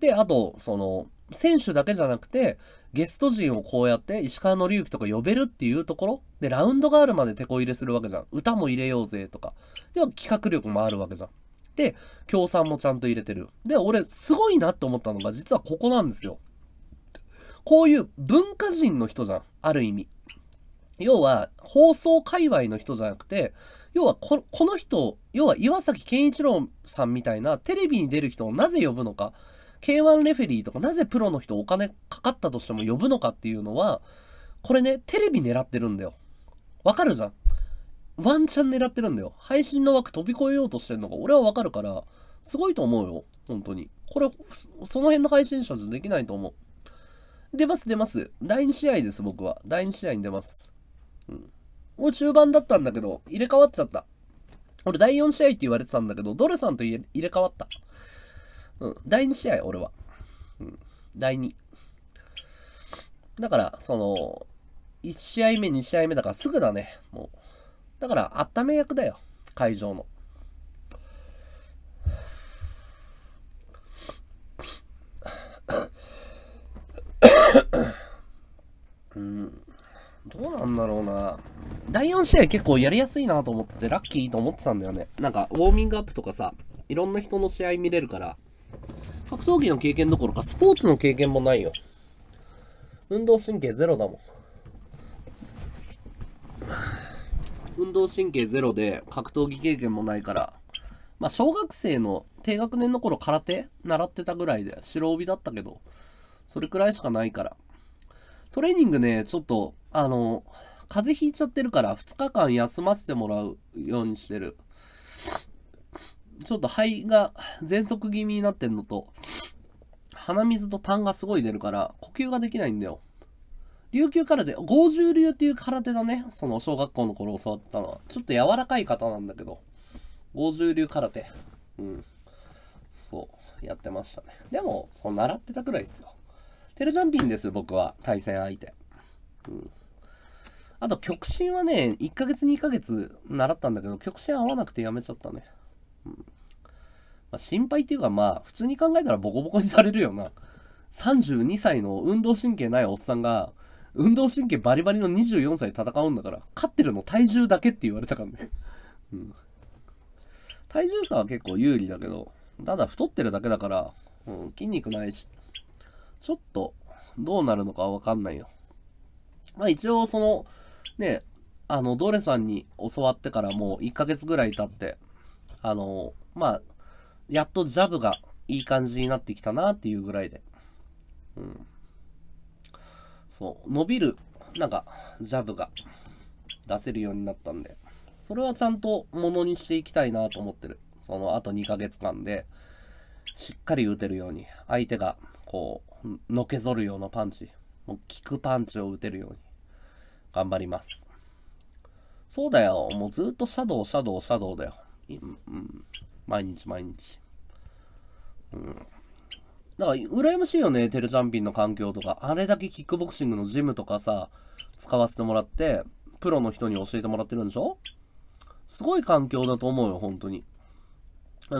Speaker 1: で、あと、その、選手だけじゃなくて、ゲスト陣をこうやって石川の之とか呼べるっていうところで、ラウンドがあるまで手こ入れするわけじゃん。歌も入れようぜとか。要は企画力もあるわけじゃん。で、協賛もちゃんと入れてる。で、俺、すごいなって思ったのが、実はここなんですよ。こういう文化人の人じゃん。ある意味。要は放送界隈の人じゃなくて要はこの人要は岩崎健一郎さんみたいなテレビに出る人をなぜ呼ぶのか K1 レフェリーとかなぜプロの人お金かかったとしても呼ぶのかっていうのはこれねテレビ狙ってるんだよわかるじゃんワンチャン狙ってるんだよ配信の枠飛び越えようとしてるのが俺はわかるからすごいと思うよ本当にこれその辺の配信者じゃできないと思う出ます出ます第2試合です僕は第2試合に出ますうん。もう中盤だったんだけど、入れ替わっちゃった。俺、第4試合って言われてたんだけど、ドレさんと入れ替わった。うん。第2試合、俺は。うん。第2。だから、その、1試合目、2試合目だからすぐだね。もう。だから、温め役だよ。会場の。うん。どうなんだろうな。第4試合結構やりやすいなと思って、ラッキーと思ってたんだよね。なんか、ウォーミングアップとかさ、いろんな人の試合見れるから、格闘技の経験どころか、スポーツの経験もないよ。運動神経ゼロだもん。運動神経ゼロで格闘技経験もないから、まあ、小学生の低学年の頃空手習ってたぐらいで白帯だったけどそれくらいしかないからトレーニングねちょっとあの、風邪ひいちゃってるから2日間休ませてもらうようにしてる。ちょっと肺が喘息気味になってんのと、鼻水と痰がすごい出るから、呼吸ができないんだよ。琉球空手、五十流っていう空手だね。その小学校の頃教わったのは。ちょっと柔らかい方なんだけど、五十流空手。うん。そう、やってましたね。でも、そう習ってたくらいですよ。テレジャンピンです、僕は。対戦相手。うん。あと、極真はね、1ヶ月2ヶ月習ったんだけど、極真合わなくてやめちゃったね。うん。まあ、心配っていうか、まあ、普通に考えたらボコボコにされるよな。32歳の運動神経ないおっさんが、運動神経バリバリの24歳戦うんだから、勝ってるの体重だけって言われたからね。うん。体重差は結構有利だけど、ただ太ってるだけだから、うん、筋肉ないし、ちょっとどうなるのかわかんないよ。まあ一応その、で、あの、ドレさんに教わってからもう1ヶ月ぐらい経って、あの、まあ、やっとジャブがいい感じになってきたなっていうぐらいで。うん。そう、伸びる、なんか、ジャブが出せるようになったんで、それはちゃんとものにしていきたいなと思ってる。その、あと2ヶ月間で、しっかり打てるように、相手が、こう、のけぞるようなパンチ、もう効くパンチを打てるように。頑張ります。そうだよ。もうずっとシャドウ、シャドウ、シャドウだよ。うん、毎日毎日。うん。だから、羨ましいよね、テレチャンピンの環境とか。あれだけキックボクシングのジムとかさ、使わせてもらって、プロの人に教えてもらってるんでしょすごい環境だと思うよ、本当に。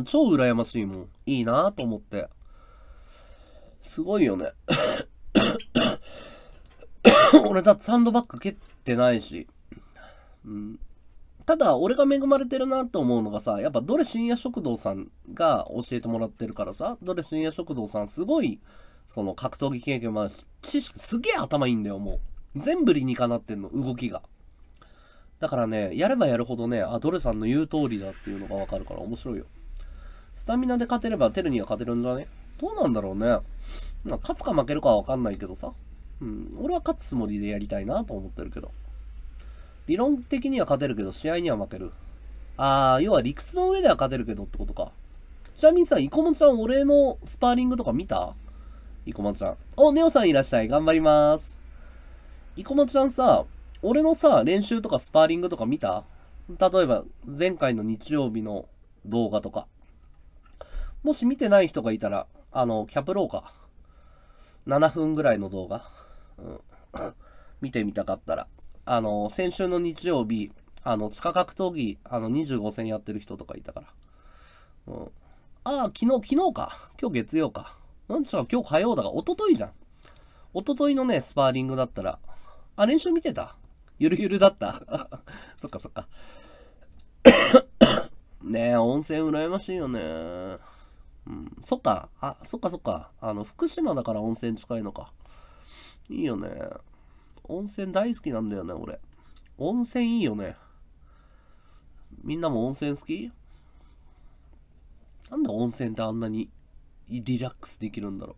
Speaker 1: 超羨ましいもん。いいなぁと思って。すごいよね。[laughs] 俺だってサンドバッグ蹴ってないし。うん、ただ、俺が恵まれてるなと思うのがさ、やっぱどれ深夜食堂さんが教えてもらってるからさ、どれ深夜食堂さんすごい、その格闘技経験もあるし、知識すげえ頭いいんだよ、もう。全部理にかなってんの、動きが。だからね、やればやるほどね、あ、ドレさんの言う通りだっていうのがわかるから面白いよ。スタミナで勝てればテルには勝てるんじゃねどうなんだろうね。ま勝つか負けるかはわかんないけどさ。うん、俺は勝つつもりでやりたいなと思ってるけど。理論的には勝てるけど、試合には負ける。あー、要は理屈の上では勝てるけどってことか。ちなみにさ、生駒ちゃん、俺のスパーリングとか見た生駒ちゃん。お、ネオさんいらっしゃい。頑張ります。生駒ちゃんさ、俺のさ、練習とかスパーリングとか見た例えば、前回の日曜日の動画とか。もし見てない人がいたら、あの、キャプローか。7分ぐらいの動画。見てみたかったら。あの、先週の日曜日、あの、地下格闘技、あの、25戦やってる人とかいたから。うん。ああ、昨日、昨日か。今日月曜か。なんちゃう、今日火曜だが、一昨日じゃん。一昨日のね、スパーリングだったら、あ、練習見てたゆるゆるだった [laughs] そっかそっか。[coughs] ねえ、温泉羨ましいよね。うん、そっか、あ、そっかそっか。あの、福島だから温泉近いのか。いいよね。温泉大好きなんだよね、俺。温泉いいよね。みんなも温泉好きなんで温泉ってあんなにリラックスできるんだろう。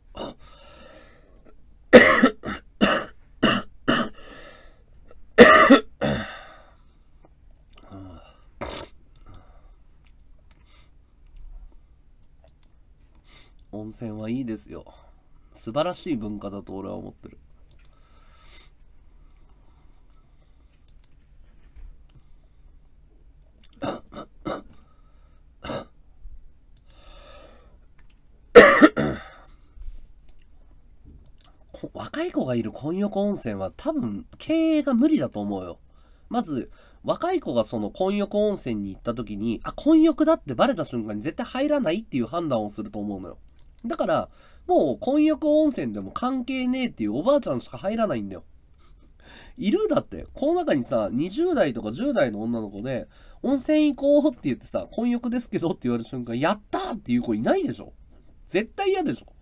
Speaker 1: 温泉はいいですよ。素晴らしい文化だと俺は思ってる。がいる混浴温泉は多分経営が無理だと思うよ。まず、若い子がその混浴温泉に行った時に、あ、混浴だってバレた瞬間に絶対入らないっていう判断をすると思うのよ。だから、もう混浴温泉でも関係ねえっていうおばあちゃんしか入らないんだよ。いるだって。この中にさ、20代とか10代の女の子で、温泉行こうって言ってさ、混浴ですけどって言われる瞬間、やったーっていう子いないでしょ絶対嫌でしょ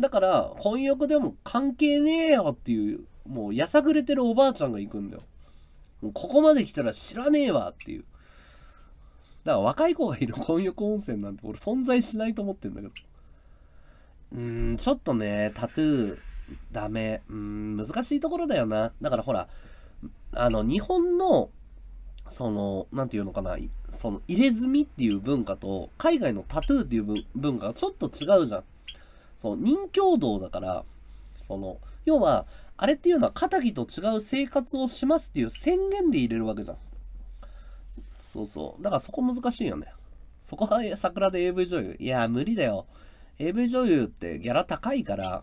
Speaker 1: だから混浴でも関係ねえよっていうもうやさぐれてるおばあちゃんが行くんだよもうここまで来たら知らねえわっていうだから若い子がいる混浴温泉なんて俺存在しないと思ってんだけどうーんちょっとねタトゥーダメうーん難しいところだよなだからほらあの日本のその何て言うのかなその入れ墨っていう文化と海外のタトゥーっていう文化がちょっと違うじゃんそう、任侠道だから、その、要は、あれっていうのは、仇と違う生活をしますっていう宣言で入れるわけじゃん。そうそう。だからそこ難しいよね。そこは桜で AV 女優。いや、無理だよ。AV 女優ってギャラ高いから、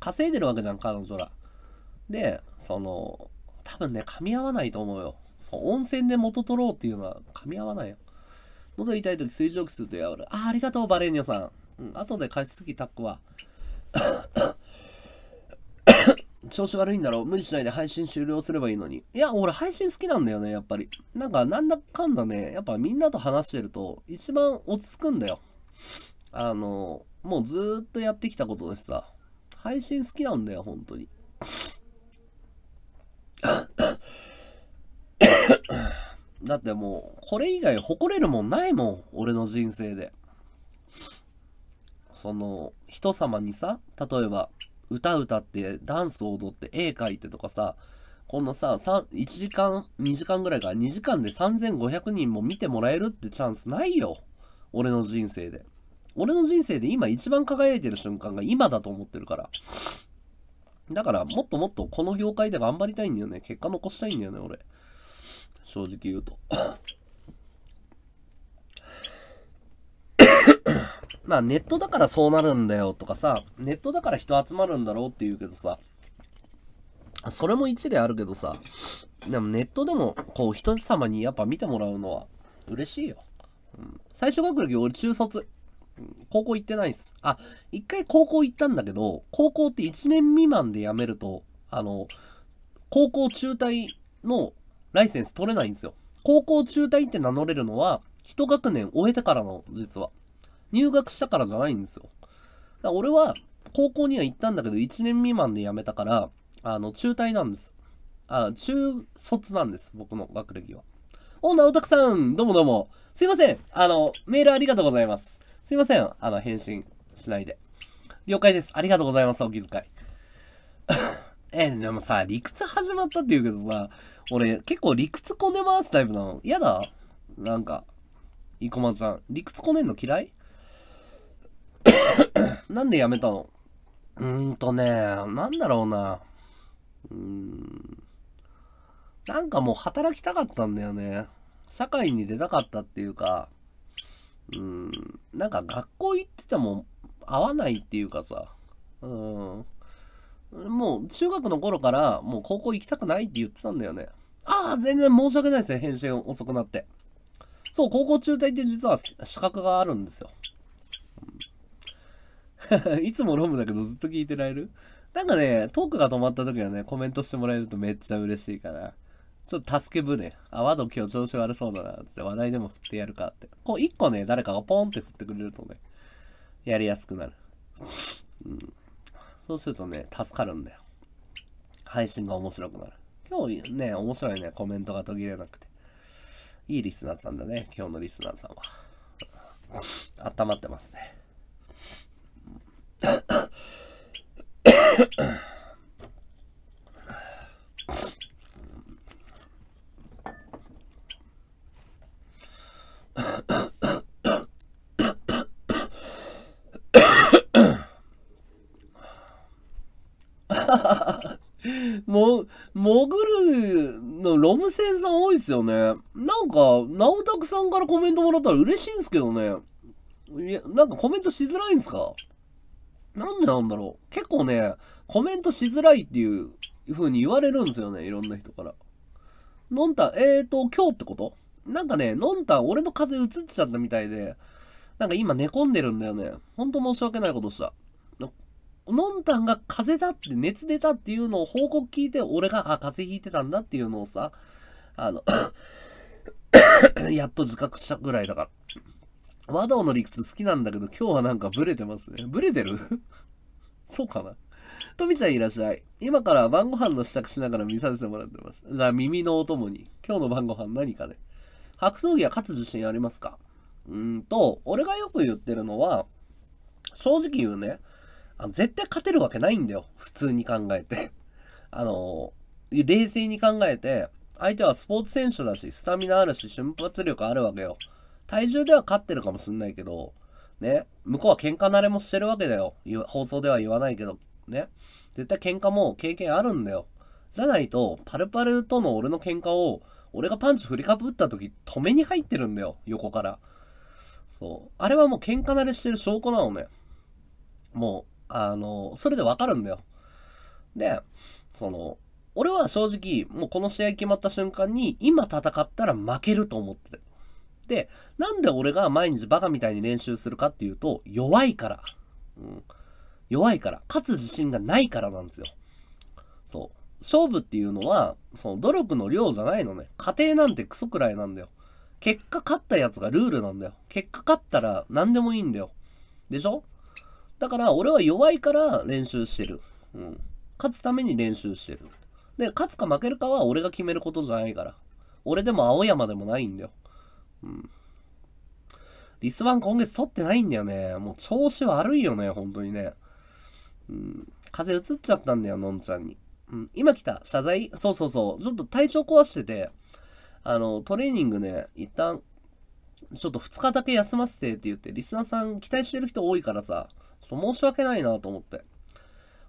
Speaker 1: 稼いでるわけじゃん、彼女ら。で、その、多分ね、噛み合わないと思うよ。そう温泉で元取ろうっていうのは噛み合わないよ。喉痛い時水蒸気するとやる。あ、ありがとう、バレーニョさん。うん、後で返す付き、タックは。[coughs] 調子悪いんだろう無理しないで配信終了すればいいのに。いや、俺配信好きなんだよね、やっぱり。なんか、なんだかんだね、やっぱみんなと話してると、一番落ち着くんだよ。あの、もうずっとやってきたことですさ。配信好きなんだよ、本当に。[coughs] [coughs] だってもう、これ以外誇れるもんないもん、俺の人生で。その人様にさ例えば歌歌ってダンス踊って絵描いてとかさこんなさ1時間2時間ぐらいか2時間で3500人も見てもらえるってチャンスないよ俺の人生で俺の人生で今一番輝いてる瞬間が今だと思ってるからだからもっともっとこの業界で頑張りたいんだよね結果残したいんだよね俺正直言うとまあネットだからそうなるんだよとかさ、ネットだから人集まるんだろうって言うけどさ、それも一理あるけどさ、でもネットでもこう人様にやっぱ見てもらうのは嬉しいよ。うん、最初学歴俺中卒。高校行ってないっす。あ、一回高校行ったんだけど、高校って1年未満で辞めると、あの、高校中退のライセンス取れないんですよ。高校中退って名乗れるのは、一学年終えてからの、実は。入学したからじゃないんですよ。だ俺は高校には行ったんだけど、1年未満で辞めたから、あの、中退なんです。あ、中卒なんです。僕の学歴は。お、なおたくさんどうもどうも。すいませんあの、メールありがとうございます。すいませんあの、返信しないで。了解です。ありがとうございます。お気遣い。[laughs] え、でもさ、理屈始まったって言うけどさ、俺、結構理屈こね回すタイプなの。嫌だなんか、生駒ちゃん、理屈こねんの嫌い [coughs] なんでやめたのうーんとね、なんだろうな。うーん。なんかもう働きたかったんだよね。社会に出たかったっていうか、うーん、なんか学校行ってても合わないっていうかさ、うん。もう中学の頃からもう高校行きたくないって言ってたんだよね。ああ、全然申し訳ないですね、返信遅くなって。そう、高校中退って実は資格があるんですよ。[laughs] いつもロムだけどずっと聞いてられるなんかね、トークが止まった時はね、コメントしてもらえるとめっちゃ嬉しいから。ちょっと助け舟。あ、ワード今日調子悪そうだな、つって話題でも振ってやるかって。こう、一個ね、誰かがポンって振ってくれるとね、やりやすくなる。うん。そうするとね、助かるんだよ。配信が面白くなる。今日ね、面白いね、コメントが途切れなくて。いいリスナーさんだね、今日のリスナーさんは。温まってますね。[laughs] も、潜るのロム線さん多いっすよね。なんか、たくさんからコメントもらったら嬉しいんすけどね。いや、なんかコメントしづらいんすかなんでなんだろう。結構ね、コメントしづらいっていう風に言われるんですよね、いろんな人から。のんたん、えーと、今日ってことなんかね、のんたん、俺の風邪移っちゃったみたいで、なんか今寝込んでるんだよね。ほんと申し訳ないことした。のんたんが風邪だって、熱出たっていうのを報告聞いて、俺が、あ、風邪ひいてたんだっていうのをさ、あの [coughs] やっと自覚したぐらいだから。和道の理屈好きなんだけど、今日はなんかブレてますね。ブレてる [laughs] そうかな。とみちゃんいらっしゃい。今から晩ご飯の支度しながら見させてもらってます。じゃあ耳のお供に。今日の晩ご飯何かね。格闘技は勝つ自信ありますかうんと、俺がよく言ってるのは、正直言うね、あ絶対勝てるわけないんだよ。普通に考えて。あの、冷静に考えて、相手はスポーツ選手だし、スタミナあるし、瞬発力あるわけよ。体重では勝ってるかもしんないけど、ね、向こうは喧嘩慣れもしてるわけだよ。放送では言わないけど、ね。絶対喧嘩も経験あるんだよ。じゃないと、パルパルとの俺の喧嘩を、俺がパンチ振りかぶった時、止めに入ってるんだよ、横から。そう。あれはもう喧嘩慣れしてる証拠なのね。もう、あの、それでわかるんだよ。で、その、俺は正直、もうこの試合決まった瞬間に、今戦ったら負けると思ってて。で、なんで俺が毎日バカみたいに練習するかっていうと、弱いから。うん。弱いから。勝つ自信がないからなんですよ。そう。勝負っていうのは、その努力の量じゃないのね。過程なんてクソくらいなんだよ。結果勝ったやつがルールなんだよ。結果勝ったら何でもいいんだよ。でしょだから俺は弱いから練習してる。うん。勝つために練習してる。で、勝つか負けるかは俺が決めることじゃないから。俺でも青山でもないんだよ。うん。リスワン今月取ってないんだよね。もう調子悪いよね、本当にね。うん。風邪移っちゃったんだよ、のんちゃんに。うん。今来た、謝罪そうそうそう。ちょっと体調壊してて、あの、トレーニングね、一旦、ちょっと2日だけ休ませてって言って、リスナーさん期待してる人多いからさ、ちょっと申し訳ないなと思って。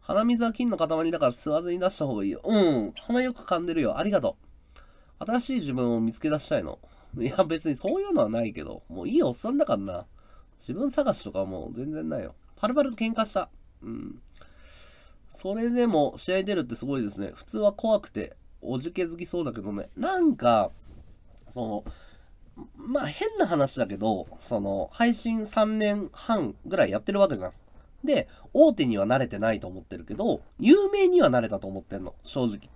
Speaker 1: 鼻水は菌の塊だから吸わずに出した方がいいよ。うん。鼻よく噛んでるよ。ありがとう。新しい自分を見つけ出したいの。いや、別にそういうのはないけど、もういいおっさんだからな。自分探しとかもう全然ないよ。パルパルと喧嘩した。うん。それでも試合出るってすごいですね。普通は怖くて、おじけづきそうだけどね。なんか、その、まあ変な話だけど、その、配信3年半ぐらいやってるわけじゃん。で、大手には慣れてないと思ってるけど、有名には慣れたと思ってんの、正直。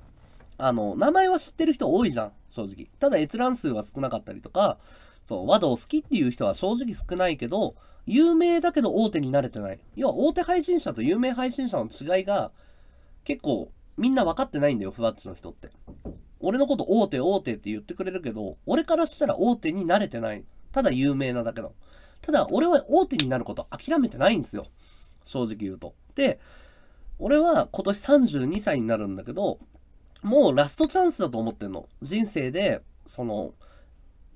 Speaker 1: あの、名前は知ってる人多いじゃん。正直。ただ閲覧数は少なかったりとか、そう、ワ a を好きっていう人は正直少ないけど、有名だけど大手に慣れてない。要は大手配信者と有名配信者の違いが、結構みんな分かってないんだよ、ふわっちの人って。俺のこと大手大手って言ってくれるけど、俺からしたら大手に慣れてない。ただ有名なだけの。ただ俺は大手になること諦めてないんですよ。正直言うと。で、俺は今年32歳になるんだけど、もうラストチャンスだと思ってんの。人生で、その、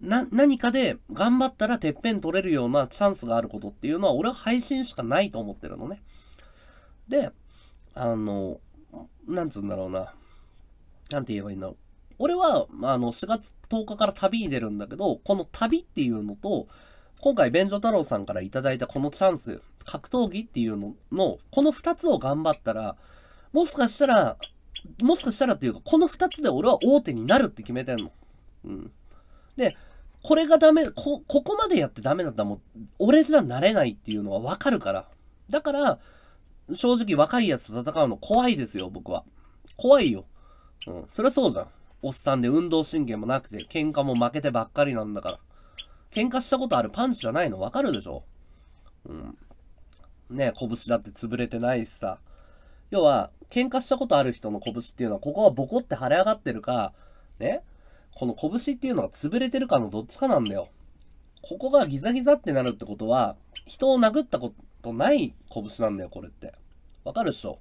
Speaker 1: な、何かで頑張ったらてっぺん取れるようなチャンスがあることっていうのは、俺は配信しかないと思ってるのね。で、あの、なんつうんだろうな。なんて言えばいいんだろう。俺は、あの、4月10日から旅に出るんだけど、この旅っていうのと、今回、便所太郎さんからいただいたこのチャンス、格闘技っていうのの、この2つを頑張ったら、もしかしたら、もしかしたらっていうか、この2つで俺は大手になるって決めてんの。うん。で、これがダメ、こ、ここまでやってダメだったらもう、俺じゃなれないっていうのはわかるから。だから、正直若いやつと戦うの怖いですよ、僕は。怖いよ。うん。そりゃそうじゃん。おっさんで運動神経もなくて、喧嘩も負けてばっかりなんだから。喧嘩したことあるパンチじゃないのわかるでしょうん。ねえ、拳だって潰れてないしさ。要は、喧嘩したことある人の拳っていうのは、ここはボコって腫れ上がってるか、ね、この拳っていうのが潰れてるかのどっちかなんだよ。ここがギザギザってなるってことは、人を殴ったことない拳なんだよ、これって。わかるっしょ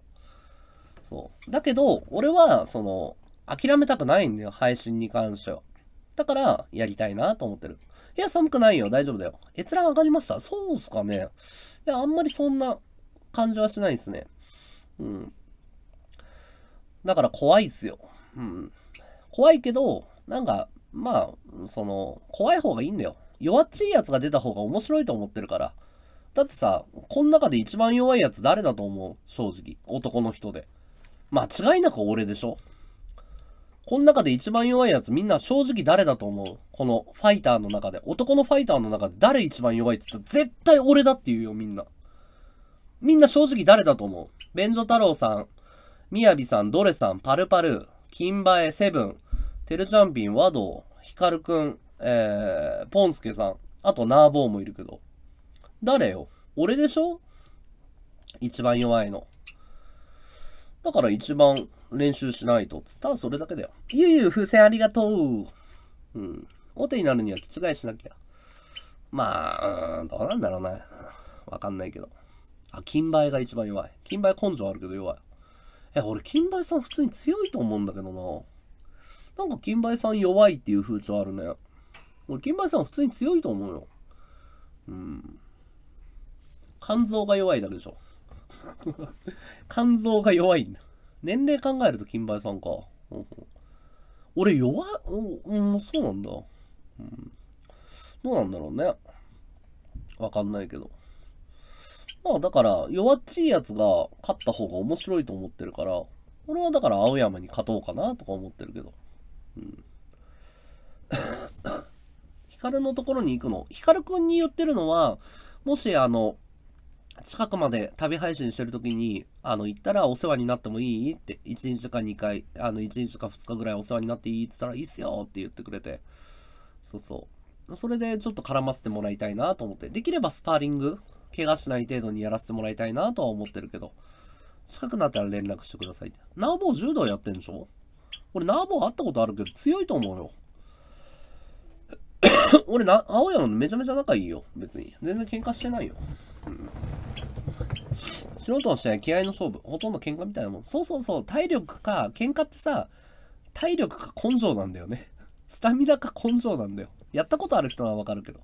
Speaker 1: そう。だけど、俺は、その、諦めたくないんだよ、配信に関しては。だから、やりたいなと思ってる。いや、寒くないよ、大丈夫だよ。閲覧上がりましたそうっすかね。いや、あんまりそんな感じはしないですね。うん。だから怖いっすよ。うん。怖いけど、なんか、まあ、その、怖い方がいいんだよ。弱っちいやつが出た方が面白いと思ってるから。だってさ、この中で一番弱いやつ誰だと思う正直。男の人で。間違いなく俺でしょこの中で一番弱いやつみんな正直誰だと思うこのファイターの中で。男のファイターの中で誰一番弱いっつったら絶対俺だって言うよみんな。みんな正直誰だと思う便所太郎さん、みやびさん、ドレさん、パルパル、キンバエ、セブン、テルチャンピン、ワド、ーかるくん、えー、ポンスケさん、あとナーボーもいるけど。誰よ俺でしょ一番弱いの。だから一番練習しないと。つったらそれだけだよ。ゆゆ、風船ありがとう。うん。お手になるには気違いしなきゃ。まあ、どうなんだろうね。わかんないけど。あ、金梅が一番弱い。金梅根性あるけど弱い。え、俺、金梅さん普通に強いと思うんだけどな。なんか金梅さん弱いっていう風潮あるね。俺、金梅さん普通に強いと思うよ。うん。肝臓が弱いだけでしょ。[laughs] 肝臓が弱いんだ。年齢考えると金梅さんか。うん、俺弱うん、そうなんだ。うん、どうなんだろうね。わかんないけど。まあだから弱っちいやつが勝った方が面白いと思ってるから、俺はだから青山に勝とうかなとか思ってるけど。うん。光 [coughs] のところに行くの。光くんに言ってるのは、もしあの、近くまで旅配信してる時に、あの、行ったらお世話になってもいいって、1日か2回、あの、1日か2日ぐらいお世話になっていいって言ったらいいっすよって言ってくれて。そうそう。それでちょっと絡ませてもらいたいなと思って。できればスパーリング怪我しない程度にやらせてもらいたいなとは思ってるけど、近くなったら連絡してくださいって。ナーボー柔道やってんでしょ俺、ナーボー会ったことあるけど、強いと思うよ。[coughs] 俺な、青山めちゃめちゃ仲いいよ、別に。全然喧嘩してないよ。うん。素人の試合、気合の勝負。ほとんど喧嘩みたいなもん。そうそうそう、体力か、喧嘩ってさ、体力か根性なんだよね。スタミナか根性なんだよ。やったことある人はわかるけど。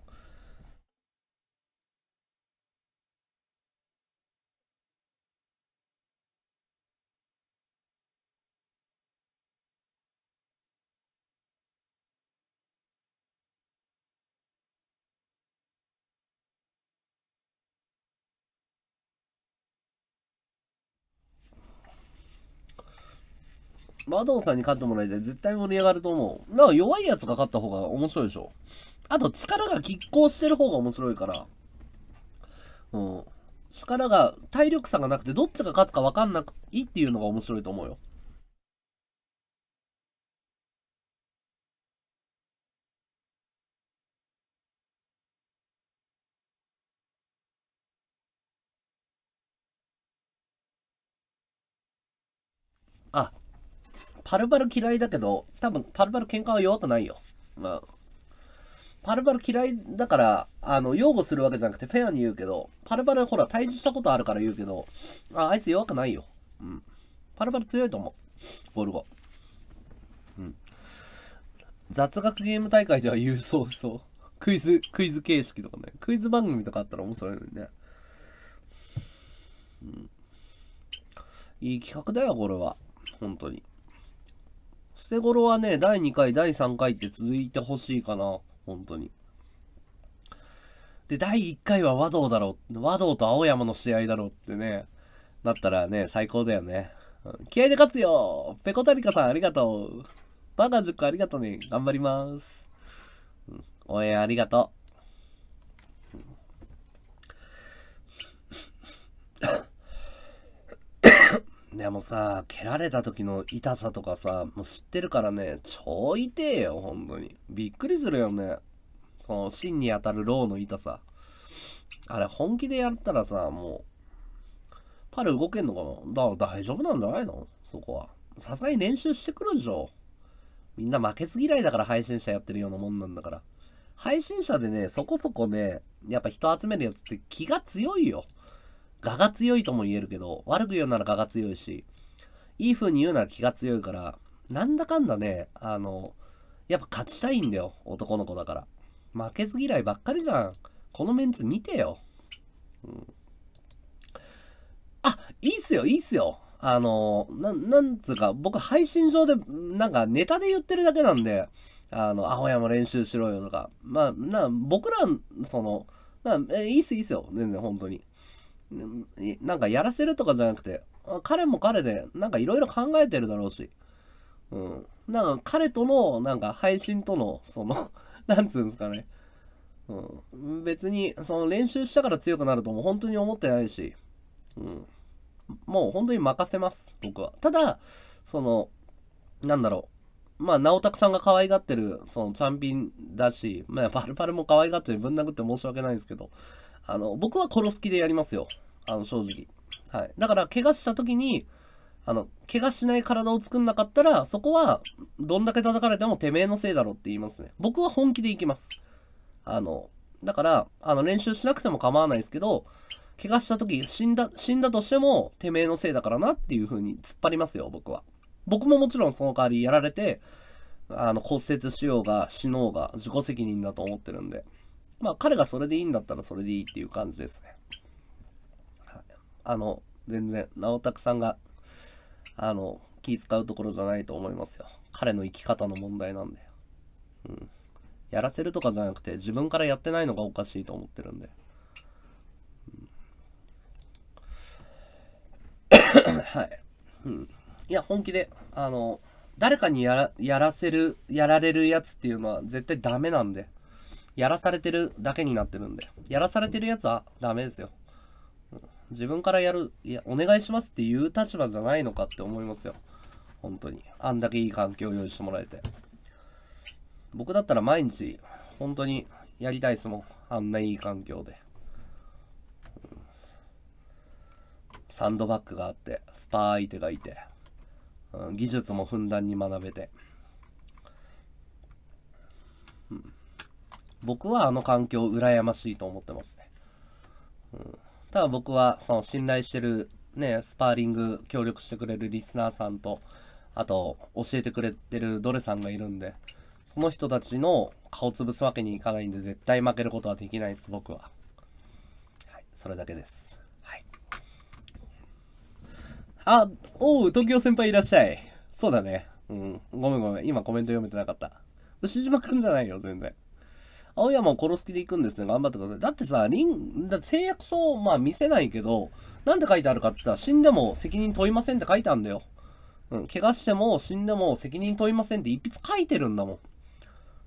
Speaker 1: バドンさんに勝ってもらいたい。絶対盛り上がると思う。なんか弱いやつが勝った方が面白いでしょ。あと力が拮抗してる方が面白いから。うん。力が、体力差がなくて、どっちが勝つか分かんなくいいっていうのが面白いと思うよ。パルパル嫌いだけど、多分パルパル喧嘩は弱くないよ。まあ、パルパル嫌いだから、あの、擁護するわけじゃなくてフェアに言うけど、パルパルほら、退治したことあるから言うけど、あ、あいつ弱くないよ。うん。パルパル強いと思う。ゴルゴ。うん。雑学ゲーム大会では優勝しそう。クイズ、クイズ形式とかね。クイズ番組とかあったら面白いのにね。うん。いい企画だよ、これは。本当に。て頃はね、第2回、第3回って続いてほしいかな。本当に。で、第1回は和道だろう。和道と青山の試合だろうってね。なったらね、最高だよね。うん、気合で勝つよペコタリカさんありがとうバカ塾ありがとうね。頑張ります。うん、応援ありがとう。でもさ、蹴られた時の痛さとかさ、もう知ってるからね、超痛えよ、本当に。びっくりするよね。その、芯に当たるローの痛さ。あれ、本気でやったらさ、もう、パル動けんのかなだから大丈夫なんじゃないのそこは。さすがに練習してくるでしょ。みんな負けず嫌いだから配信者やってるようなもんなんだから。配信者でね、そこそこね、やっぱ人集めるやつって気が強いよ。我が強いとも言えるけど、悪く言うなら我が強いし、いい風に言うなら気が強いから、なんだかんだね、あの、やっぱ勝ちたいんだよ、男の子だから。負けず嫌いばっかりじゃん。このメンツ見てよ。うん、あ、いいっすよ、いいっすよ。あの、な、なんつうか、僕配信上で、なんかネタで言ってるだけなんで、あの、青山練習しろよとか。まあ、な、僕ら、その、まあ、えいいっす、いいっすよ。全然、本当に。なんかやらせるとかじゃなくて、彼も彼で、なんかいろいろ考えてるだろうし、うん。なんか彼との、なんか配信との、その [laughs] なんつうんですかね。うん。別に、その練習したから強くなるとも本当に思ってないし、うん。もう本当に任せます、僕は。ただ、その、なんだろう。まあ、直拓さんが可愛がってる、その、チャンピンだし、まあ、パルパルも可愛がってぶん殴って申し訳ないんですけど、あの、僕は殺す気でやりますよ。あの、正直。はい。だから、怪我した時に、あの、怪我しない体を作んなかったら、そこは、どんだけ叩かれてもてめえのせいだろうって言いますね。僕は本気でいきます。あの、だから、あの、練習しなくても構わないですけど、怪我した時、死んだ、死んだとしても、てめえのせいだからなっていう風に突っ張りますよ、僕は。僕ももちろんその代わりやられて、あの、骨折しようが、死のうが、自己責任だと思ってるんで。まあ彼がそれでいいんだったらそれでいいっていう感じですね。はい、あの、全然、直拓さんが、あの、気使うところじゃないと思いますよ。彼の生き方の問題なんで。うん。やらせるとかじゃなくて、自分からやってないのがおかしいと思ってるんで。[coughs] はい。うん。いや、本気で、あの、誰かにやらやらせる、やられるやつっていうのは絶対ダメなんで。やらされてるだけになってるんで、やらされてるやつはダメですよ。自分からやる、いや、お願いしますっていう立場じゃないのかって思いますよ。本当に。あんだけいい環境を用意してもらえて。僕だったら毎日、本当にやりたいですもん。あんないい環境で。サンドバッグがあって、スパ相手がいて、うん、技術もふんだんに学べて。僕はあの環境羨ましいと思ってますね。うん、ただ僕はその信頼してるね、スパーリング協力してくれるリスナーさんと、あと教えてくれてるドレさんがいるんで、その人たちの顔潰すわけにいかないんで絶対負けることはできないです、僕は。はい、それだけです。はい。あ、おう、東京先輩いらっしゃい。そうだね。うん、ごめんごめん。今コメント読めてなかった。牛島くんじゃないよ、全然。青山を殺す気で行くんですね。頑張ってください。だってさ、リン、だ誓約書をまあ見せないけど、なんて書いてあるかってさ、死んでも責任問いませんって書いてあるんだよ。うん、怪我しても死んでも責任問いませんって一筆書いてるんだもん。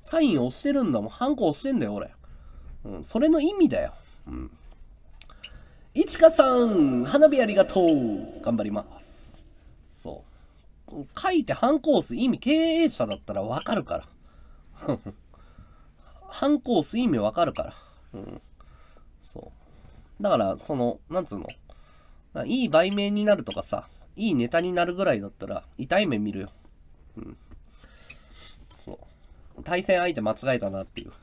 Speaker 1: サイン押してるんだもん。ハンコ押してんだよ、俺。うん、それの意味だよ。うん。いちかさん、花火ありがとう。頑張ります。そう。書いてハンコ押す意味、経営者だったらわかるから。反抗す意味わかるから。うん。そう。だから、その、なんつうの。いい売名になるとかさ、いいネタになるぐらいだったら、痛い目見るよ。うん。そう。対戦相手間違えたなっていう。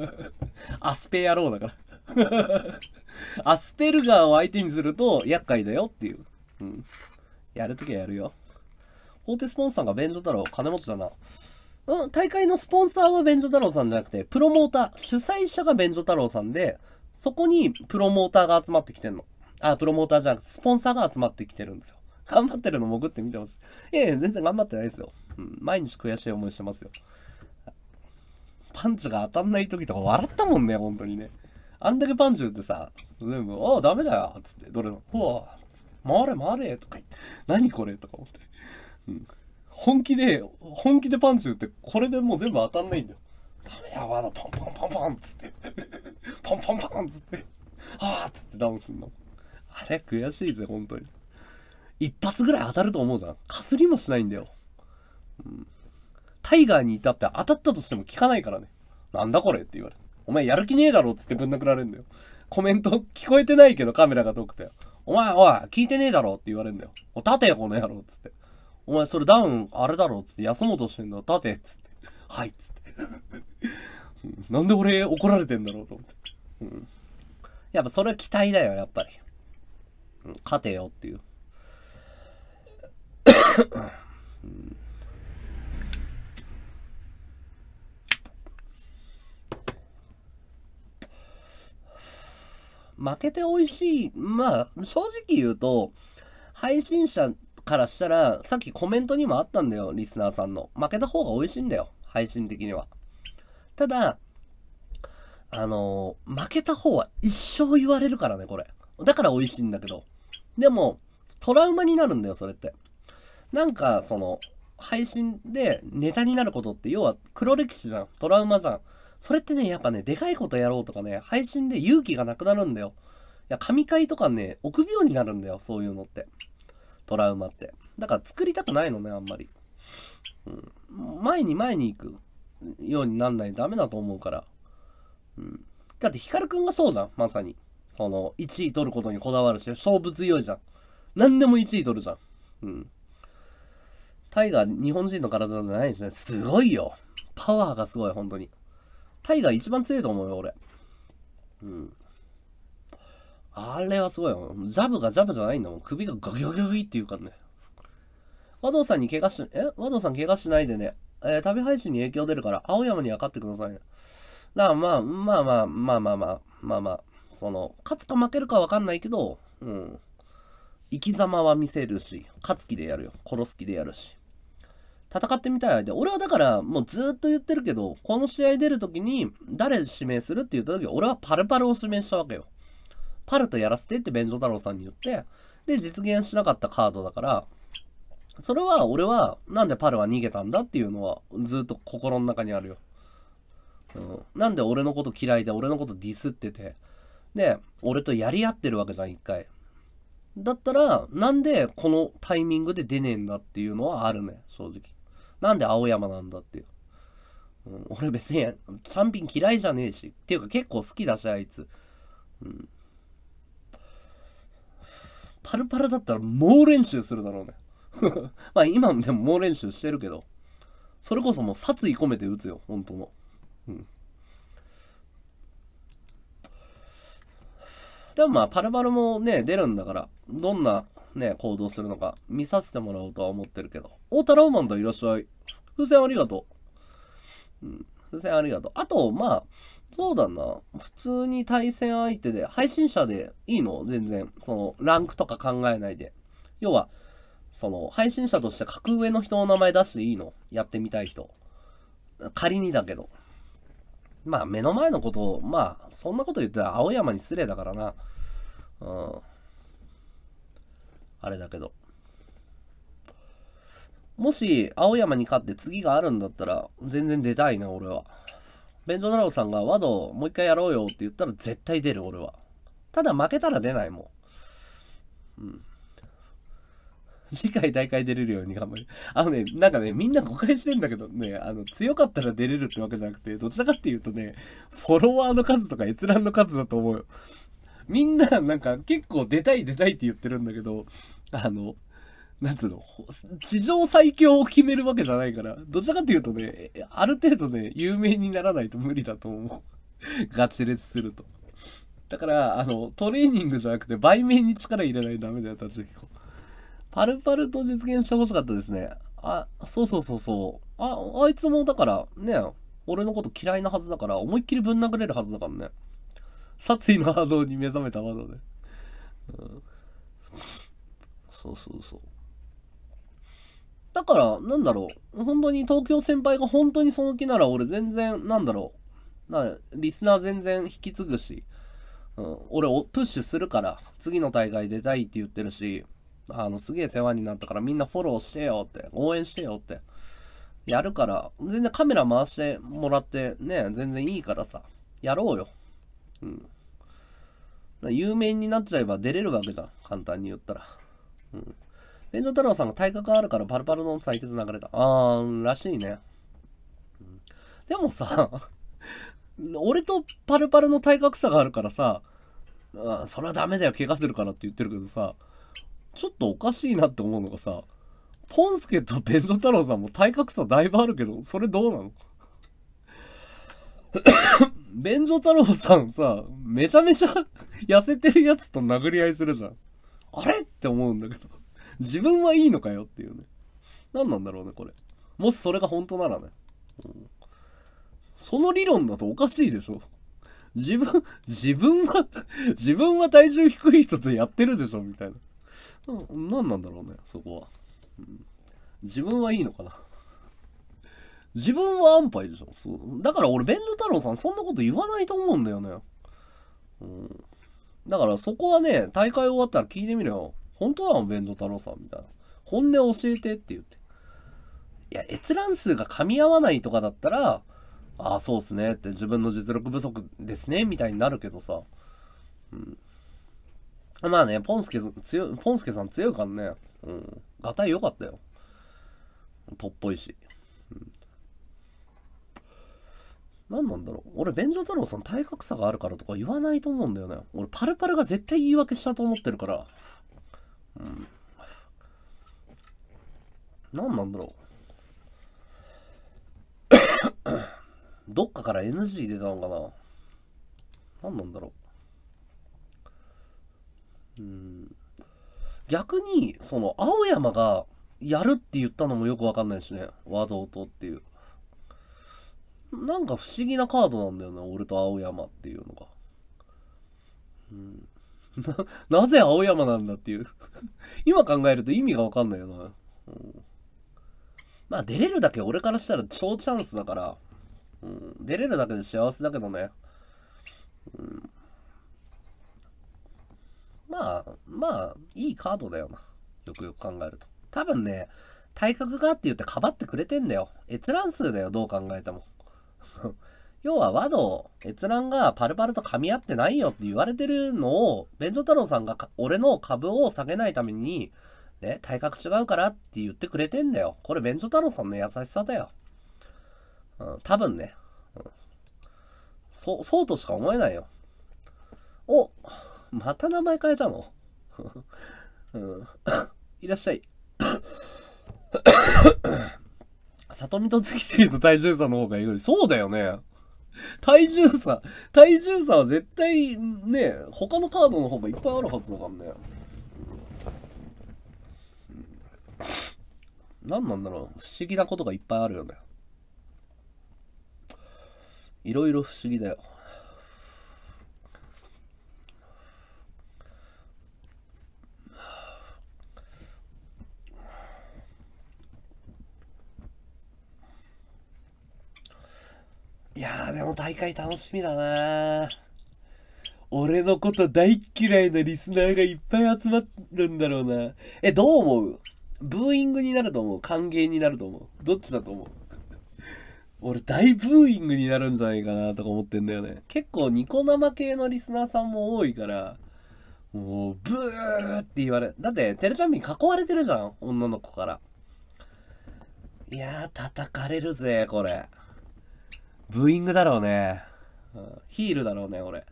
Speaker 1: [laughs] アスペ野郎だから [laughs] アスペルガーを相手にすると厄介だよっていう。うん。やるときはやるよ。大手スポンサーが弁当だろう。金持ちだな。うん、大会のスポンサーは便所太郎さんじゃなくて、プロモーター、主催者が便所太郎さんで、そこにプロモーターが集まってきてんの。あ、プロモーターじゃなくて、スポンサーが集まってきてるんですよ。[laughs] 頑張ってるの潜って見てます。いやいや、全然頑張ってないですよ。うん、毎日悔しい思いしてますよ。パンチが当たんない時とか笑ったもんね、本当にね。あんだけパンチ打ってさ、全部、ああ、ダメだよ、つって、どれも、ほわ、つって、回れ回れ、とか言って、何これ、とか思って。うん本気で、本気でパンチ打って、これでもう全部当たんないんだよ。ダメやわだ、パンパンパンパンっつって。パンパンパンっつって。はあっつってダウンすんの。あれ悔しいぜ、本当に。一発ぐらい当たると思うじゃん。かすりもしないんだよ。うん。タイガーに至って当たったとしても効かないからね。なんだこれって言われる。お前やる気ねえだろっつってぶん殴られんだよ。コメント聞こえてないけどカメラが遠くて。お前おい、聞いてねえだろって言われんだよ。お、立てよこの野郎っつって。お前それダウンあれだろっつって休もうとしてんだ立てっつって。はいっつって。なんで俺怒られてんだろうと思って。うん。やっぱそれは期待だよ、やっぱり。うん、勝てよっていう。負けて美味しい。まあ、正直言うと、配信者からしたら、さっきコメントにもあったんだよ、リスナーさんの。負けた方が美味しいんだよ、配信的には。ただ、あのー、負けた方は一生言われるからね、これ。だから美味しいんだけど。でも、トラウマになるんだよ、それって。なんか、その、配信でネタになることって、要は黒歴史じゃん、トラウマじゃん。それってね、やっぱね、でかいことやろうとかね、配信で勇気がなくなるんだよ。いや、神回とかね、臆病になるんだよ、そういうのって。トラウマって。だから作りたくないのね、あんまり。うん、前に前に行くようになんないとダメだと思うから。うん、だってヒカルくんがそうじゃん、まさに。その、1位取ることにこだわるし、勝負強いじゃん。何でも1位取るじゃん。うん。タイガー、日本人の体じゃないですね。すごいよ。パワーがすごい、本当に。タイガー一番強いと思うよ、俺。うん。あれはすごいよ。ザブがザブじゃないんだもん。首がガギョギョギっていうからね。和道さんに怪我し、え和道さん怪我しないでね。えー、旅配信に影響出るから、青山には勝ってくださいね。まあまあまあまあ、まあまあ、その、勝つか負けるかわかんないけど、うん。生き様は見せるし、勝つ気でやるよ。殺す気でやるし。戦ってみたい相手。俺はだから、もうずっと言ってるけど、この試合出るときに、誰指名するって言ったとき、俺はパルパルを指名したわけよ。パルトやらせてって弁所太郎さんに言って、で、実現しなかったカードだから、それは俺は、なんでパルは逃げたんだっていうのは、ずっと心の中にあるよ。うん。なんで俺のこと嫌いで、俺のことディスってて、で、俺とやり合ってるわけじゃん、一回。だったら、なんでこのタイミングで出ねえんだっていうのはあるね、正直。なんで青山なんだっていう。うん、俺別に、チャンピン嫌いじゃねえし。っていうか結構好きだし、あいつ。うん。パルパルだったら猛練習するだろうね。[laughs] まあ今でも猛練習してるけど、それこそもう殺意込めて打つよ、本当の。うん。でもまあパルパルもね、出るんだから、どんなね、行動するのか見させてもらおうとは思ってるけど。太田ローマンといらっしゃい。風船ありがとう。うん、風船ありがとう。あと、まあ、そうだな。普通に対戦相手で、配信者でいいの全然。その、ランクとか考えないで。要は、その、配信者として格上の人の名前出していいのやってみたい人。仮にだけど。まあ、目の前のことを、まあ、そんなこと言ったら青山に失礼だからな。うん。あれだけど。もし、青山に勝って次があるんだったら、全然出たいな、俺は。ョ償太郎さんがワドもう一回やろうよって言ったら絶対出る、俺は。ただ負けたら出ないもん。うん。次回大会出れるように頑張る。あのね、なんかね、みんな誤解してんだけどね、あの、強かったら出れるってわけじゃなくて、どちらかっていうとね、フォロワーの数とか閲覧の数だと思うよ。みんな、なんか結構出たい出たいって言ってるんだけど、あの、なんつうの、地上最強を決めるわけじゃないから、どちらかというとね、ある程度ね、有名にならないと無理だと思う。ガチ列すると。だから、あの、トレーニングじゃなくて、売名に力入れないとダメだよ、立ち彦。パルパルと実現してほしかったですね。あ、そうそうそうそう。あ、あいつもだから、ね、俺のこと嫌いなはずだから、思いっきりぶん殴れるはずだからね。殺意の波動に目覚めた技で、ね。うん。
Speaker 3: そうそうそう。
Speaker 1: だから、なんだろう。本当に東京先輩が本当にその気なら俺全然、なんだろう。な、リスナー全然引き継ぐし、うん、俺をプッシュするから、次の大会出たいって言ってるし、あの、すげえ世話になったからみんなフォローしてよって、応援してよって、やるから、全然カメラ回してもらってね、全然いいからさ、やろうよ。うん。有名になっちゃえば出れるわけじゃん、簡単に言ったら。うん。連城太郎さんが体格があるからパルパルの採決流れた。あー、らしいね。でもさ、[laughs] 俺とパルパルの体格差があるからさ、それはダメだよ、怪我するからって言ってるけどさ、ちょっとおかしいなって思うのがさ、ポンスケと弁当太郎さんも体格差だいぶあるけど、それどうなの [coughs] 弁当太郎さんさ、めちゃめちゃ痩せてるやつと殴り合いするじゃん。あれって思うんだけど自分はいいのかよっていうね。何なんだろうね、これ。もしそれが本当ならね。うん、その理論だとおかしいでしょ。自分、自分は、自分は体重低い人とやってるでしょ、みたいな。何なんだろうね、そこは。うん、自分はいいのかな。自分は安牌でしょ。そうだから俺、弁ド太郎さんそんなこと言わないと思うんだよね。うん、だからそこはね、大会終わったら聞いてみろよ。本当なの弁当太郎さんみたいな。本音教えてって言って。いや、閲覧数が噛み合わないとかだったら、ああ、そうっすねって自分の実力不足ですね、みたいになるけどさ。うん。まあね、ポンスケさん強い、ポンスケさん強いからね。うん。ガタイ良かったよ。とっぽいし。うん。何なんだろう。俺、便所太郎さん体格差があるからとか言わないと思うんだよね。俺、パルパルが絶対言い訳したと思ってるから。うん。何なんだろう。[coughs] どっかから NG 入れたのかな何なんだろう。うん。逆に、その、青山がやるって言ったのもよくわかんないしね。和道とっていう。なんか不思議なカードなんだよね。俺と青山っていうのが。うん。[laughs] な、なぜ青山なんだっていう [laughs] 今考えると意味がわかんないよな。うん、まあ出れるだけ俺からしたら超チャンスだから、うん、出れるだけで幸せだけどね。うん、まあ、まあ、いいカードだよな。よくよく考えると。多分ね、体格がって言ってかばってくれてんだよ。閲覧数だよ、どう考えても。[laughs] 要は和の閲覧がパルパルと噛み合ってないよって言われてるのを、弁償太郎さんが俺の株を下げないために、ね、体格違うからって言ってくれてんだよ。これ弁償太郎さんの優しさだよ。うん、多分ね。うん、そう、そうとしか思えないよ。おまた名前変えたの、
Speaker 2: [laughs] うん、
Speaker 1: [coughs] いらっしゃい。[coughs] 里見と月亭の大衆さんの方がいいそうだよね。体重差、体重差は絶対ね、他のカードの方がいっぱいあるはずだからね。何なんだろう不思議なことがいっぱいあるよね。いろいろ不思議だよ。いやーでも大会楽しみだな俺のこと大嫌いなリスナーがいっぱい集まるんだろうなえどう思うブーイングになると思う歓迎になると思うどっちだと思う俺大ブーイングになるんじゃないかなとか思ってんだよね結構ニコ生系のリスナーさんも多いからもうブーって言われだってテレチャンピン囲われてるじゃん女の子からいやー叩かれるぜこれブーイングだろうね。ヒールだろうね、俺。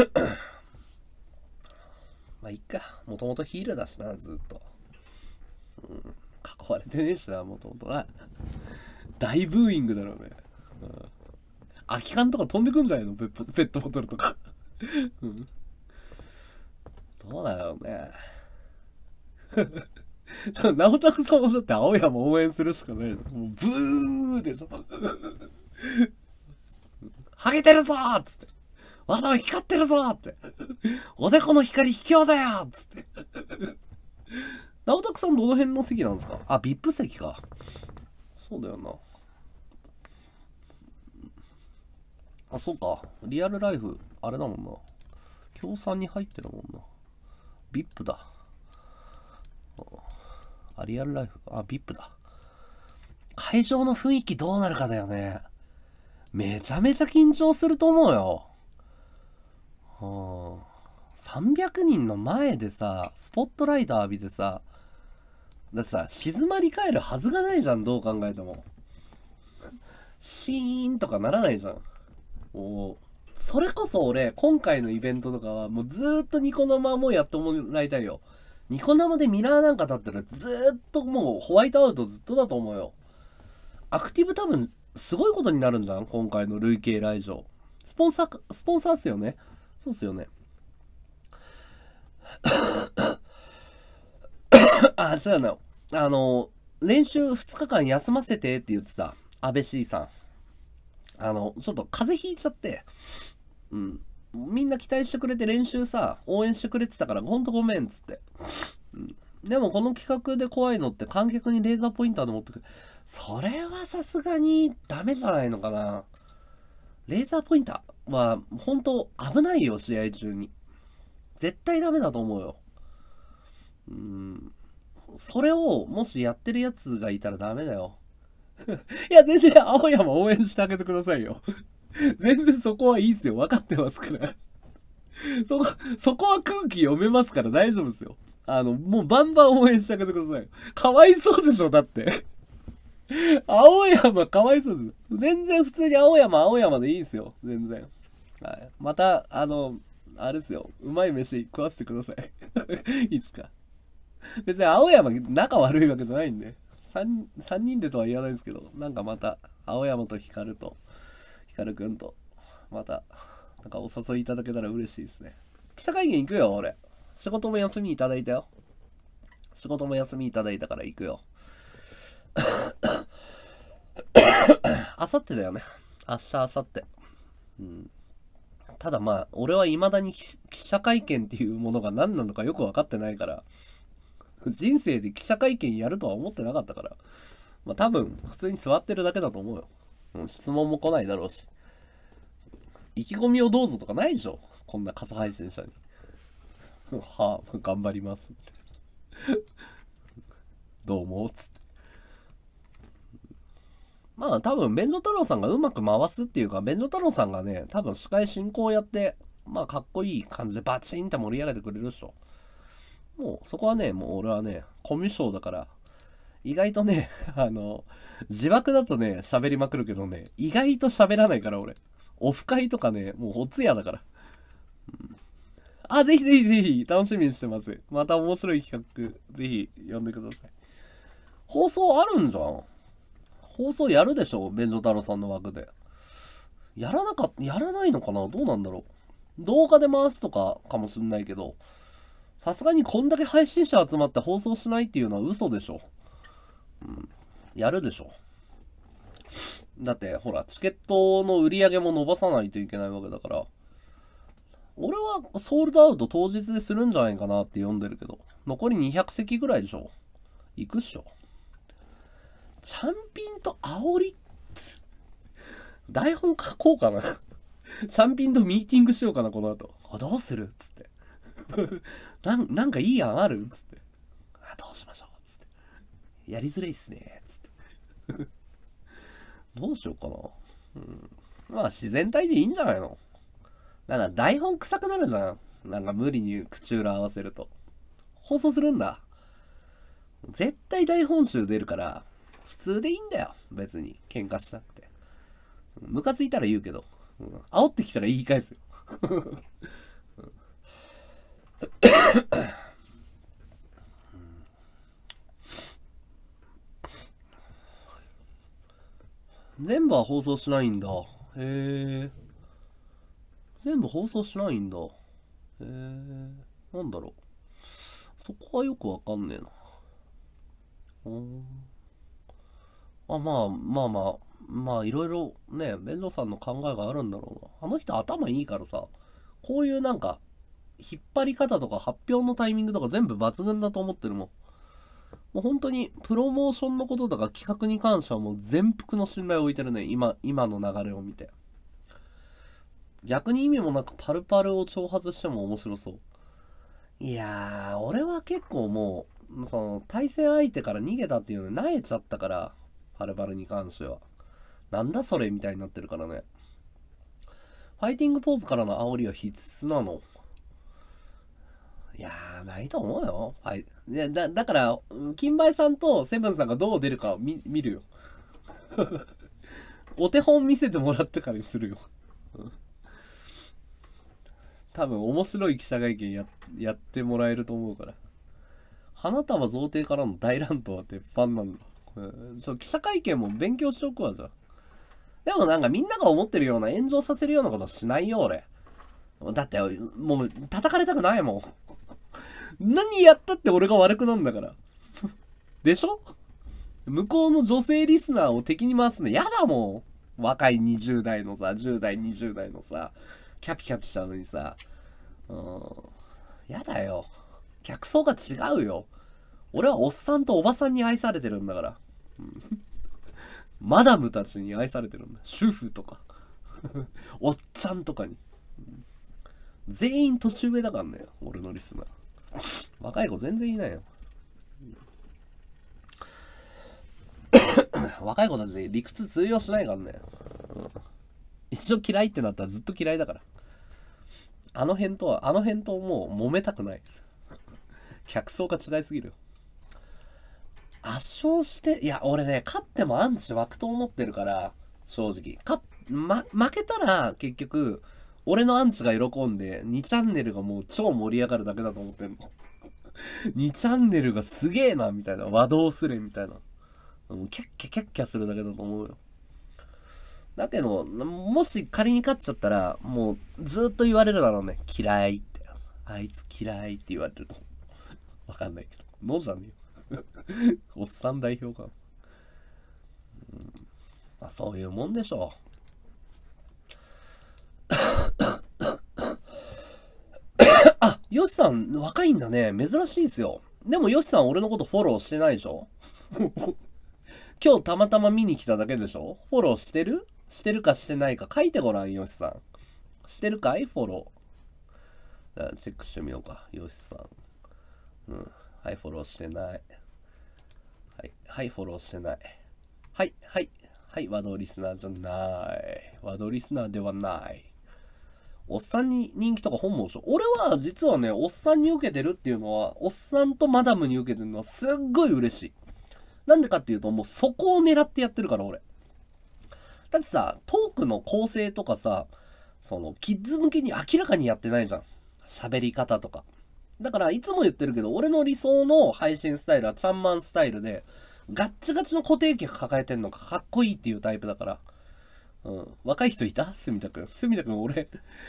Speaker 1: [coughs] まあ、いっか。もともとヒールだしな、ずっと。うん。囲われてねえしな、もともとな。大ブーイングだろうね。うん。空き缶とか飛んでくんじゃないのペットボトルとか。うん。どうだろうね。た [laughs] くさんもだって青山応援するしかないもうブーでしょ。[laughs] ハゲてるぞーっつって。まだ光ってるぞーって。おでこの光卑怯だよーっつって。直拓さんどの辺の席なんですかあ、VIP 席か。そうだよな。あ、そうか。リアルライフ、あれだもんな。協賛に入ってるもんな。VIP だ。あああ、リアルライフ。あ、VIP だ。会場の雰囲気どうなるかだよね。めちゃめちゃ緊張すると思うよ。うん。300人の前でさ、スポットライト浴びてさ、だってさ、静まり返るはずがないじゃん、どう考えても。シーンとかならないじゃん。おそれこそ俺、今回のイベントとかは、もうずーっとニコ生もやってもらいたいよ。ニコ生でミラーなんかだったらずっともうホワイトアウトずっとだと思うよ。アクティブ多分すごいことになるんだ今回の累計来場。スポンサー、スポンサーっすよね。そうっすよね。[coughs] あ、そうやな。あの、練習2日間休ませてって言ってた、安倍 C さん。あの、ちょっと風邪ひいちゃって、うん。みんな期待してくれて練習さ、応援してくれてたから、ほんとごめんっつって。でもこの企画で怖いのって観客にレーザーポインターで持ってくる。それはさすがにダメじゃないのかな。レーザーポインターは本当危ないよ、試合中に。絶対ダメだと思うよ。うん。それをもしやってるやつがいたらダメだよ。[laughs] いや、全然青山応援してあげてくださいよ [laughs] 全然そこはいいっすよ。分かってますから [laughs] そこ、そこは空気読めますから大丈夫ですよ。あの、もうバンバン応援してあげてください。かわいそうでしょ、だって [laughs] 青山かわいそうです。全然普通に青山、青山でいいですよ。全然。はい。また、あの、あれですよ。うまい飯食わせてくださいいつか。別に青山仲悪いわけじゃないんで。3, 3人でとは言わないですけど、なんかまた、青山と光とヒカルくんと、また、なんかお誘いいただけたら嬉しいですね。記者会見行くよ、俺。仕事も休みいただいたよ。仕事も休みいただいたから行くよ。あさってだよね。明日、あさって。うん。ただまあ、俺は未だに記者会見っていうものが何なのかよく分かってないから、人生で記者会見やるとは思ってなかったから、まあ多分、普通に座ってるだけだと思うよ。質問も来ないだろうし。意気込みをどうぞとかないでしょこんな傘配信者に。[laughs] はあ、頑張ります。[laughs] どうも、つって。まあ多分、便所太郎さんがうまく回すっていうか、便所太郎さんがね、多分司会進行やって、まあかっこいい感じでバチンって盛り上げてくれるでしょ。もうそこはね、もう俺はね、コミュ障だから、意外とね、[laughs] あの、自爆だとね、喋りまくるけどね、意外と喋らないから、俺。オフ会とかね、もうお通夜だから。あ、ぜひぜひぜひ、楽しみにしてます。また面白い企画、ぜひ、読んでください。放送あるんじゃん。放送やるでしょ便所太郎さんの枠で。やらなかっやらないのかなどうなんだろう。動画で回すとかかもしんないけど、さすがにこんだけ配信者集まって放送しないっていうのは嘘でしょ。やるでしょ。だって、ほら、チケットの売り上げも伸ばさないといけないわけだから、俺はソールドアウト当日でするんじゃないかなって読んでるけど、残り200席ぐらいでしょ。行くっしょ。チャンピンと煽り、台本書こうかな。チャンピンとミーティングしようかな、この後。あ、どうするっつって。[laughs] なん、なんかいい案あるっつって。あ、どうしましょう。やりづらいっすね。つってどうしようかな。うん。まあ自然体でいいんじゃないのなんか台本臭くなるじゃん。なんか無理に口裏合わせると。放送するんだ。絶対台本集出るから、普通でいいんだよ。別に。喧嘩しなくて。ムカついたら言うけど。うん、煽ってきたら言い返すよ。全部は放送しないんだ。
Speaker 2: へえ。
Speaker 1: 全部放送しないんだ。へえ。なんだろう。そこはよくわかんねえな。うん。あ、まあまあまあ、まあいろいろね、弁倒さんの考えがあるんだろうな。あの人頭いいからさ、こういうなんか、引っ張り方とか発表のタイミングとか全部抜群だと思ってるもん。もう本当にプロモーションのこととか企画に関してはもう全幅の信頼を置いてるね。今、今の流れを見て。逆に意味もなくパルパルを挑発しても面白そう。いやー、俺は結構もう、その、対戦相手から逃げたっていうのに慣れちゃったから、パルパルに関しては。なんだそれみたいになってるからね。ファイティングポーズからの煽りは必須なの。いやー、ないと思うよ。はい。や、だだから、金梅さんとセブンさんがどう出るか見見るよ。[laughs] お手本見せてもらってからにするよ。多分、面白い記者会見ややってもらえると思うから。花束贈呈からの大乱闘は鉄板なんだ。そう、記者会見も勉強しておくわ、じゃあ。でもなんかみんなが思ってるような炎上させるようなことしないよ、俺。だって、もう叩かれたくないもん。何やったって俺が悪くなんだから。でしょ向こうの女性リスナーを敵に回すの嫌だもん。若い20代のさ、10代、20代のさ、キャピキャピしたのにさ。うん。やだよ。客層が違うよ。俺はおっさんとおばさんに愛されてるんだから。うん、マダムたちに愛されてるんだ。主婦とか。おっちゃんとかに。全員年上だからね、俺のリスナー。若い子全然いないよ。[coughs] 若い子たちで理屈通用しないからね。一応嫌いってなったらずっと嫌いだから。あの辺とは、あの辺ともう揉めたくない。客層が違いすぎるよ。圧勝して、いや、俺ね、勝ってもアンチ湧くと思ってるから、正直。か、ま、負けたら、結局、俺のアンチが喜んで、2チャンネルがもう超盛り上がるだけだと思ってんの。2チャンネルがすげえな、みたいな。和道するみたいな。もうキャッキャキャッキャするだけだと思うよ。だけど、もし仮に勝っちゃったら、もうずっと言われるだろうね。嫌いって。あいつ嫌いって言われると。わかんないけど。のじゃねえよ。[laughs] おっさん代表か。うん、まあそういうもんでしょう。[coughs] あ、ヨシさん若いんだね。珍しいですよ。でもヨシさん俺のことフォローしてないでしょ [laughs] 今日たまたま見に来ただけでしょフォローしてるしてるかしてないか書いてごらん、ヨシさん。してるかいフォロー。あ、チェックしてみようか、ヨシさん。うん。はい、フォローしてない。はい、はい、フォローしてない。はい、はい、はい、ワードリスナーじゃない。ワードリスナーではない。おっさんに人気とか本望でしょ。俺は実はね、おっさんに受けてるっていうのは、おっさんとマダムに受けてるのはすっごい嬉しい。なんでかっていうと、もうそこを狙ってやってるから、俺。だってさ、トークの構成とかさ、その、キッズ向けに明らかにやってないじゃん。喋り方とか。だから、いつも言ってるけど、俺の理想の配信スタイルはちゃんまんスタイルで、ガッチガチの固定客抱えてんのがかっこいいっていうタイプだから。うん。若い人いた住田くん。住田くん俺、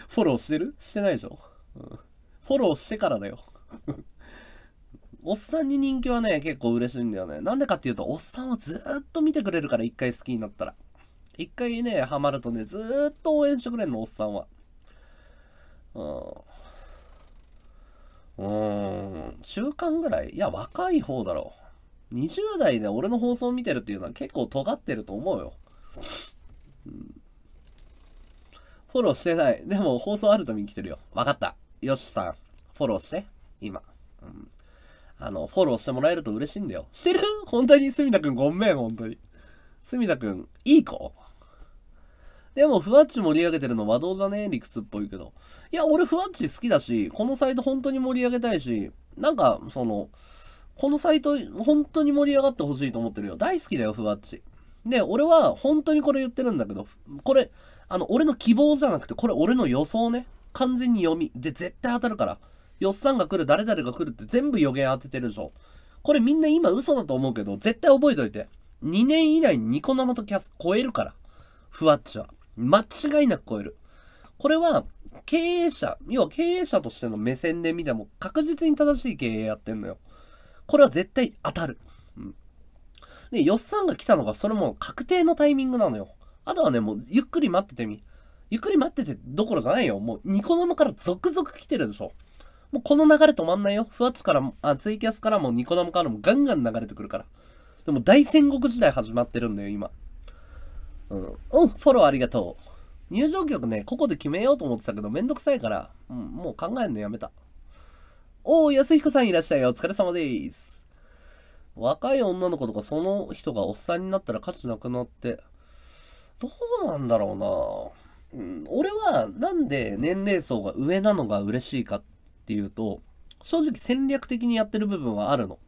Speaker 1: フォローしてるしてないでしょ。うん。フォローしてからだよ。[laughs] おっさんに人気はね、結構嬉しいんだよね。なんでかっていうと、おっさんをずっと見てくれるから、一回好きになったら。一回ね、ハマるとね、ずっと応援してくれるの、おっさんは。うん。うーん、中間ぐらいいや、若い方だろう。20代で俺の放送見てるっていうのは結構尖ってると思うよ。うん。フォローしてない。でも放送あるたびに来てるよ。わかった。よしさん、フォローして。今。うん。あの、フォローしてもらえると嬉しいんだよ。してる [laughs] 本当に、すみたくんごめん、本当に。すみたくん、いい子でも、ふわっち盛り上げてるの和道じゃねえ理屈っぽいけど。いや、俺ふわっち好きだし、このサイト本当に盛り上げたいし、なんか、その、このサイト本当に盛り上がってほしいと思ってるよ。大好きだよ、ふわっち。で、俺は本当にこれ言ってるんだけど、これ、あの、俺の希望じゃなくて、これ俺の予想ね。完全に読み。で、絶対当たるから。よっさんが来る、誰々が来るって全部予言当ててるでしょ。これみんな今嘘だと思うけど、絶対覚えといて。2年以内にニコ生とキャス超えるから。ふわっちは。間違いなく超える。これは、経営者、要は経営者としての目線で見ても確実に正しい経営やってんのよ。これは絶対当たる。で、よっさんが来たのが、それも確定のタイミングなのよ。あとはね、もう、ゆっくり待っててみ。ゆっくり待っててどころじゃないよ。もう、ニコ生から続々来てるでしょ。もう、この流れ止まんないよ。ふわっちからも、あ、ツイキャスからも、ニコ生からもガンガン流れてくるから。でも、大戦国時代始まってるんだよ、今。うん。うん、フォローありがとう。入場曲ね、ここで決めようと思ってたけど、めんどくさいから、うん、もう考えるのやめた。おー、安彦さんいらっしゃい。お疲れ様です。若い女の子とかその人がおっさんになったら価値なくなって、どうなんだろうなうん、俺はなんで年齢層が上なのが嬉しいかっていうと、正直戦略的にやってる部分はあるの。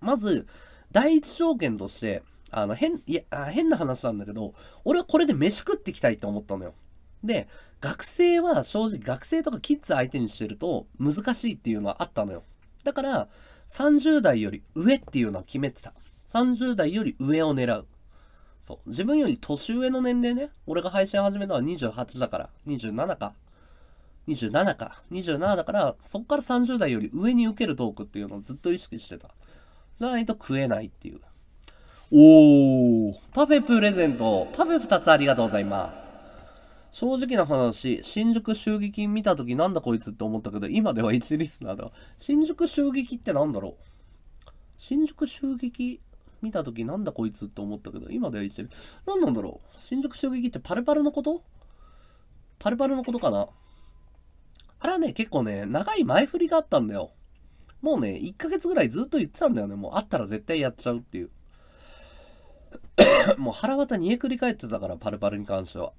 Speaker 1: まず、第一条件として、あの、変、いや、変な話なんだけど、俺はこれで飯食っていきたいと思ったのよ。で、学生は正直学生とかキッズ相手にしてると難しいっていうのはあったのよ。だから、30代より上っていうのは決めてた。30代より上を狙う。そう。自分より年上の年齢ね。俺が配信始めたのは28だから、27か。27か。27だから、そっから30代より上に受けるトークっていうのをずっと意識してた。じゃないと食えないっていう。おー、パフェプレゼント。パフェ2つありがとうございます。正直な話、新宿襲撃見た時なんだこいつって思ったけど、今では一リスナーだ。新宿襲撃ってなんだろう新宿襲撃見た時なんだこいつって思ったけど、今では一リ何なんだろう新宿襲撃ってパルパルのことパルパルのことかなあれはね、結構ね、長い前振りがあったんだよ。もうね、1ヶ月ぐらいずっと言ってたんだよね。もうあったら絶対やっちゃうっていう。[coughs] もう腹渡煮えくり返ってたから、パルパルに関しては。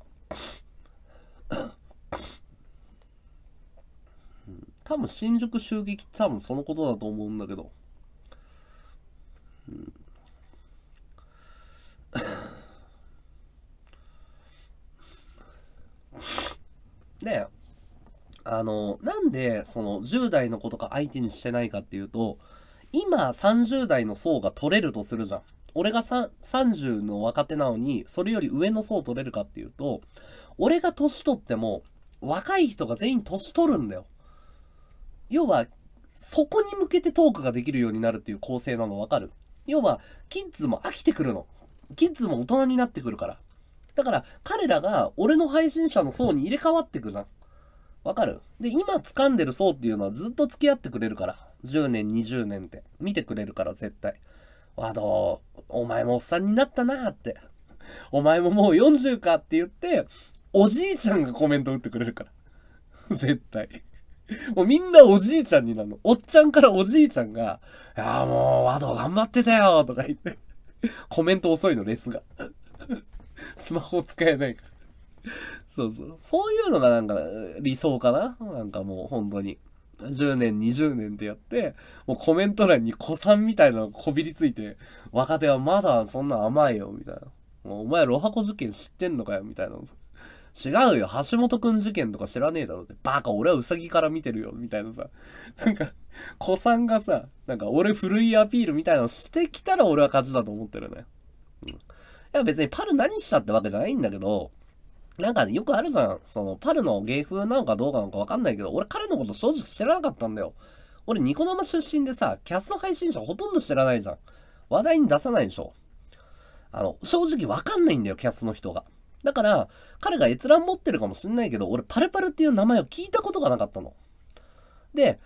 Speaker 1: 多分新宿襲撃って多分そのことだと思うんだけど。うんで、あの、なんで、その、10代の子とか相手にしてないかっていうと、今、30代の層が取れるとするじゃん。俺が30の若手なのに、それより上の層取れるかっていうと、俺が年取っても、若い人が全員年取るんだよ。要は、そこに向けてトークができるようになるっていう構成なのわかる要は、キッズも飽きてくるの。キッズも大人になってくるから。だから、彼らが俺の配信者の層に入れ替わってくじゃん。わかるで、今掴んでる層っていうのはずっと付き合ってくれるから。10年、20年って。見てくれるから、絶対。あの、お前もおっさんになったなって。お前ももう40かって言って、おじいちゃんがコメント打ってくれるから。[laughs] 絶対。もうみんなおじいちゃんになるの。おっちゃんからおじいちゃんが、いやもう、ワド頑張ってたよとか言って。コメント遅いの、レスが。[laughs] スマホ使えないから。そうそう。そういうのがなんか理想かななんかもう本当に。10年、20年でやって、もうコメント欄に子さんみたいなのこびりついて、若手はまだそんな甘いよ、みたいな。もうお前、ロハコ受験知ってんのかよ、みたいな。違うよ、橋本くん事件とか知らねえだろって、バカ、俺はウサギから見てるよ、みたいなさ、なんか、子さんがさ、なんか俺古いアピールみたいなのしてきたら俺は勝ちだと思ってるね。
Speaker 2: うん。いや
Speaker 1: 別にパル何したってわけじゃないんだけど、なんか、よくあるじゃん。その、パルの芸風なのかどうかなのかわかんないけど、俺彼のこと正直知らなかったんだよ。俺ニコ生出身でさ、キャスト配信者ほとんど知らないじゃん。話題に出さないでしょ。あの、正直わかんないんだよ、キャストの人が。だから、彼が閲覧持ってるかもしんないけど、俺、パルパルっていう名前を聞いたことがなかったの。で、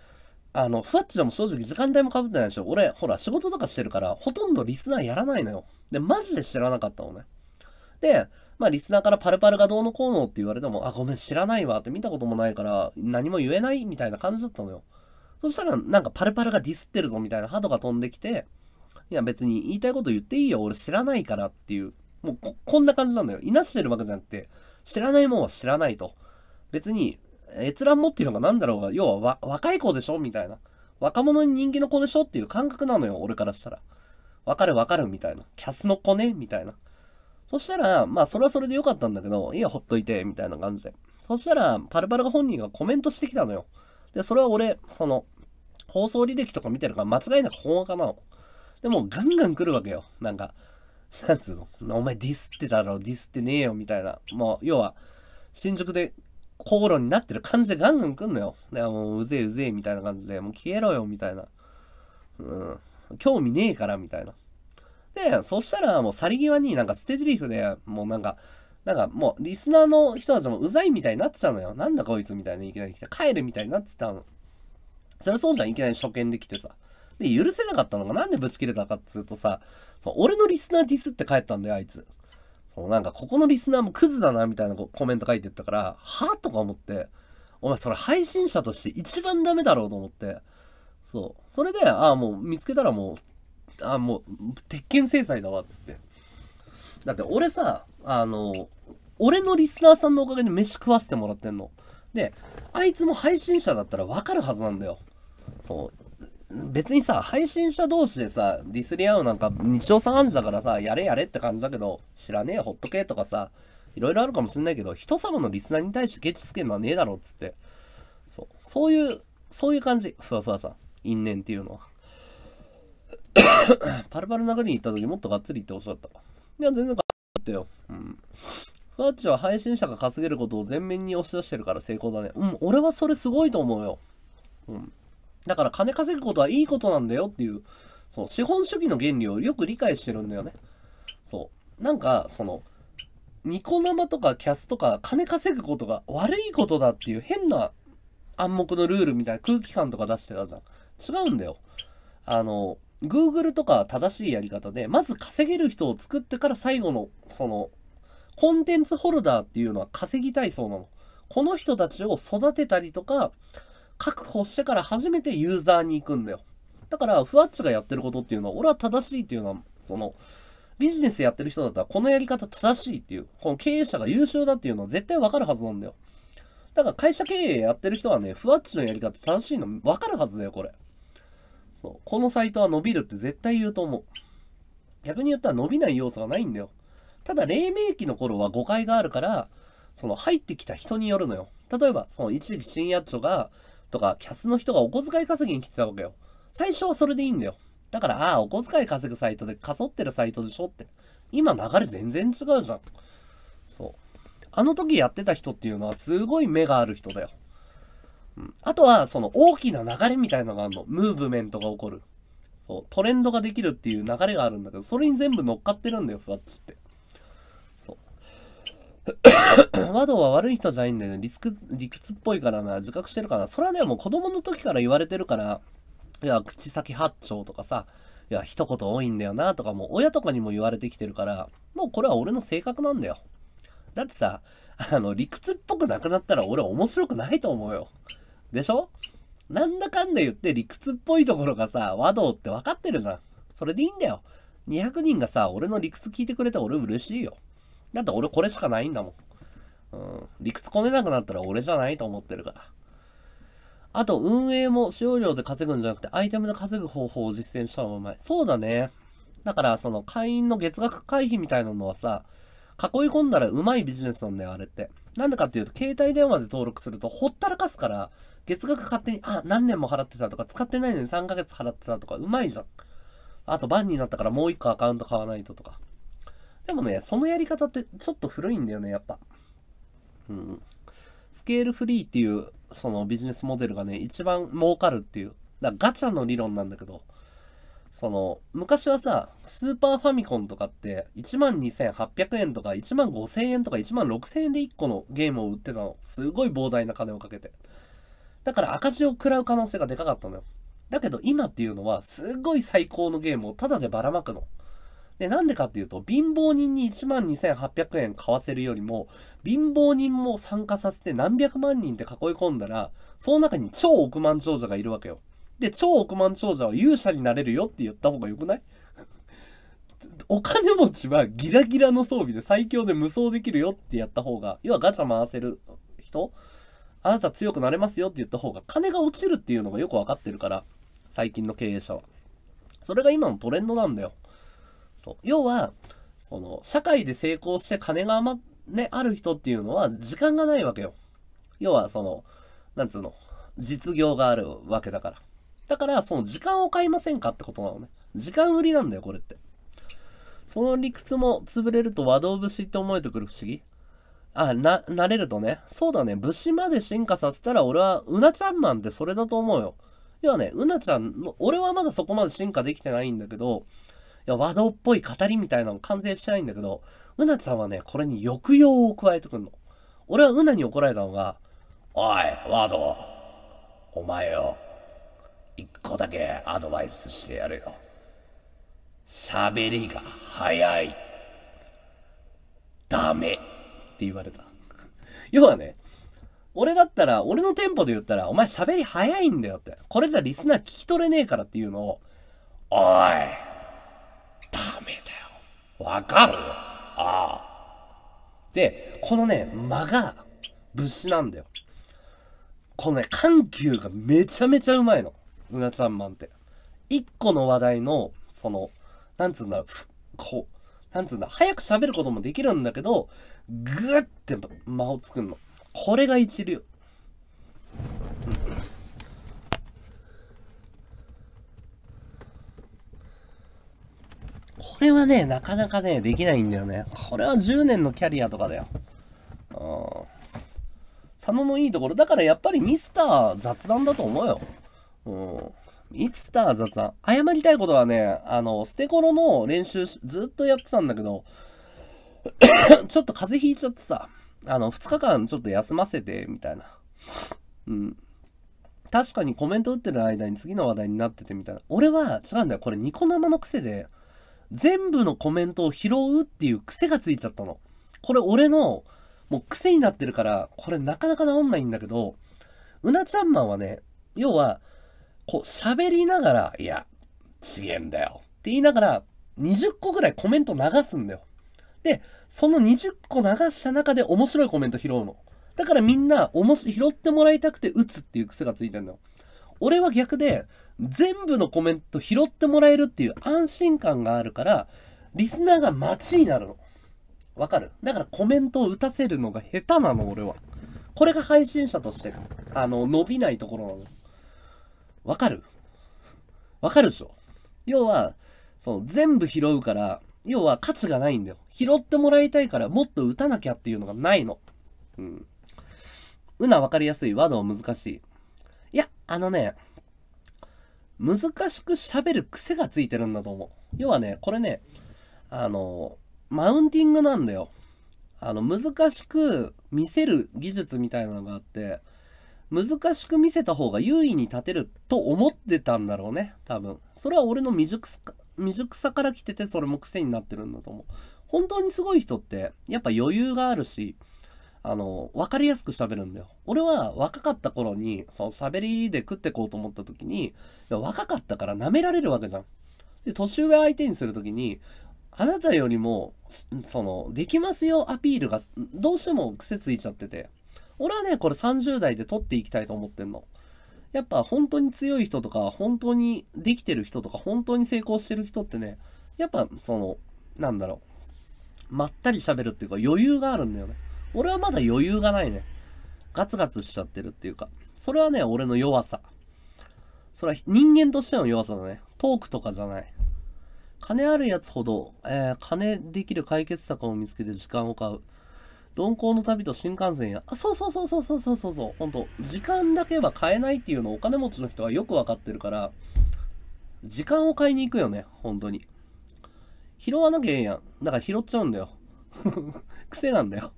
Speaker 1: あの、ふわっちでも正直時間帯もかぶってないでしょ。俺、ほら、仕事とかしてるから、ほとんどリスナーやらないのよ。で、マジで知らなかったのね。で、まあ、リスナーからパルパルがどうのこうのって言われても、あ、ごめん、知らないわって見たこともないから、何も言えないみたいな感じだったのよ。そしたら、なんかパルパルがディスってるぞみたいなハドが飛んできて、いや別に言いたいこと言っていいよ、俺知らないからっていうもうこ、こんな感じなんだよ。いなしてるわけじゃなくて、知らないもんは知らないと。別に、閲覧もっていうのが何だろうが、要は若い子でしょみたいな。若者に人気の子でしょっていう感覚なのよ、俺からしたら。わかるわかるみたいな。キャスの子ねみたいな。そしたら、まあ、それはそれでよかったんだけど、いや、ほっといて、みたいな感じで。そしたら、パルパルが本人がコメントしてきたのよ。で、それは俺、その、放送履歴とか見てるから間違いなく本話かなの。でも、ガンガン来るわけよ。なんか、なんつうのお前ディスってたろ、ディスってねえよ、みたいな。もう、要は、新宿で口論になってる感じでガンガン来んのよ。でもう、うぜえうぜえ、みたいな感じで、もう消えろよ、みたいな。うん。興味ねえから、みたいな。で、そしたら、もう、去り際になんか捨て台詞で、もうなんか、なんかもう、リスナーの人たちもうざいみたいになってたのよ。なんだこいつみたいにいきなり来て、帰るみたいになってたの。そりゃそうじゃん、いきなり初見で来てさ。で、許せなかったのがなんでぶち切れたかっつうとさ、俺のリスナーディスって帰ったんだよ、あいつ。そうなんか、ここのリスナーもクズだな、みたいなコメント書いてったから、はとか思って、お前それ配信者として一番ダメだろうと思って、そう。それで、ああ、もう見つけたらもう、ああ、もう、鉄拳制裁だわ、っつって。だって俺さ、あの、俺のリスナーさんのおかげで飯食わせてもらってんの。で、あいつも配信者だったらわかるはずなんだよ。そう。別にさ、配信者同士でさ、ディスり合うなんか日常茶飯事だからさ、やれやれって感じだけど、知らねえよ、ほっとけとかさ、いろいろあるかもしんないけど、人様のリスナーに対してケチつけるのはねえだろっつって。そう。そういう、そういう感じ。ふわふわさん。因縁っていうのは。[coughs] パルパル殴りに行った時もっとがっつり言ってほしかった。いや、全然がっつり言ったよ。うん。ふわっちは配信者が稼げることを前面に押し出してるから成功だね。うん、俺はそれすごいと思うよ。うん。だから金稼ぐことはいいことなんだよっていう、そう、資本主義の原理をよく理解してるんだよね。そう。なんか、その、ニコ生とかキャスとか金稼ぐことが悪いことだっていう変な暗黙のルールみたいな空気感とか出してたじゃん。違うんだよ。あの、Google とか正しいやり方で、まず稼げる人を作ってから最後の、その、コンテンツホルダーっていうのは稼ぎたいそうなの。この人たちを育てたりとか、確保してから初めてユーザーに行くんだよ。だから、ふわっちがやってることっていうのは、俺は正しいっていうのは、その、ビジネスやってる人だったら、このやり方正しいっていう、この経営者が優秀だっていうのは絶対わかるはずなんだよ。だから会社経営やってる人はね、ふわっちのやり方正しいのわかるはずだよ、これ。そう。このサイトは伸びるって絶対言うと思う。逆に言ったら伸びない要素がないんだよ。ただ、黎明期の頃は誤解があるから、その入ってきた人によるのよ。例えば、その一時深夜鳥が、とか、キャスの人がお小遣い稼ぎに来てたわけよ。最初はそれでいいんだよ。だから、ああ、お小遣い稼ぐサイトで、かそってるサイトでしょって。今流れ全然違うじゃん。そう。あの時やってた人っていうのは、すごい目がある人だよ。うん。あとは、その大きな流れみたいなのがあるの。ムーブメントが起こる。そう。トレンドができるっていう流れがあるんだけど、それに全部乗っかってるんだよ、ふわっちって。和道は悪い人じゃないんだよね。理屈、理屈っぽいからな。自覚してるからな。それはね、もう子供の時から言われてるから、いや、口先八丁とかさ、いや、一言多いんだよな、とかもう親とかにも言われてきてるから、もうこれは俺の性格なんだよ。だってさ、あの、理屈っぽくなくなったら俺面白くないと思うよ。でしょなんだかんだ言って理屈っぽいところがさ、和道って分かってるじゃん。それでいいんだよ。200人がさ、俺の理屈聞いてくれた俺嬉しいよ。だって俺これしかないんだもん。うん。理屈こねなくなったら俺じゃないと思ってるから。あと、運営も使用量で稼ぐんじゃなくて、アイテムで稼ぐ方法を実践した方がうまい。そうだね。だから、その会員の月額会費みたいなのはさ、囲い込んだらうまいビジネスなんだよ、あれって。なんでかっていうと、携帯電話で登録すると、ほったらかすから、月額勝手に、あ、何年も払ってたとか、使ってないのに3ヶ月払ってたとか、うまいじゃん。あと、バンになったからもう1個アカウント買わないととか。でもね、そのやり方ってちょっと古いんだよね、やっぱ。うん。スケールフリーっていう、そのビジネスモデルがね、一番儲かるっていう。だガチャの理論なんだけど、その、昔はさ、スーパーファミコンとかって、12,800円とか、15,000円とか、16,000円で1個のゲームを売ってたの。すごい膨大な金をかけて。だから赤字を食らう可能性がでかかったのよ。だけど今っていうのは、すごい最高のゲームをタダでばらまくの。で、なんでかっていうと、貧乏人に12,800円買わせるよりも、貧乏人も参加させて何百万人って囲い込んだら、その中に超億万長者がいるわけよ。で、超億万長者は勇者になれるよって言った方がよくない [laughs] お金持ちはギラギラの装備で最強で無双できるよってやった方が、要はガチャ回せる人あなた強くなれますよって言った方が金が落ちるっていうのがよくわかってるから、最近の経営者は。それが今のトレンドなんだよ。そう要はその社会で成功して金が余ね、ある人っていうのは時間がないわけよ。要はその、なんつうの、実業があるわけだから。だから、その時間を買いませんかってことなのね。時間売りなんだよ、これって。その理屈も潰れると和道節って思えてくる不思議あ、な、慣れるとね。そうだね。武士まで進化させたら俺は、うなちゃんマンってそれだと思うよ。要はね、うなちゃんの、俺はまだそこまで進化できてないんだけど、や、和道っぽい語りみたいなの完成してないんだけど、うなちゃんはね、これに抑揚を加えてくんの。俺はうなに怒られたのが、おい、和道、お前よ、一個だけアドバイスしてやるよ。喋りが早い。ダメって言われた。[laughs] 要はね、俺だったら、俺のテンポで言ったら、お前喋り早いんだよって。これじゃリスナー聞き取れねえからっていうのを、おい、ダ
Speaker 3: メだよ。わかるよ。あ
Speaker 1: あ。で、このね、間が、物資なんだよ。このね、緩急がめちゃめちゃうまいの。うなちゃんマンって。一個の話題の、その、なんつうんだろう、こう、なんつうんだ、早く喋ることもできるんだけど、ぐーって間を作るの。これが一流。これはね、なかなかね、できないんだよね。これは10年のキャリアとかだよ。うん。佐野のいいところ。だからやっぱりミスター雑談だと思うよ。うん。ミスター雑談。謝りたいことはね、あの、捨て頃の練習ずっとやってたんだけど、[coughs] ちょっと風邪ひいちゃってさ、あの、2日間ちょっと休ませて、みたいな。うん。確かにコメント打ってる間に次の話題になっててみたいな。俺は違うんだよ。これニコ生の癖で、全部のコメントを拾うっていう癖がついちゃったの。これ俺の、もう癖になってるから、これなかなか治んないんだけど、うなちゃんマンはね、要は、こう喋りながら、いや、ちげえんだよ。って言いながら、20個ぐらいコメント流すんだよ。で、その20個流した中で面白いコメント拾うの。だからみんな、おもし、拾ってもらいたくて打つっていう癖がついてんのよ。俺は逆で、全部のコメント拾ってもらえるっていう安心感があるから、リスナーが待ちになるの。わかるだからコメントを打たせるのが下手なの、俺は。これが配信者として、あの、伸びないところなの。わかるわかるでしょ要は、その全部拾うから、要は価値がないんだよ。拾ってもらいたいから、もっと打たなきゃっていうのがないの。うん。うな分かりやすい、和は難しい。いや、あのね、難しく喋る癖がついてるんだと思う。要はね、これね、あの、マウンティングなんだよ。あの、難しく見せる技術みたいなのがあって、難しく見せた方が優位に立てると思ってたんだろうね、多分。それは俺の未熟さ、未熟さから来てて、それも癖になってるんだと思う。本当にすごい人って、やっぱ余裕があるし、あの、わかりやすく喋るんだよ。俺は若かった頃に、その喋りで食ってこうと思った時に、若かったから舐められるわけじゃん。で、年上相手にする時に、あなたよりも、その、できますよアピールが、どうしても癖ついちゃってて。俺はね、これ30代で取っていきたいと思ってんの。やっぱ本当に強い人とか、本当にできてる人とか、本当に成功してる人ってね、やっぱその、なんだろう、まったり喋るっていうか余裕があるんだよね。俺はまだ余裕がないね。ガツガツしちゃってるっていうか。それはね、俺の弱さ。それは人間としての弱さだね。トークとかじゃない。金あるやつほど、えー、金できる解決策を見つけて時間を買う。鈍行の旅と新幹線や、あ、そうそうそうそうそうそうそうそう、ほんと、時間だけは買えないっていうのをお金持ちの人はよくわかってるから、時間を買いに行くよね、本当に。拾わなきゃええやん。だから拾っちゃうんだよ。[laughs] 癖なんだよ。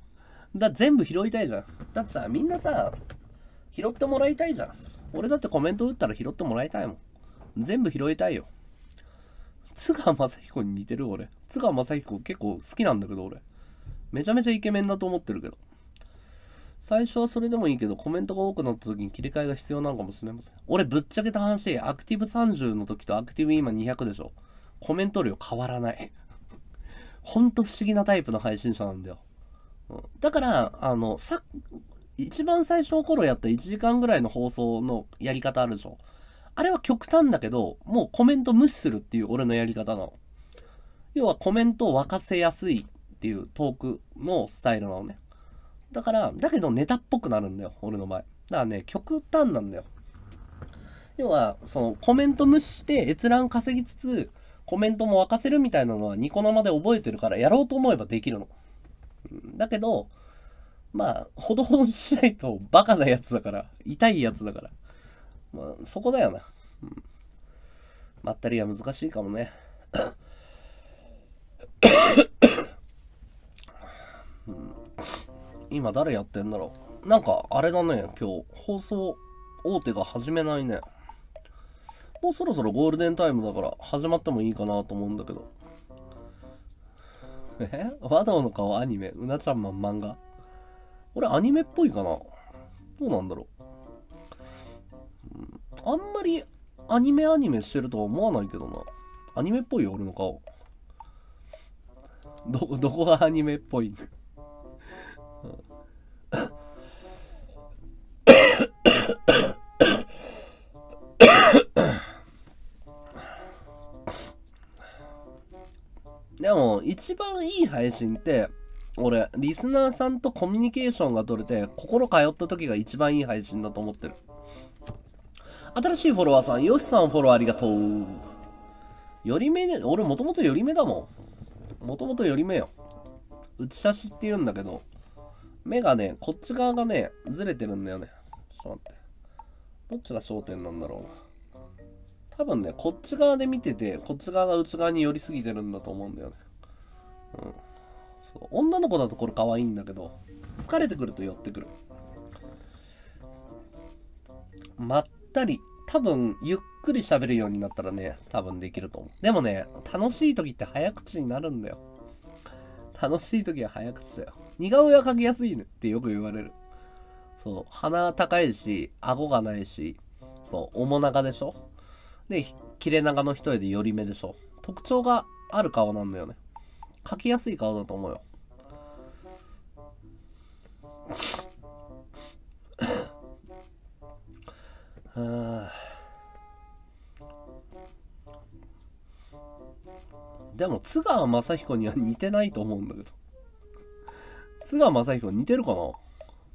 Speaker 1: だ全部拾いたいじゃん。だってさ、みんなさ、拾ってもらいたいじゃん。俺だってコメント打ったら拾ってもらいたいもん。全部拾いたいよ。津川雅彦に似てる俺。津川雅彦結構好きなんだけど俺。めちゃめちゃイケメンだと思ってるけど。最初はそれでもいいけど、コメントが多くなった時に切り替えが必要なのかもしれません。俺ぶっちゃけた話、アクティブ30の時とアクティブ今200でしょ。コメント量変わらない。[laughs] ほんと不思議なタイプの配信者なんだよ。だから、あの、さ、一番最初の頃やった1時間ぐらいの放送のやり方あるでしょ。あれは極端だけど、もうコメント無視するっていう俺のやり方なの。要はコメントを沸かせやすいっていうトークのスタイルなのね。だから、だけどネタっぽくなるんだよ、俺の場合。だからね、極端なんだよ。要は、そのコメント無視して閲覧稼ぎつつ、コメントも沸かせるみたいなのはニコ生で覚えてるから、やろうと思えばできるの。だけど、まあ、ほどほどにしないとバカなやつだから、痛いやつだから。まあ、そこだよな。うん。まったりは難しいかもね。今誰やってんだろう。なんか、あれだね、今日、放送大手が始めないね。もうそろそろゴールデンタイムだから始まってもいいかなと思うんだけど。えワドオの顔アニメ。うなちゃんマン漫画。俺アニメっぽいかな。どうなんだろう。あんまりアニメアニメしてるとは思わないけどな。アニメっぽいよ、俺の顔。ど、どこがアニメっぽいでも、一番いい配信って、俺、リスナーさんとコミュニケーションが取れて、心通った時が一番いい配信だと思ってる。新しいフォロワーさん、よしさんフォローありがとう。より目で、俺もともとより目だもん。もともとより目よ。打ち差しって言うんだけど、目がね、こっち側がね、ずれてるんだよね。ちょっと待って。どっちが焦点なんだろうな。多分ね、こっち側で見てて、こっち側が内側に寄りすぎてるんだと思うんだよね。うん。そう。女の子だとこれ可愛いんだけど、疲れてくると寄ってくる。まったり、多分、ゆっくり喋るようになったらね、多分できると思う。でもね、楽しい時って早口になるんだよ。楽しい時は早口だよ。似顔絵は描きやすいねってよく言われる。そう、鼻高いし、顎がないし、そう、面長でしょで、切れ長の一重で寄り目でしょ。特徴がある顔なんだよね。描きやすい顔だと思うよ。[laughs] でも津川雅彦には似てないと思うんだけど津川雅彦似てるかな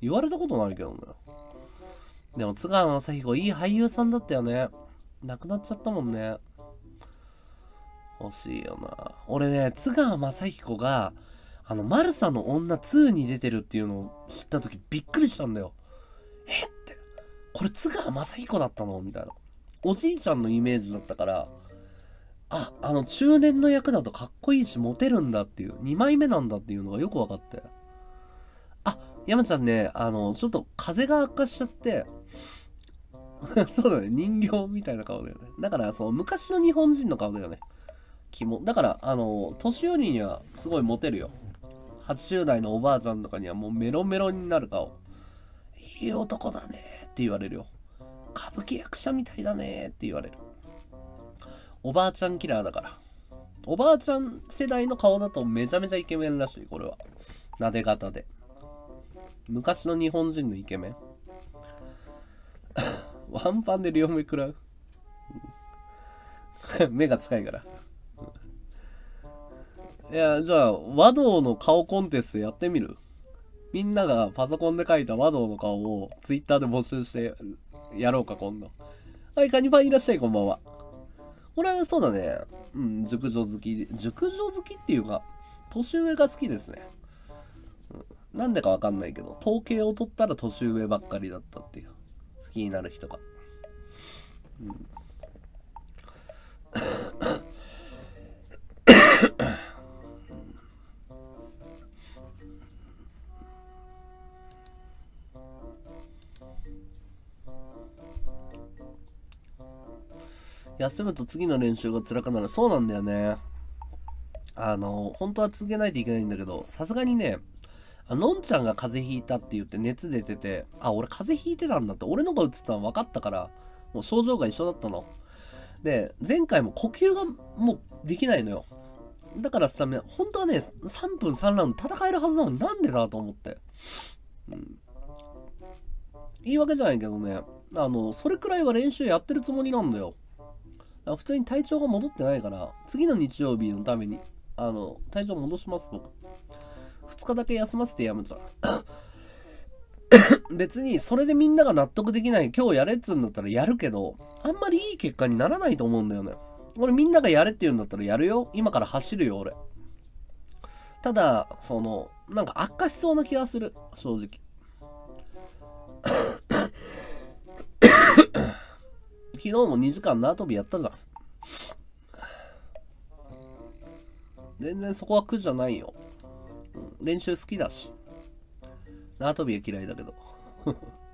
Speaker 1: 言われたことないけどねでも津川雅彦いい俳優さんだったよねなくなっちゃったもんね。欲しいよな。俺ね、津川雅彦が、あの、マルサの女2に出てるっていうのを知った時びっくりしたんだよ。えって、これ津川雅彦だったのみたいな。おじいちゃんのイメージだったから、あ、あの、中年の役だとかっこいいし、モテるんだっていう、2枚目なんだっていうのがよく分かって。あ、山ちゃんね、あの、ちょっと風が悪化しちゃって、[laughs] そうだね。人形みたいな顔だよね。だから、そう、昔の日本人の顔だよね。気も。だから、あの、年寄りにはすごいモテるよ。80代のおばあちゃんとかにはもうメロメロになる顔。いい男だねって言われるよ。歌舞伎役者みたいだねって言われる。おばあちゃんキラーだから。おばあちゃん世代の顔だとめちゃめちゃイケメンらしい、これは。撫で方で。昔の日本人のイケメン。[laughs] ワンパンで両目食らう [laughs] 目が近いからいや、じゃあ、和道の顔コンテストやってみるみんながパソコンで書いた和道の顔をツイッターで募集してやろうか、今度。はい、カニパンいらっしゃい、こんばんは。俺、はそうだね。うん、熟女好き。熟女好きっていうか、年上が好きですね。な、うんでかわかんないけど、統計を取ったら年上ばっかりだったっていう。気になる人が。うん休むと次の練習が辛くなる。そうなんだよね。あの、本当は続けないといけないんだけど、さすがにね、あのんちゃんが風邪ひいたって言って熱出てて、あ、俺風邪ひいてたんだって、俺のが映ったの分かったから、もう症状が一緒だったの。で、前回も呼吸がもうできないのよ。だからスタメン、本当はね、3分3ラウンド戦えるはずなのになんでだと思って。うん。言い訳じゃないけどね、あの、それくらいは練習やってるつもりなんだよ。だ普通に体調が戻ってないから、次の日曜日のために、あの、体調戻します、僕。2日だけ休ませてやめた。[coughs] 別にそれでみんなが納得できない今日やれっつうんだったらやるけどあんまりいい結果にならないと思うんだよね俺みんながやれって言うんだったらやるよ今から走るよ俺ただそのなんか悪化しそうな気がする正直 [coughs] 昨日も2時間縄跳びやったじゃん全然そこは苦じゃないよ練習好きだし。縄跳びは嫌いだけど。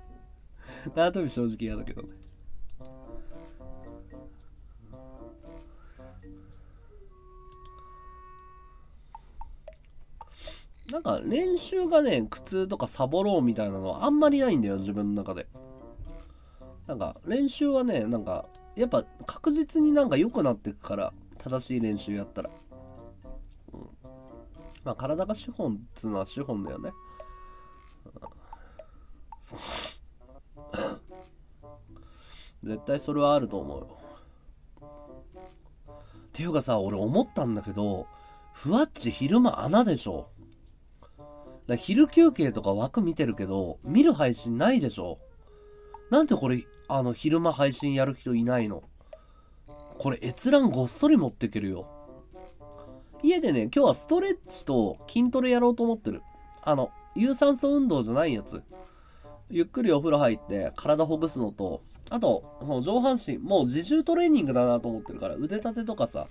Speaker 1: [laughs] 縄跳び正直嫌だけどね。なんか練習がね、苦痛とかサボろうみたいなのはあんまりないんだよ、自分の中で。なんか練習はね、なんかやっぱ確実になんか良くなっていくから、正しい練習やったら。まあ、体が資本っつうのは資本だよね。絶対それはあると思うよ。ていうかさ、俺思ったんだけど、ふわっち昼間穴でしょ。昼休憩とか枠見てるけど、見る配信ないでしょ。なんでこれ、あの、昼間配信やる人いないのこれ閲覧ごっそり持ってけるよ。家でね、今日はストレッチと筋トレやろうと思ってる。あの、有酸素運動じゃないやつ。ゆっくりお風呂入って体ほぐすのと、あと、その上半身、もう自重トレーニングだなと思ってるから、腕立てとかさ、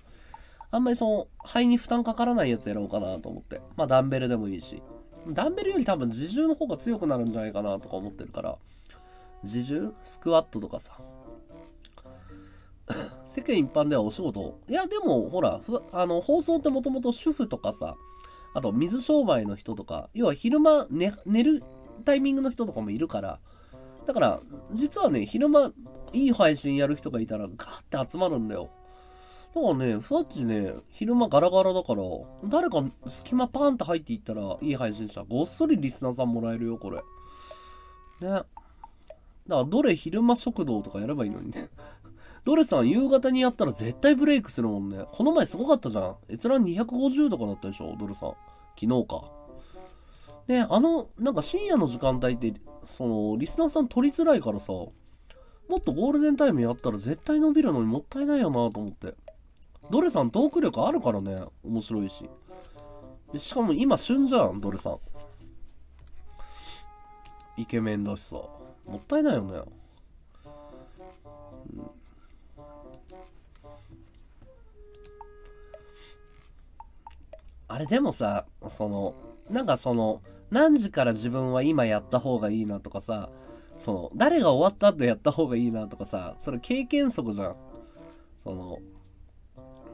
Speaker 1: あんまりその、肺に負担かからないやつやろうかなと思って。まあ、ダンベルでもいいし。ダンベルより多分自重の方が強くなるんじゃないかなとか思ってるから、自重スクワットとかさ。世間一般ではお仕事、い
Speaker 2: や、でも、ほら、
Speaker 1: あの、放送ってもともと主婦とかさ、あと、水商売の人とか、要は昼間寝、寝るタイミングの人とかもいるから、だから、実はね、昼間、いい配信やる人がいたら、ガーって集まるんだよ。だからね、ふわっちね、昼間ガラガラだから、誰か隙間パーンって入っていったら、いい配信者、ごっそりリスナーさんもらえるよ、これ。ね。だから、どれ昼間食堂とかやればいいのにね。ドレさん、夕方にやったら絶対ブレイクするもんね。この前すごかったじゃん。閲覧250とかだったでしょ、ドルさん。昨日か。ね、あの、なんか深夜の時間帯って、その、リスナーさん取りづらいからさ、もっとゴールデンタイムやったら絶対伸びるのにもったいないよなと思って。ドレさん、トーク力あるからね、面白いし。でしかも今、旬じゃん、ドレさん。イケメンだしさ。もったいないよね。あれでもさそのなんかその何時から自分は今やった方がいいなとかさその誰が終わった後やった方がいいなとかさそれ経験則じゃんその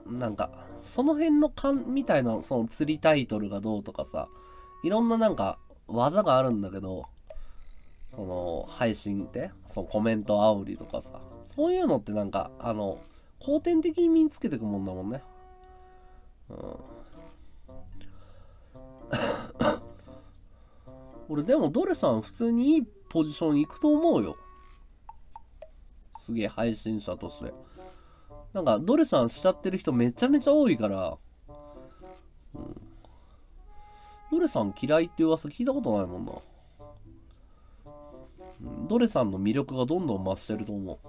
Speaker 1: なんかその辺の勘みたいなその釣りタイトルがどうとかさいろんななんか技があるんだけどその配信ってそのコメント煽りとかさそういうのってなんかあの後天的に身につけていくもんだもんねうん [laughs] 俺でもドレさん普通にいいポジション行くと思うよ。すげえ配信者として。なんかドレさんしちゃってる人めちゃめちゃ多いから、うん。ドレさん嫌いって噂聞いたことないもんな。ドレさんの魅力がどんどん増してると思う。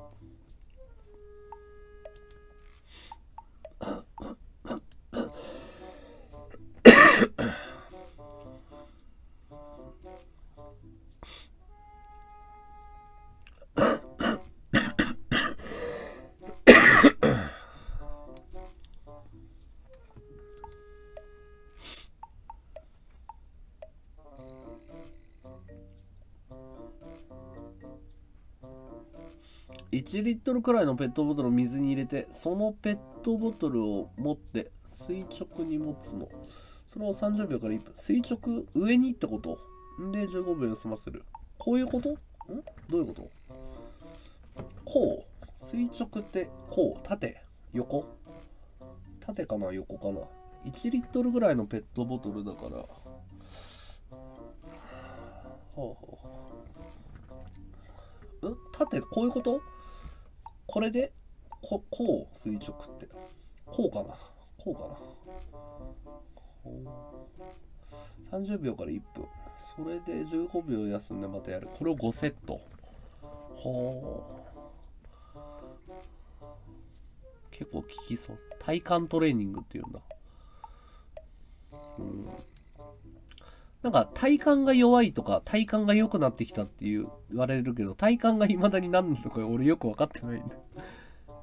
Speaker 1: 1リットルくらいのペットボトルを水に入れて、そのペットボトルを持って垂直に持つの。それを30秒から1分。垂直上にってことで、15秒休ませる。こういうことんどういうことこう垂直ってこう縦横縦かな横かな1リットルぐらいのペットボトルだから、はあはあ、ん縦こういうことこれでここう垂直ってこうかなこうかな30秒から1分それで15秒休んでまたやるこれを5セットほう結構効きそう体幹トレーニングっていうんだうんなんか体幹が弱いとか体幹が良くなってきたっていう言われるけど体幹が未だに何なのか俺よく分かってない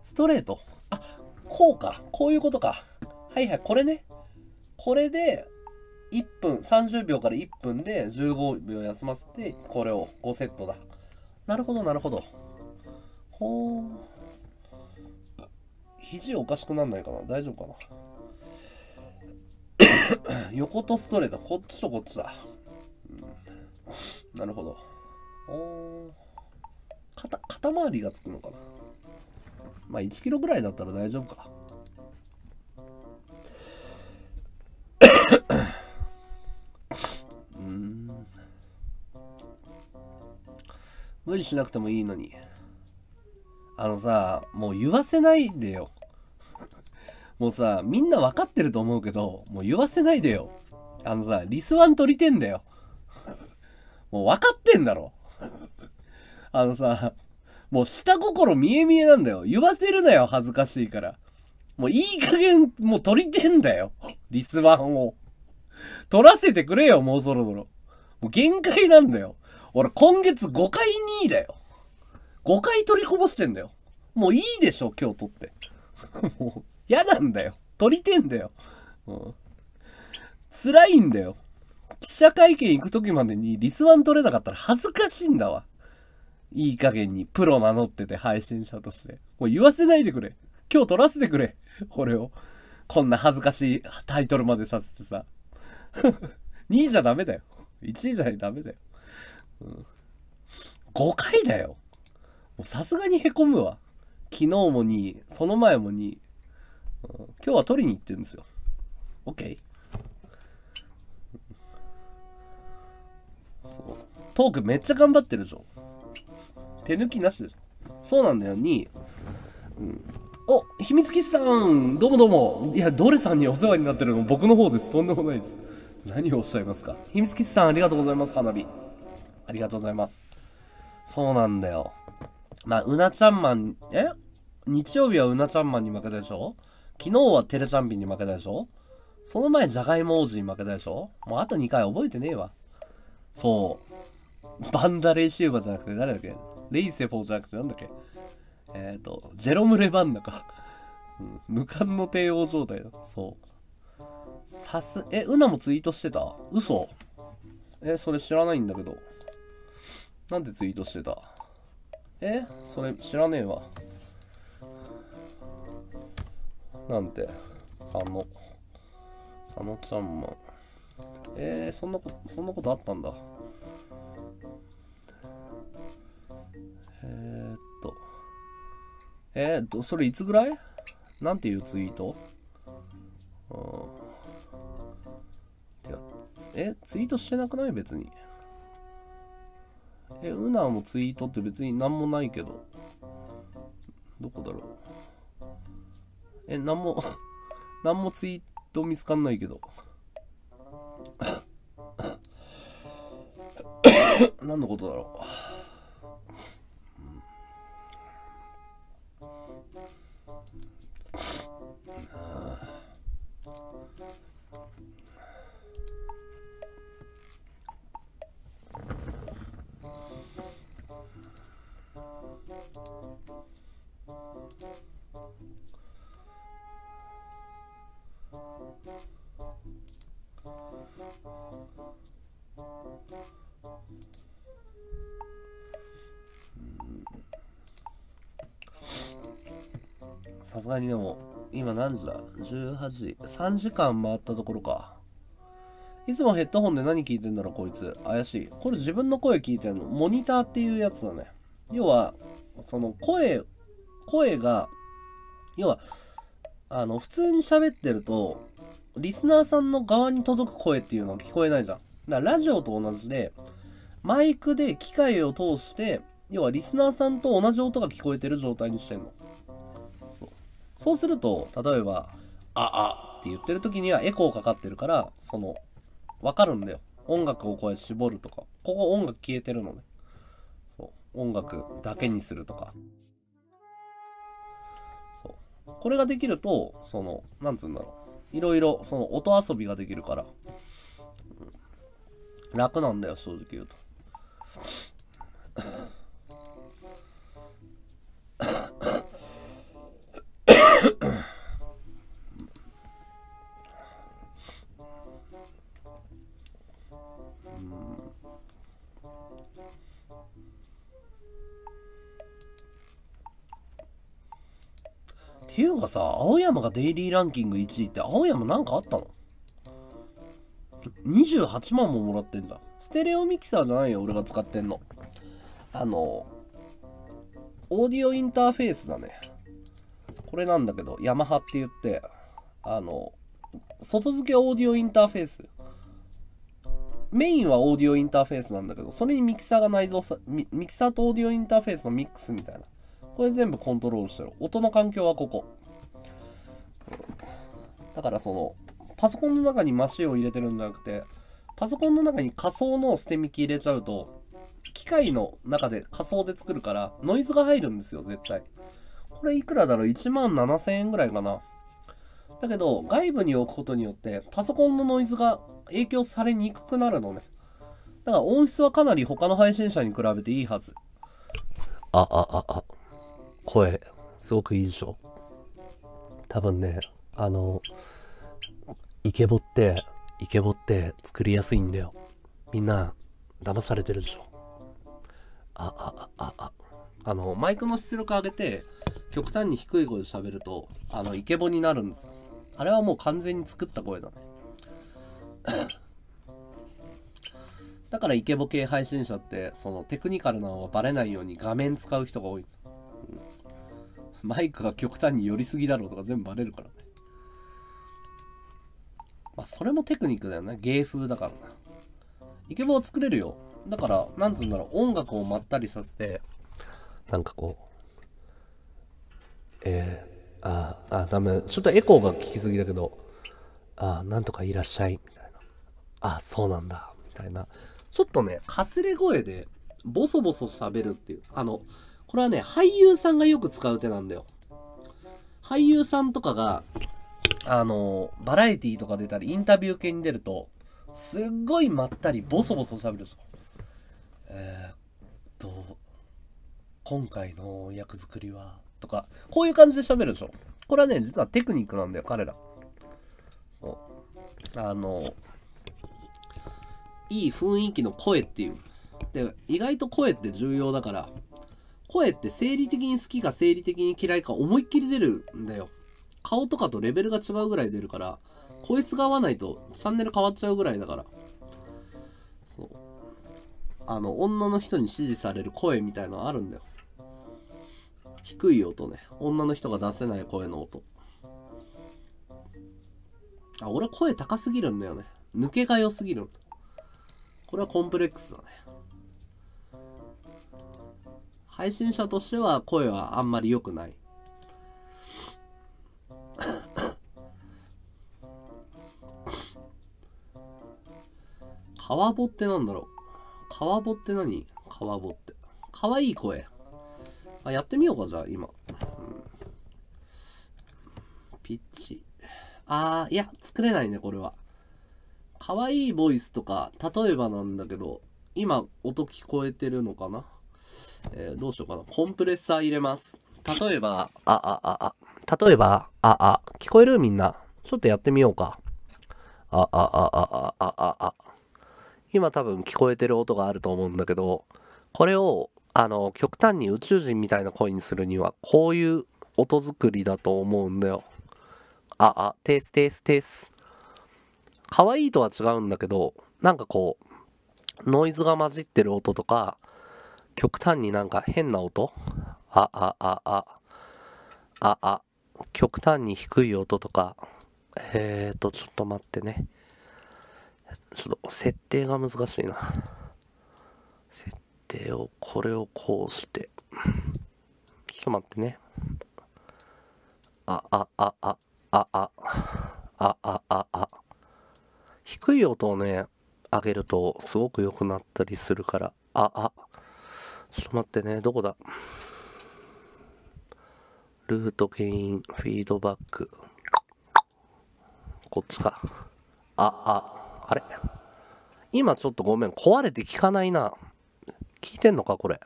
Speaker 1: ストレート。あ、こうか。こういうことか。はいはい、これね。これで1分、30秒から1分で15秒休ませて、これを5セットだ。なるほど、なるほど。ほー。肘おかしくなんないかな大丈夫かな [coughs] 横とストレート。こっちとこっちだ。うん、なるほど。
Speaker 3: お
Speaker 1: 肩、肩周りがつくのかな。まあ、1キロぐらいだったら大丈夫か。[coughs] うん。無理しなくてもいいのに。あのさ、もう言わせないでよ。もうさ、みんなわかってると思うけど、もう言わせないでよ。あのさ、リスワン取りてんだよ。もうわかってんだろ。あのさ、もう下心見え見えなんだよ。言わせるなよ、恥ずかしいから。もういい加減、もう取りてんだよ。リスワンを。取らせてくれよ、もうそろそろ。もう限界なんだよ。俺今月5回2位だよ。5回取りこぼしてんだよ。もういいでしょ、今日取って。も [laughs] う嫌なんだよ。取りてんだよ。うん。辛いんだよ。記者会見行く時までにリスワン取れなかったら恥ずかしいんだわ。いい加減にプロ名乗ってて配信者として。もう言わせないでくれ。今日取らせてくれ。俺を。こんな恥ずかしいタイトルまでさせてさ。2 [laughs] 位じゃダメだよ。1位じゃダメだよ。うん、5回だよ。もうさすがにへこむわ。昨日も2位、その前も2位、今日は取りに行ってるんですよ。OK? そう。トークめっちゃ頑張ってるでしょ。手抜きなしでしょ。そうなんだよ、2。うん。お、秘密基地さんどうもどうもいや、どれさんにお世話になってるの僕の方です。とんでもないです。何をおっしゃいますか秘密基地さんありがとうございます、花火。ありがとうございます。そうなんだよ。まあ、うなちゃんマン、え日曜日はうなちゃんマンに負けたでしょ昨日はテレザンビンに負けたでしょその前、ジャガイモ王子に負けたでしょもうあと2回覚えてねえわ。そう。バンダレイシューバーじゃなくて誰だっけレイセフォーじゃなくてなんだっけえっ、ー、と、ジェロム・レバンナか。うん、無冠の帝王状態だ。そう。さす、え、うなもツイートしてた嘘え、それ知らないんだけど。なんでツイートしてたえ、それ知らねえわ。なんて、佐野。佐野ちゃんも。えー、そんなこと、そんなことあったんだ。えー、っと。えー、それいつぐらいなんていうツイートうん。え、ツイートしてなくない別に。え、うなもツイートって別になんもないけど。どこだろうえ、なんも、[laughs] なんもツイート見つかんないけど。何 [coughs] のことだろう。さすがにでも、今何時だ ?18 時。3時間回ったところか。いつもヘッドホンで何聞いてんだろ、こいつ。怪しい。これ自分の声聞いてんの。モニターっていうやつだね。要は、その声、声が、要は、あの、普通に喋ってると、リスナーさんの側に届く声っていうの聞こえないじゃん。だからラジオと同じで、マイクで機械を通して、要はリスナーさんと同じ音が聞こえてる状態にしてんの。そうすると、例えば、あ、あって言ってる時にはエコーかかってるから、その、わかるんだよ。音楽をこうやって絞るとか。ここ音楽消えてるのね。そう。音楽だけにするとか。そう。これができると、その、なんつうんだろう。いろいろ、その音遊びができるから、うん、楽なんだよ、正直言うと。ていうかさ、青山がデイリーランキング1位って青山なんかあったの ?28 万ももらってんだ。ステレオミキサーじゃないよ、俺が使ってんの。あの、オーディオインターフェースだね。これなんだけど、ヤマハって言って、あの、外付けオーディオインターフェース。メインはオーディオインターフェースなんだけど、それにミキサーが内蔵さ、ミキサーとオーディオインターフェースのミックスみたいな。これ全部コントロールしてる。音の環境はここ。だからその、パソコンの中にマシンを入れてるんじゃなくて、パソコンの中に仮想の捨てみき入れちゃうと、機械の中で仮想で作るから、ノイズが入るんですよ、絶対。これいくらだろう ?1 万7000円ぐらいかな。だけど、外部に置くことによって、パソコンのノイズが影響されにくくなるのね。だから音質はかなり他の配信者に比べていいはず。あ、あ、あ、あ。声、すごくいいでしょ。多分ね、あの、イケボって、イケボって作りやすいんだよ。みんな、騙されてるでしょ。あ、あ、あ、あ、あ。あの、マイクの出力上げて、極端に低い声で喋ると、あの、イケボになるんです。あれはもう完全に作った声だね。[coughs] だからイケボ系配信者って、そのテクニカルなのがバレないように画面使う人が多い。うんマイクが極端に寄りすぎだろうとか全部バレるからね。まあ、それもテクニックだよね。芸風だからな。イケボを作れるよ。だから、なんつうんだろう、音楽をまったりさせて、なんかこう、えー、あー、あー、ダメ。ちょっとエコーが効きすぎだけど、ああ、なんとかいらっしゃい、みたいな。ああ、そうなんだ、みたいな。ちょっとね、かすれ声で、ボソボソ喋るっていう。あの、これはね、俳優さんがよく使う手なんだよ。俳優さんとかが、あの、バラエティとか出たり、インタビュー系に出ると、すっごいまったり、ボソボソ喋るんですよ。えー、っと、今回の役作りは、とか、こういう感じで喋るでしょ。これはね、実はテクニックなんだよ、彼ら。そう。あの、いい雰囲気の声っていう。で、意外と声って重要だから、声って生理的に好きか生理的に嫌いか思いっきり出るんだよ。顔とかとレベルが違うぐらい出るから、声質が合わないとチャンネル変わっちゃうぐらいだから。そう。あの、女の人に支持される声みたいのあるんだよ。低い音ね。女の人が出せない声の音。あ、俺声高すぎるんだよね。抜けが良すぎる。これはコンプレックスだね。配信者としては声はあんまり良くない川ボってなんだろう川ボって何川ボってかわいい声あやってみようかじゃあ今、うん、ピッチああいや作れないねこれはかわいいボイスとか例えばなんだけど今音聞こえてるのかなえー、どうしようかな。コンプレッサー入れます。例えば、あ、あ、あ、あ、例えば、あ、あ、聞こえるみんな。ちょっとやってみようか。あ、あ、あ、あ、あ、あ、あ、今多分聞こえてる音があると思うんだけど、これを、あの、極端に宇宙人みたいな声にするには、こういう音作りだと思うんだよ。あ、あ、テース、テース、テース。可愛いとは違うんだけど、なんかこう、ノイズが混じってる音とか、極端になんか変な音あ、あ、あ、あ、あ、あ、極端に低い音とか、えーと、ちょっと待ってね。ちょっと設定が難しいな。設定を、これをこうして。ちょっと待ってね。あ、あ、あ、あ、あ、あ、あ、あ、あ、あ。低い音をね、上げるとすごく良くなったりするから、あ、あ。ちょっと待ってね、どこだルートゲイン、フィードバック。こっちか。あ、あ、あれ今ちょっとごめん、壊れて聞かないな。聞いてんのか、これ。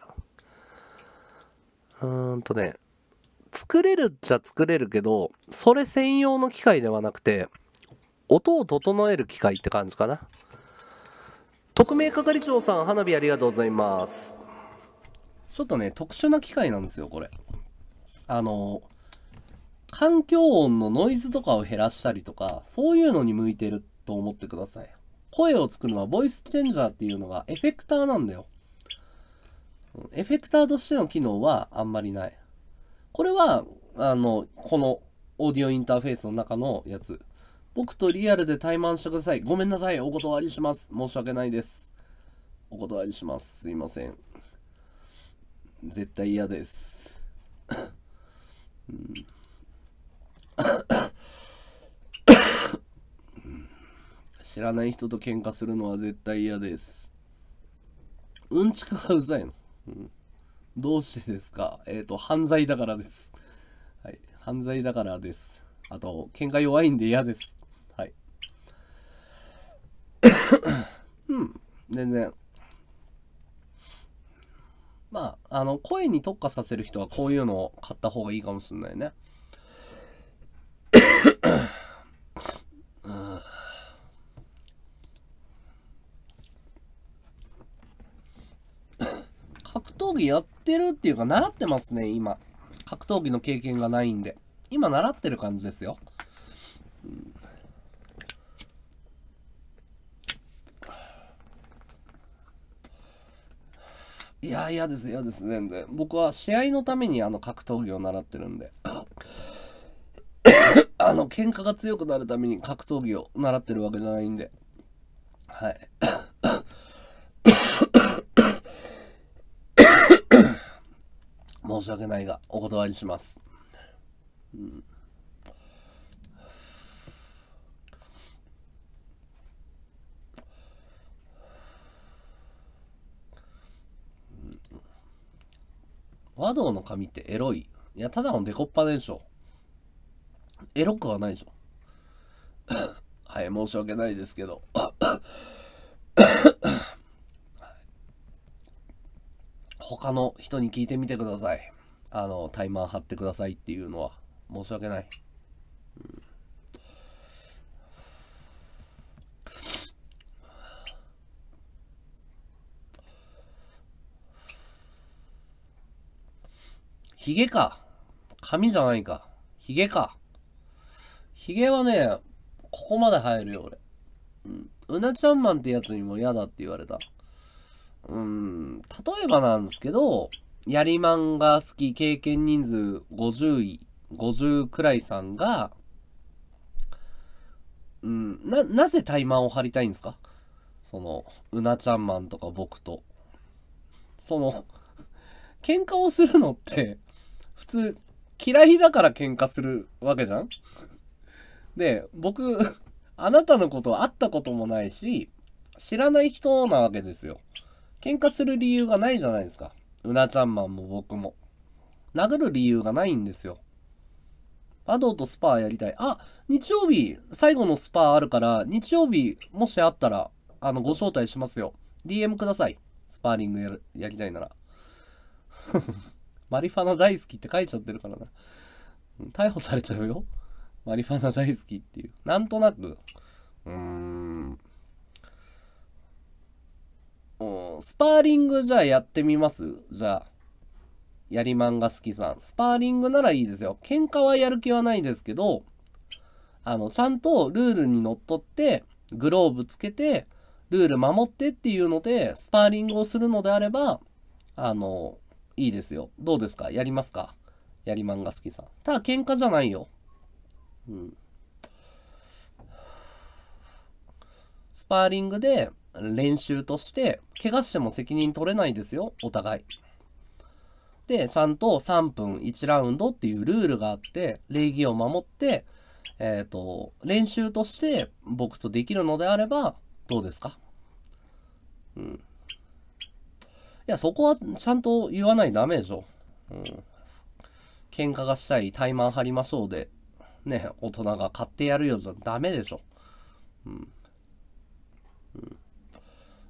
Speaker 1: うーんとね、作れるっちゃ作れるけど、それ専用の機械ではなくて、音を整える機械って感じかな。匿名係長さん、花火ありがとうございます。ちょっとね、特殊な機械なんですよ、これ。あの、環境音のノイズとかを減らしたりとか、そういうのに向いてると思ってください。声を作るのはボイスチェンジャーっていうのがエフェクターなんだよ。エフェクターとしての機能はあんまりない。これは、あの、このオーディオインターフェースの中のやつ。僕とリアルで対マンしてください。ごめんなさい。お断りします。申し訳ないです。お断りします。すいません。絶対嫌です [coughs] 知らない人と喧嘩するのは絶対嫌ですうんちくがうざいの、うん、どうしてですかえっ、ー、と犯罪だからですはい犯罪だからですあと喧嘩弱いんで嫌ですはい [coughs] うん全然まあ、あの、声に特化させる人はこういうのを買った方がいいかもしんないね。格闘技やってるっていうか、習ってますね、今。格闘技の経験がないんで。今、習ってる感じですよ。うんいや、嫌です、嫌です、全然。僕は試合のためにあの格闘技を習ってるんで。[coughs] あの、喧嘩が強くなるために格闘技を習ってるわけじゃないんで。はい。[coughs] [coughs] 申し訳ないが、お断りします。うん和道の髪ってエロい。いや、ただのデコッパでしょ。エロくはないでしょ。[coughs] はい、申し訳ないですけど。[coughs] 他の人に聞いてみてください。あの、タイマー貼ってくださいっていうのは。申し訳ない。うんヒゲか。髪じゃないか。ヒゲか。ヒゲはね、ここまで生えるよ、俺。うん。うなちゃんマンってやつにも嫌だって言われた。うん。例えばなんですけど、やりまんが好き経験人数50位、50くらいさんが、うん、な、なぜ怠慢を張りたいんですかその、うなちゃんマンとか僕と。その、喧嘩をするのって、普通、嫌いだから喧嘩するわけじゃんで、僕、あなたのこと会ったこともないし、知らない人なわけですよ。喧嘩する理由がないじゃないですか。うなちゃんマンも僕も。殴る理由がないんですよ。アドとスパーやりたい。あ、日曜日、最後のスパーあるから、日曜日、もしあったら、あの、ご招待しますよ。DM ください。スパーリングやりたいなら。マリファナ大好きって書いちゃってるからな。逮捕されちゃうよ。マリファナ大好きっていう。なんとなく、うーん。スパーリングじゃあやってみますじゃあ。やり漫画好きさん。スパーリングならいいですよ。喧嘩はやる気はないですけど、あの、ちゃんとルールにのっとって、グローブつけて、ルール守ってっていうので、スパーリングをするのであれば、あの、いいですよ。どうですかやりますかやり漫画好きさん。ただ喧嘩じゃないよ。うん。スパーリングで練習として、怪我しても責任取れないですよ、お互い。で、ちゃんと3分1ラウンドっていうルールがあって、礼儀を守って、えっ、ー、と、練習として僕とできるのであれば、どうですかうん。いや、そこはちゃんと言わないダメでしょ。うん。喧嘩がしたり、タイマン張りましょうで、ね、大人が買ってやるよじゃダメでしょ。うん。うん。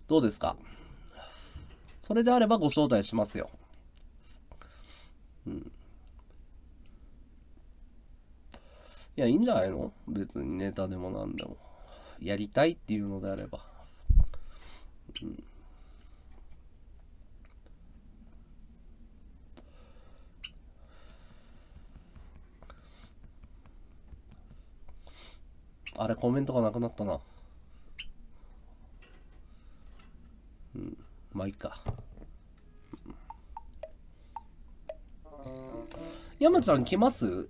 Speaker 1: どうですかそれであればご招待しますよ。うん。いや、いいんじゃないの別にネタでも何でも。やりたいっていうのであれば。うん。あれ、コメントがなくなったな。うん、まあいいか。山ちゃん来ます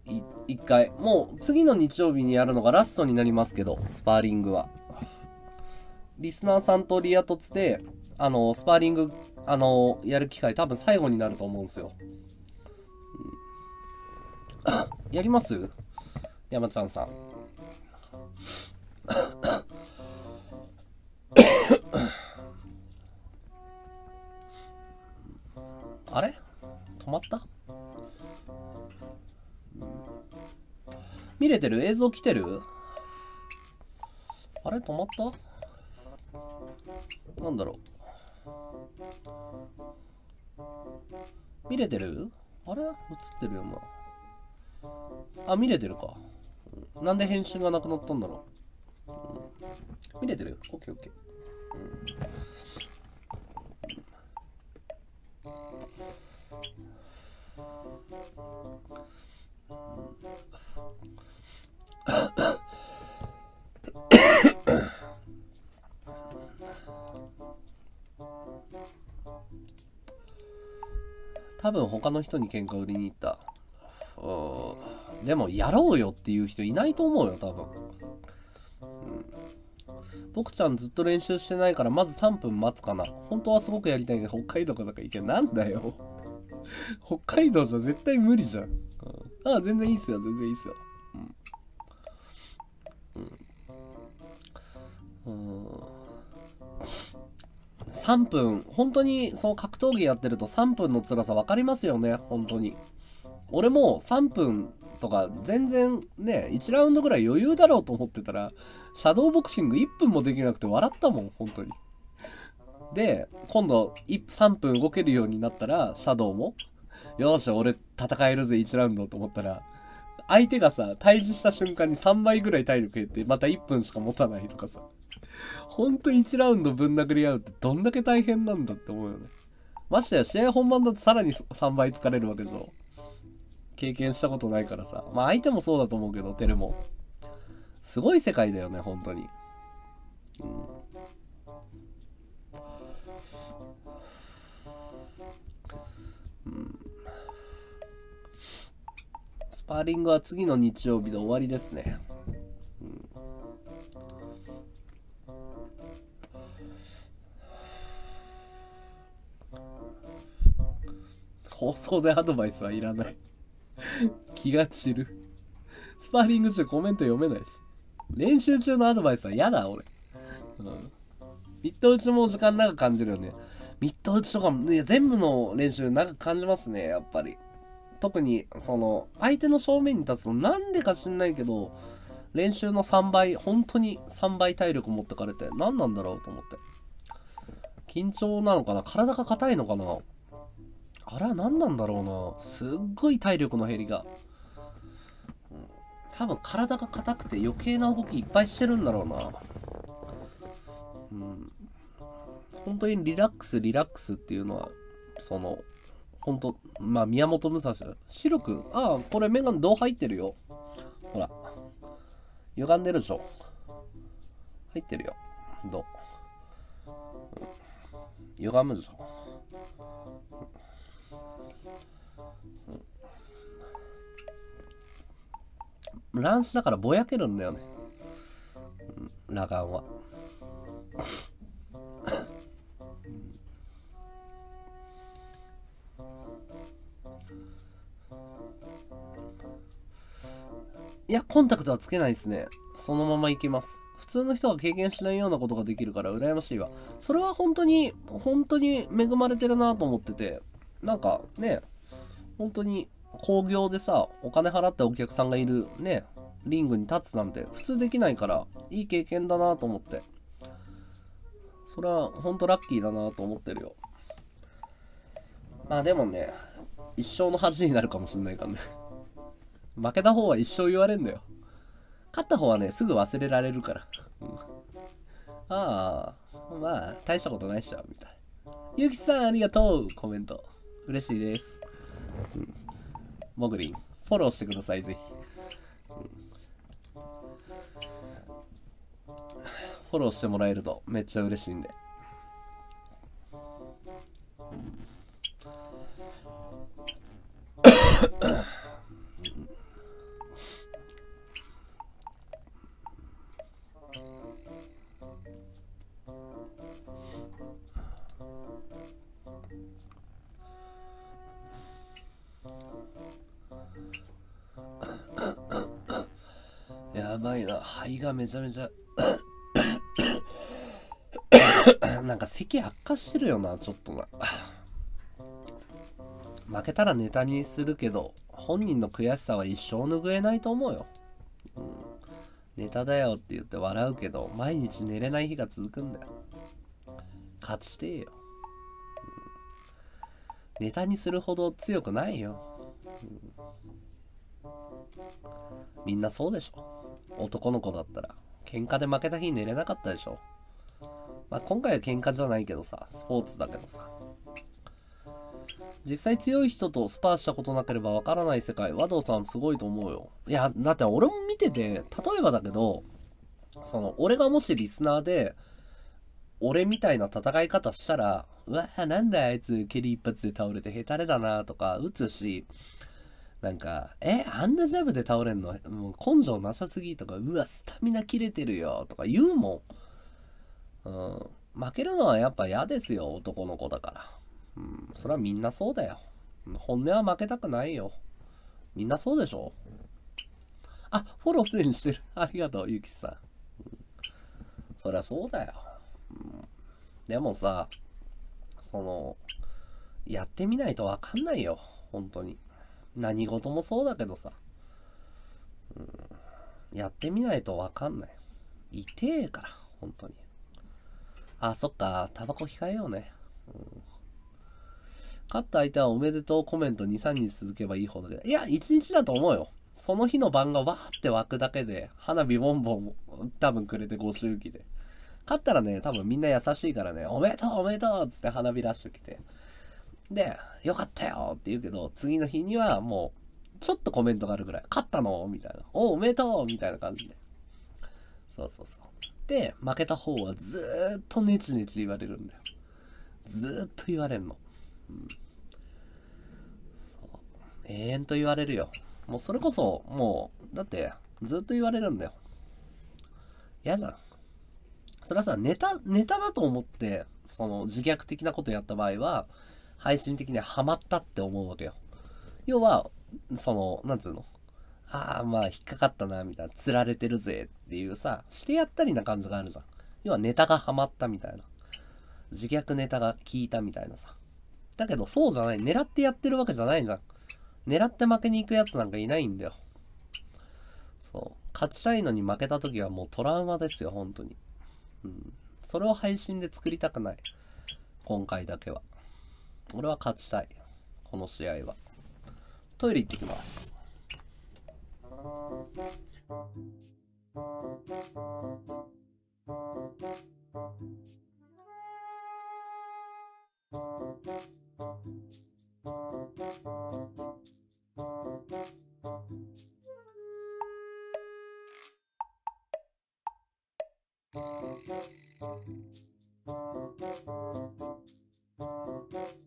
Speaker 1: 一回。もう次の日曜日にやるのがラストになりますけど、スパーリングは。リスナーさんとリアとつて、あの、スパーリング、あの、やる機会多分最後になると思うんですよ。[coughs] やります山ちゃんさん。[coughs] あれ止まった見れてる映像来てるあれ止まったなんだろう見れてるあれ映ってるよなあ見れてるかなんで返信がなくなったんだろう、うん、見れてる ?OKOK、OK [coughs] OK 多分他の人に喧嘩売りに行った。でもやろうよっていう人いないと思うよ多分、うん、僕ちゃんずっと練習してないからまず3分待つかな本当はすごくやりたいけど北海道からか行けなんだよ北海道じゃ絶対無理じゃん、うん、ああ全然いいっすよ全然いいっすようん、うん3分本当にその格闘技やってると3分の辛さ分かりますよね本当に俺も3分とか、全然ね、1ラウンドぐらい余裕だろうと思ってたら、シャドーボクシング1分もできなくて笑ったもん、本当に。で、今度3分動けるようになったら、シャドウも、よし、俺戦えるぜ、1ラウンドと思ったら、相手がさ、退治した瞬間に3倍ぐらい体力減って、また1分しか持たないとかさ。ほんと1ラウンドぶん殴り合うってどんだけ大変なんだって思うよね。ましてや、試合本番だとさらに3倍疲れるわけぞ。経験したことないからさまあ相手もそうだと思うけどテレもすごい世界だよね本当にうんスパーリングは次の日曜日で終わりですね。うん、放送でアドバイスはいらない気が散る。スパーリング中コメント読めないし。練習中のアドバイスは嫌だ、俺。うん。ミット打ちも時間長く感じるよね。ミット打ちとかも、ね、全部の練習長く感じますね、やっぱり。特に、その、相手の正面に立つと、なんでか知んないけど、練習の3倍、本当に3倍体力持ってかれて、何なんだろうと思って。緊張なのかな体が硬いのかなあれは何なんだろうな。すっごい体力の減りが。多分体が硬くて余計な動きいっぱいしてるんだろうな。うん。本当にリラックス、リラックスっていうのは、その、本当まあ、宮本武蔵。シく。君、ああ、これメガネどう入ってるよ。ほら。歪んでるでしょ。入ってるよ。どう、ん、歪むでしょ。乱視だからぼやけるんだよね。裸眼は。いや、コンタクトはつけないですね。そのままいけます。普通の人が経験しないようなことができるから羨ましいわ。それは本当に、本当に恵まれてるなと思ってて、なんかね、本当に興行でさ、お金払ってお客さんがいるね、リングに立つなんて普通できないから、いい経験だなと思って。それはほんとラッキーだなと思ってるよ。まあでもね、一生の恥になるかもしんないからね。負けた方は一生言われんだよ。勝った方はね、すぐ忘れられるから。ああ、まあ、大したことないっしょ、みたいな。ゆきさん、ありがとうコメント。嬉しいです。うんモグリン、フォローしてください、ぜひ、フォローしてもらえるとめっちゃ嬉しいんで。ないな。肺がめちゃめちゃ [coughs] なんか咳悪化してるよな、ちょっとな。負けたらネタにするけど、本人の悔しさは一生拭えないと思うよ。うん。ネタだよって言って笑うけど、毎日寝れない日が続くんだよ。勝ちてえよ。うん、ネタにするほど強くないよ。うんみんなそうでしょ。男の子だったら喧嘩で負けた日に寝れなかったでしょまあ、今回は喧嘩じゃないけどさスポーツだけどさ実際強い人とスパーしたことなければわからない世界和道さんすごいと思うよいやだって俺も見てて例えばだけどその俺がもしリスナーで俺みたいな戦い方したらうわーなんだあいつ蹴り一発で倒れてヘタレだなとか打つしなんか、え、あんなジャブで倒れんのもう根性なさすぎとか、うわ、スタミナ切れてるよとか言うもん。うん。負けるのはやっぱ嫌ですよ、男の子だから。うん、それはみんなそうだよ。本音は負けたくないよ。みんなそうでしょあ、フォローすでにしてる。ありがとう、ゆきさん。うん、そりゃそうだよ、うん。でもさ、その、やってみないとわかんないよ、本当に。何事もそうだけどさ、うん、やってみないとわかんない痛えから本当にあそっかタバコ控えようね、うん、勝った相手はおめでとうコメント23日続けばいいほどでいや1日だと思うよその日の晩がわーって湧くだけで花火ボンボン多分くれてご祝儀で勝ったらね多分みんな優しいからねおめでとうおめでとうっつって花火ラッシュ来てで、よかったよって言うけど、次の日にはもう、ちょっとコメントがあるぐらい、勝ったのみたいな。おおめでとうみたいな感じで。そうそうそう。で、負けた方はずーっとネチネチ言われるんだよ。ずーっと言われんの。うん。そう。永遠と言われるよ。もうそれこそ、もう、だって、ずっと言われるんだよ。嫌じゃん。それはさ、ネタ、ネタだと思って、その自虐的なことやった場合は、配信的にはハマったって思うわけよ。要は、その、なんつうの。ああ、まあ、引っかかったな、みたいな。釣られてるぜっていうさ、してやったりな感じがあるじゃん。要はネタがハマったみたいな。自虐ネタが効いたみたいなさ。だけどそうじゃない。狙ってやってるわけじゃないじゃん。狙って負けに行くやつなんかいないんだよ。そう。勝ちたいのに負けた時はもうトラウマですよ、本当に。うん。それを配信で作りたくない。今回だけは。俺は勝ちたい。この試合は。トイレ行ってきます。
Speaker 3: Thank you.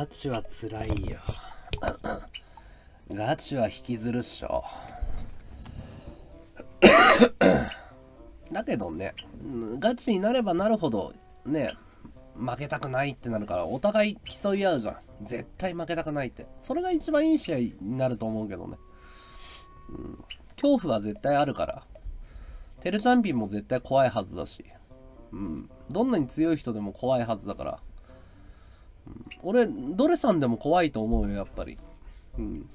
Speaker 3: ガチは辛いよ。
Speaker 1: ガチは引きずるっしょ。[coughs] だけどね、ガチになればなるほど、ね、負けたくないってなるから、お互い競い合うじゃん。絶対負けたくないって。それが一番いい試合になると思うけどね。うん、恐怖は絶対あるから。テレチャンピンも絶対怖いはずだし。うん。どんなに強い人でも怖いはずだから。俺、ドレさんでも怖いと思うよ、やっぱり。うん。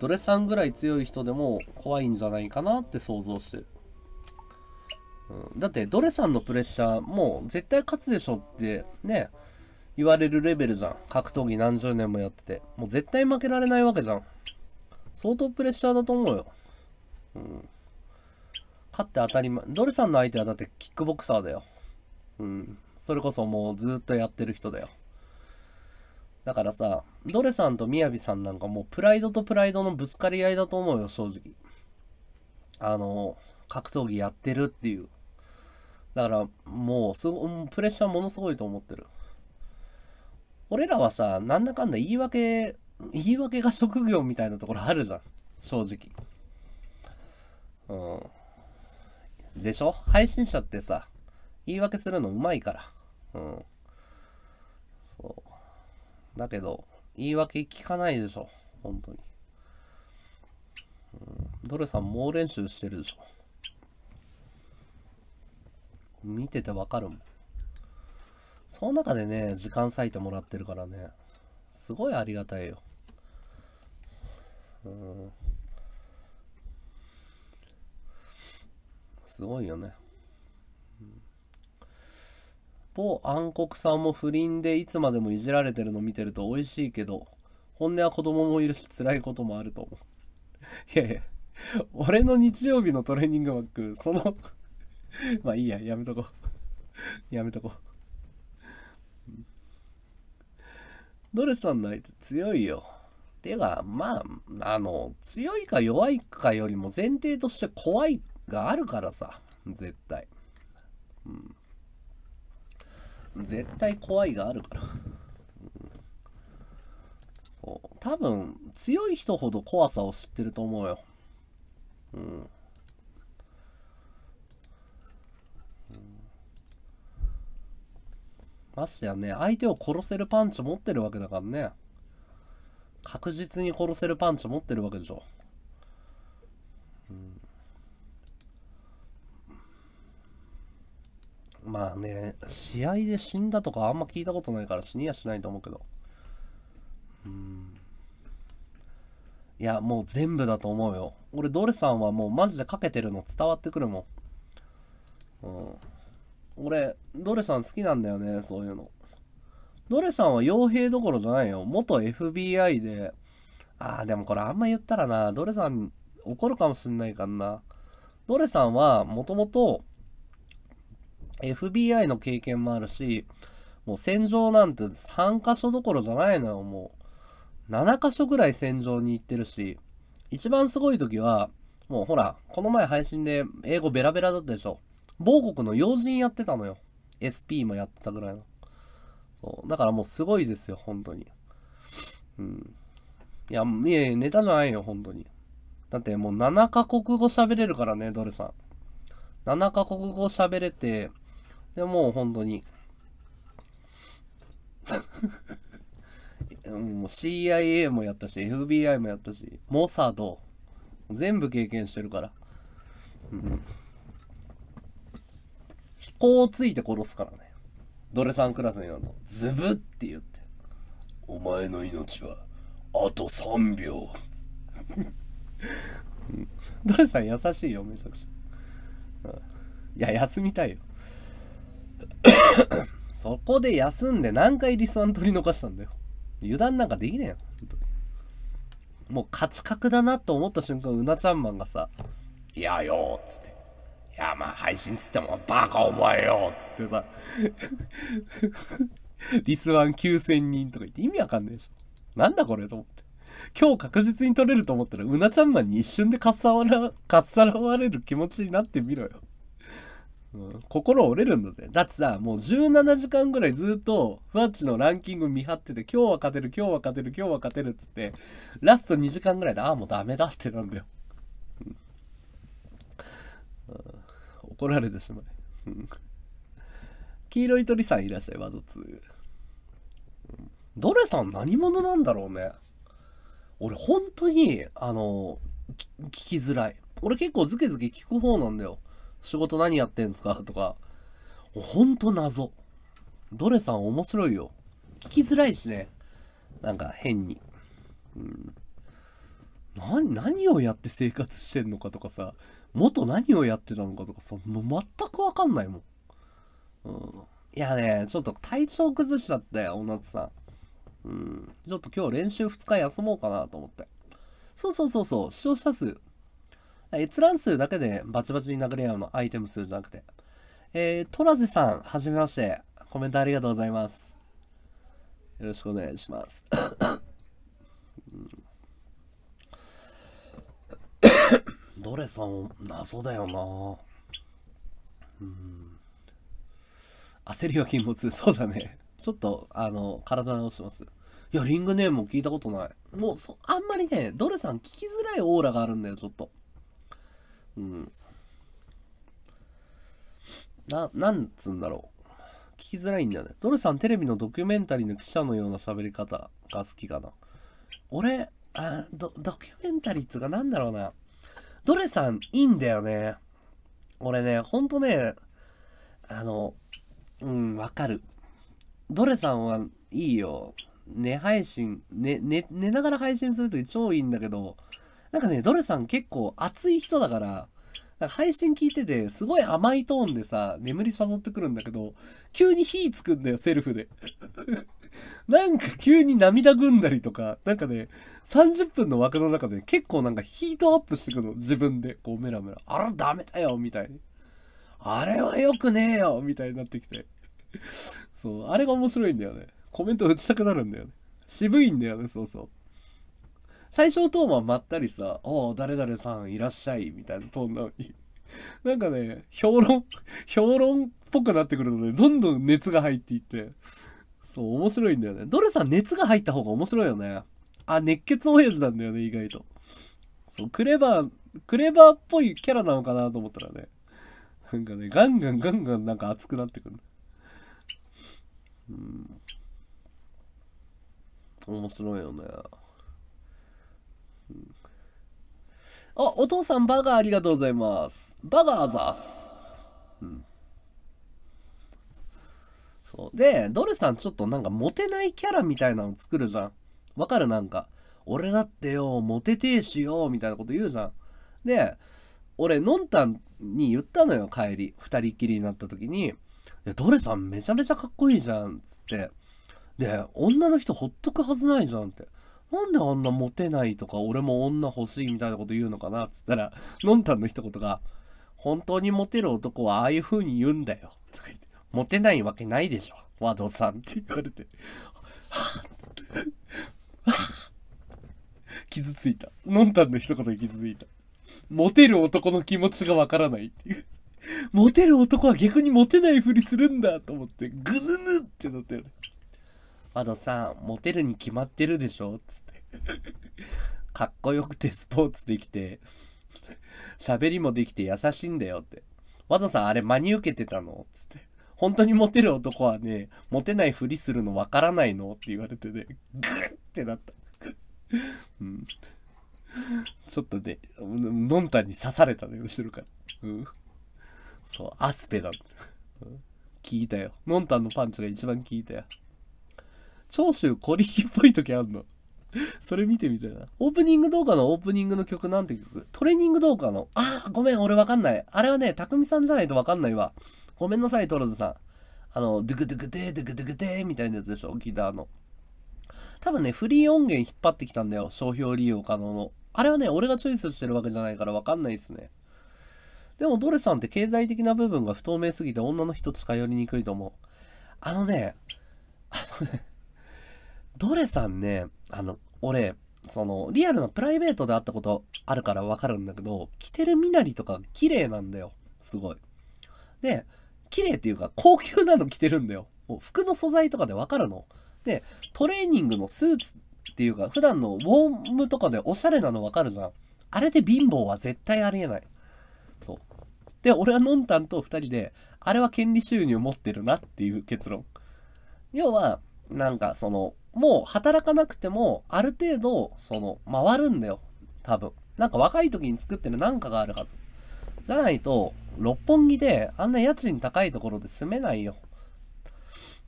Speaker 1: ドレさんぐらい強い人でも怖いんじゃないかなって想像してる。うん、だって、ドレさんのプレッシャー、もう絶対勝つでしょってね、言われるレベルじゃん。格闘技何十年もやってて。もう絶対負けられないわけじゃん。相当プレッシャーだと思うよ。うん。勝って当たり前。ドレさんの相手はだってキックボクサーだよ。うん。それこそもうずっとやってる人だよ。だからさ、ドレさんとみやびさんなんかもうプライドとプライドのぶつかり合いだと思うよ、正直。あの、格闘技やってるっていう。だからもうすご、プレッシャーものすごいと思ってる。俺らはさ、なんだかんだ言い訳、言い訳が職業みたいなところあるじゃん。正直。うん。でしょ配信者ってさ、言い訳するのうまいから。うん。そう。だけど、言い訳聞かないでしょ。本当に。うん、ドレさん猛練習してるでしょ。見ててわかるもん。その中でね、時間割いてもらってるからね、すごいありがたいよ。うん。すごいよね。方暗黒さんも不倫でいつまでもいじられてるの見てると美味しいけど本音は子供もいるし辛いこともあると思う [laughs] いやいや俺の日曜日のトレーニングバックその [laughs] まあいいややめとこ [laughs] やめとこドレスさんの相手強いよてかまああの強いか弱いかよりも前提として怖いがあるからさ絶対うん絶対怖いがあるから。そう多分、強い人ほど怖さを知ってると思うよ。うん。ましてやね、相手を殺せるパンチ持ってるわけだからね。確実に殺せるパンチ持ってるわけでしょ。まあね、試合で死んだとかあんま聞いたことないから死にやしないと思うけど。うん。いや、もう全部だと思うよ。俺、ドレさんはもうマジでかけてるの伝わってくるもん。うん。俺、ドレさん好きなんだよね、そういうの。ドレさんは傭兵どころじゃないよ。元 FBI で。ああ、でもこれあんま言ったらな、ドレさん怒るかもしんないからな。ドレさんはもともと FBI の経験もあるし、もう戦場なんて3箇所どころじゃないのよ、もう。7箇所ぐらい戦場に行ってるし、一番すごい時は、もうほら、この前配信で英語ベラベラだったでしょ。某国の要人やってたのよ。SP もやってたぐらいの。そうだからもうすごいですよ、本当に。うん。いや、いやいや、ネタじゃないよ、本当に。だってもう7カ国語喋れるからね、ドルさん。7カ国語喋れて、でもう本当に [laughs] もう CIA もやったし、FBI もやったし、モサド、全部経験してるから。うん。飛行をついて殺すからね。ドレさんクラスになるの。ズブって言って。お前の命は、あと3秒。ドレさん優しいよ、めちゃくちゃ。いや、休みたいよ。そこで休んで何回リスワン取り逃したんだよ。油断なんかできねえよ。にもう勝ち確だなと思った瞬間、うなちゃんマンがさ、いやよーっつって。いや、まあ配信つってもバカお前よっつってさ、[laughs] リスワン9000人とか言って意味わかんねえでしょ。なんだこれと思って。今日確実に取れると思ったら、うなちゃんマンに一瞬でかっさら、かっさらわれる気持ちになってみろよ。うん、心折れるんだぜ。だってさ、もう17時間ぐらいずっと、ふわっちのランキング見張ってて、今日は勝てる、今日は勝てる、今日は勝てるっつって、ラスト2時間ぐらいで、ああ、もうダメだってなんだよ。うん、怒られてしまい。う黄色い鳥さんいらっしゃい、ワード2。ドレさん何者なんだろうね。俺、本当に、あの、聞きづらい。俺結構ズケズケ聞く方なんだよ。仕事何やってんすかとか。ほんと謎。ドレさん面白いよ。聞きづらいしね。なんか変に。うん。な、何をやって生活してんのかとかさ、元何をやってたのかとかさ、もう全くわかんないもん。うん。いやね、ちょっと体調崩しちゃったよ、おなつさん。うん。ちょっと今日練習2日休もうかなと思って。そうそうそうそう、視聴者数閲覧数だけでバチバチに殴れ合うの、アイテム数じゃなくて。えー、トラゼさん、はじめまして。コメントありがとうございます。よろしくお願いします。どれさん、謎だよなうん。焦りは禁物。そうだね。ちょっと、あの、体直します。いや、リングネームも聞いたことない。もうそ、あんまりね、ドレさん聞きづらいオーラがあるんだよ、ちょっと。うんななんつうんだろう聞きづらいんだよねドルさんテレビのドキュメンタリーの記者のような喋り方が好きかな俺あドドキュメンタリーっつうかなんだろうなドレさんいいんだよね俺ねほんとねあのうんわかるドレさんはいいよ寝配信、ね、寝、寝ながら配信するとき超いいんだけど、なんかね、ドレさん結構熱い人だから、か配信聞いてて、すごい甘いトーンでさ、眠り誘ってくるんだけど、急に火つくんだよ、セルフで。
Speaker 2: [laughs]
Speaker 1: なんか急に涙ぐんだりとか、なんかね、30分の枠の中で結構なんかヒートアップしてくの、自分で。こうメラメラ。あら、ダメだよ、みたいに。あれは良くねえよ、みたいになってきて。そう、あれが面白いんだよね。コメント打ちたくなるんだよね。渋いんだよね、そうそう。最初のトーンはまったりさ、おお、誰々さんいらっしゃい、みたいなトーンなのに。[laughs] なんかね、評論、[laughs] 評論っぽくなってくるとね、どんどん熱が入っていって、そう、面白いんだよね。どれさん熱が入った方が面白いよね。あ、熱血親父なんだよね、意外と。そう、クレバー、クレバーっぽいキャラなのかなと思ったらね、なんかね、ガンガンガンガンなんか熱くなってくる。うん。面白いよね。あ、お父さんバガーありがとうございます。バガーあざうん。そう。で、ドルさんちょっとなんかモテないキャラみたいなの作るじゃん。わかるなんか。俺だってよ、モテてえしよ、みたいなこと言うじゃん。で、俺、のんたんに言ったのよ、帰り。二人っきりになった時に、いや、ドレさんめちゃめちゃかっこいいじゃん、つって。で、女の人ほっとくはずないじゃんって。なんで女モテないとか、俺も女欲しいみたいなこと言うのかなっつったら、のんたんの一言が、本当にモテる男はああいう風に言うんだよ。とか言って、モテないわけないでしょ、和道さんって言われて。[laughs] 傷ついた。のんたんの一言に傷ついた。モテる男の気持ちがわからないっていう。モテる男は逆にモテないふりするんだと思って、ぐぬぬってなったよね。あのさ、モテるに決まってるでしょつって。かっこよくてスポーツできて、喋りもできて優しいんだよって。ワドさんあれ真に受けてたのつって。本当にモテる男はね、モテないふりするのわからないのって言われてね、グッってなった。うん。ちょっとね、のんたんに刺されたね、後ろから。うん。そう、アスペだ。聞いたよ。のんたんのパンチが一番効いたよ。長州リ力っぽい時あんの。[laughs] それ見てみたいな。オープニング動画のオープニングの曲なんて曲トレーニング動画の。ああ、ごめん、俺わかんない。あれはね、匠さんじゃないとわかんないわ。ごめんなさい、トロズさん。あの、ドゥクドゥクデー、ドゥクドゥクーみたいなやつでしょ、ギターの。多分ね、フリー音源引っ張ってきたんだよ。商標利用可能の。あれはね、俺がチョイスしてるわけじゃないからわかんないっすね。でも、ドレさんって経済的な部分が不透明すぎて女の人近寄りにくいと思う。あのね、あのねドレさんね、あの、俺、その、リアルなプライベートで会ったことあるからわかるんだけど、着てる身なりとか綺麗なんだよ。すごい。で、綺麗っていうか、高級なの着てるんだよ。服の素材とかでわかるの。で、トレーニングのスーツっていうか、普段のウォームとかでおしゃれなのわかるじゃん。あれで貧乏は絶対ありえない。そう。で、俺はのんたんと2人で、あれは権利収入持ってるなっていう結論。要は、なんかその、もう働かなくても、ある程度、その、回るんだよ。多分。なんか若い時に作ってるなんかがあるはず。じゃないと、六本木であんな家賃高いところで住めないよ。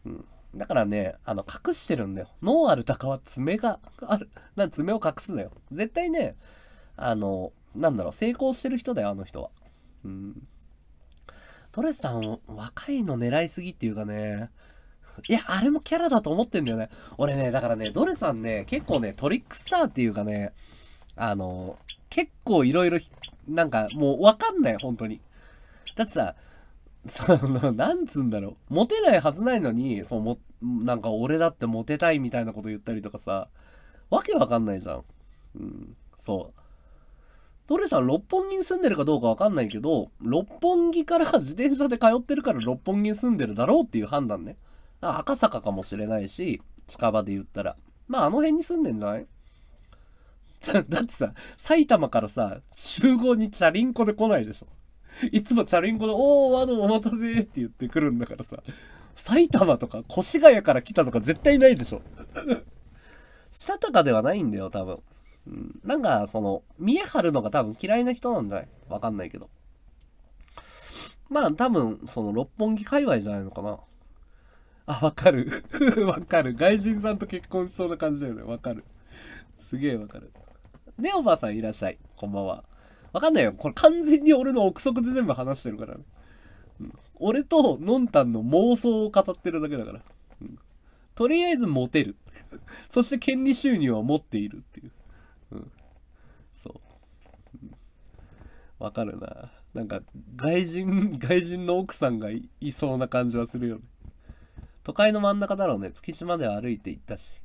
Speaker 1: うん。だからね、あの、隠してるんだよ。脳ある鷹は爪がある。な、爪を隠すだよ。絶対ね、あの、なんだろう、成功してる人だよ、あの人は。うん。トレさん、若いの狙いすぎっていうかね、いや、あれもキャラだと思ってんだよね。俺ね、だからね、ドレさんね、結構ね、トリックスターっていうかね、あの、結構いろいろ、なんかもうわかんない、本当に。だってさ、その、なんつうんだろう。モテないはずないのに、そのも、なんか俺だってモテたいみたいなこと言ったりとかさ、わけわかんないじゃん。うん、そう。ドレさん、六本木に住んでるかどうかわかんないけど、六本木から自転車で通ってるから六本木に住んでるだろうっていう判断ね。赤坂かもしれないし、近場で言ったら。まあ、あの辺に住んでんじゃない [laughs] だってさ、埼玉からさ、集合にチャリンコで来ないでしょ。いつもチャリンコで、おー、ワノお待たせって言ってくるんだからさ、埼玉とか越谷から来たとか絶対ないでしょ。したたかではないんだよ、多分。うん、なんか、その、見え張るのが多分嫌いな人なんじゃないわかんないけど。まあ、多分、その、六本木界隈じゃないのかな。あ、わかる。[laughs] わかる。外人さんと結婚しそうな感じだよね。わかる。すげえわかる。ね、おばあさんいらっしゃい。こんばんは。わかんないよ。これ完全に俺の憶測で全部話してるから、ねうん。俺とのんたんの妄想を語ってるだけだから。うん、とりあえずモテる。[laughs] そして権利収入は持っているっていう。うん、そう。わ、うん、かるな。なんか、外人、外人の奥さんがいそうな感じはするよね。都会の真ん中だろうね。月島で歩いて行ったし。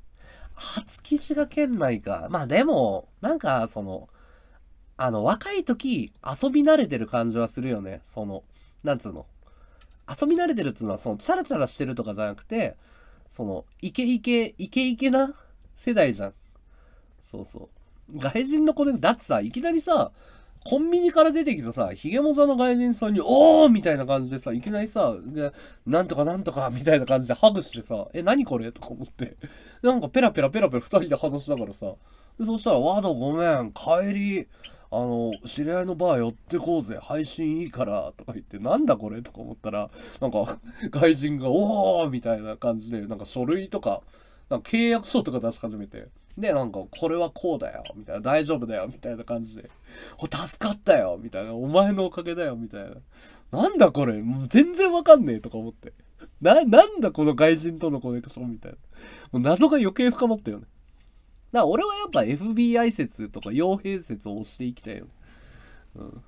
Speaker 1: 初築地が県内か。まあでも、なんか、その、あの、若い時、遊び慣れてる感じはするよね。その、なんつうの。遊び慣れてるっつうのは、その、チャラチャラしてるとかじゃなくて、その、イケイケ、イケイケな世代じゃん。そうそう。外人の子で、だってさ、いきなりさ、コンビニから出てきたさ、ヒゲモザの外人さんに、おーみたいな感じでさ、いきなりさ、なんとかなんとかみたいな感じでハグしてさ、え、なにこれとか思って。なんかペラペラペラペラ二人で話しながらさ、でそしたら、ワードごめん、帰り、あの、知り合いのバー寄ってこうぜ、配信いいから、とか言って、なんだこれとか思ったら、なんか、外人が、おーみたいな感じで、なんか書類とか、なんか契約書とか出し始めて。で、なんか、これはこうだよ、みたいな、大丈夫だよ、みたいな感じで、お、助かったよ、みたいな、お前のおかげだよ、みたいな。なんだこれ、もう全然わかんねえ、とか思って。な、なんだこの外人とのコネクションみたいな。もう謎が余計深まったよね。だから俺はやっぱ FBI 説とか傭兵説を押していきたいよね。うん。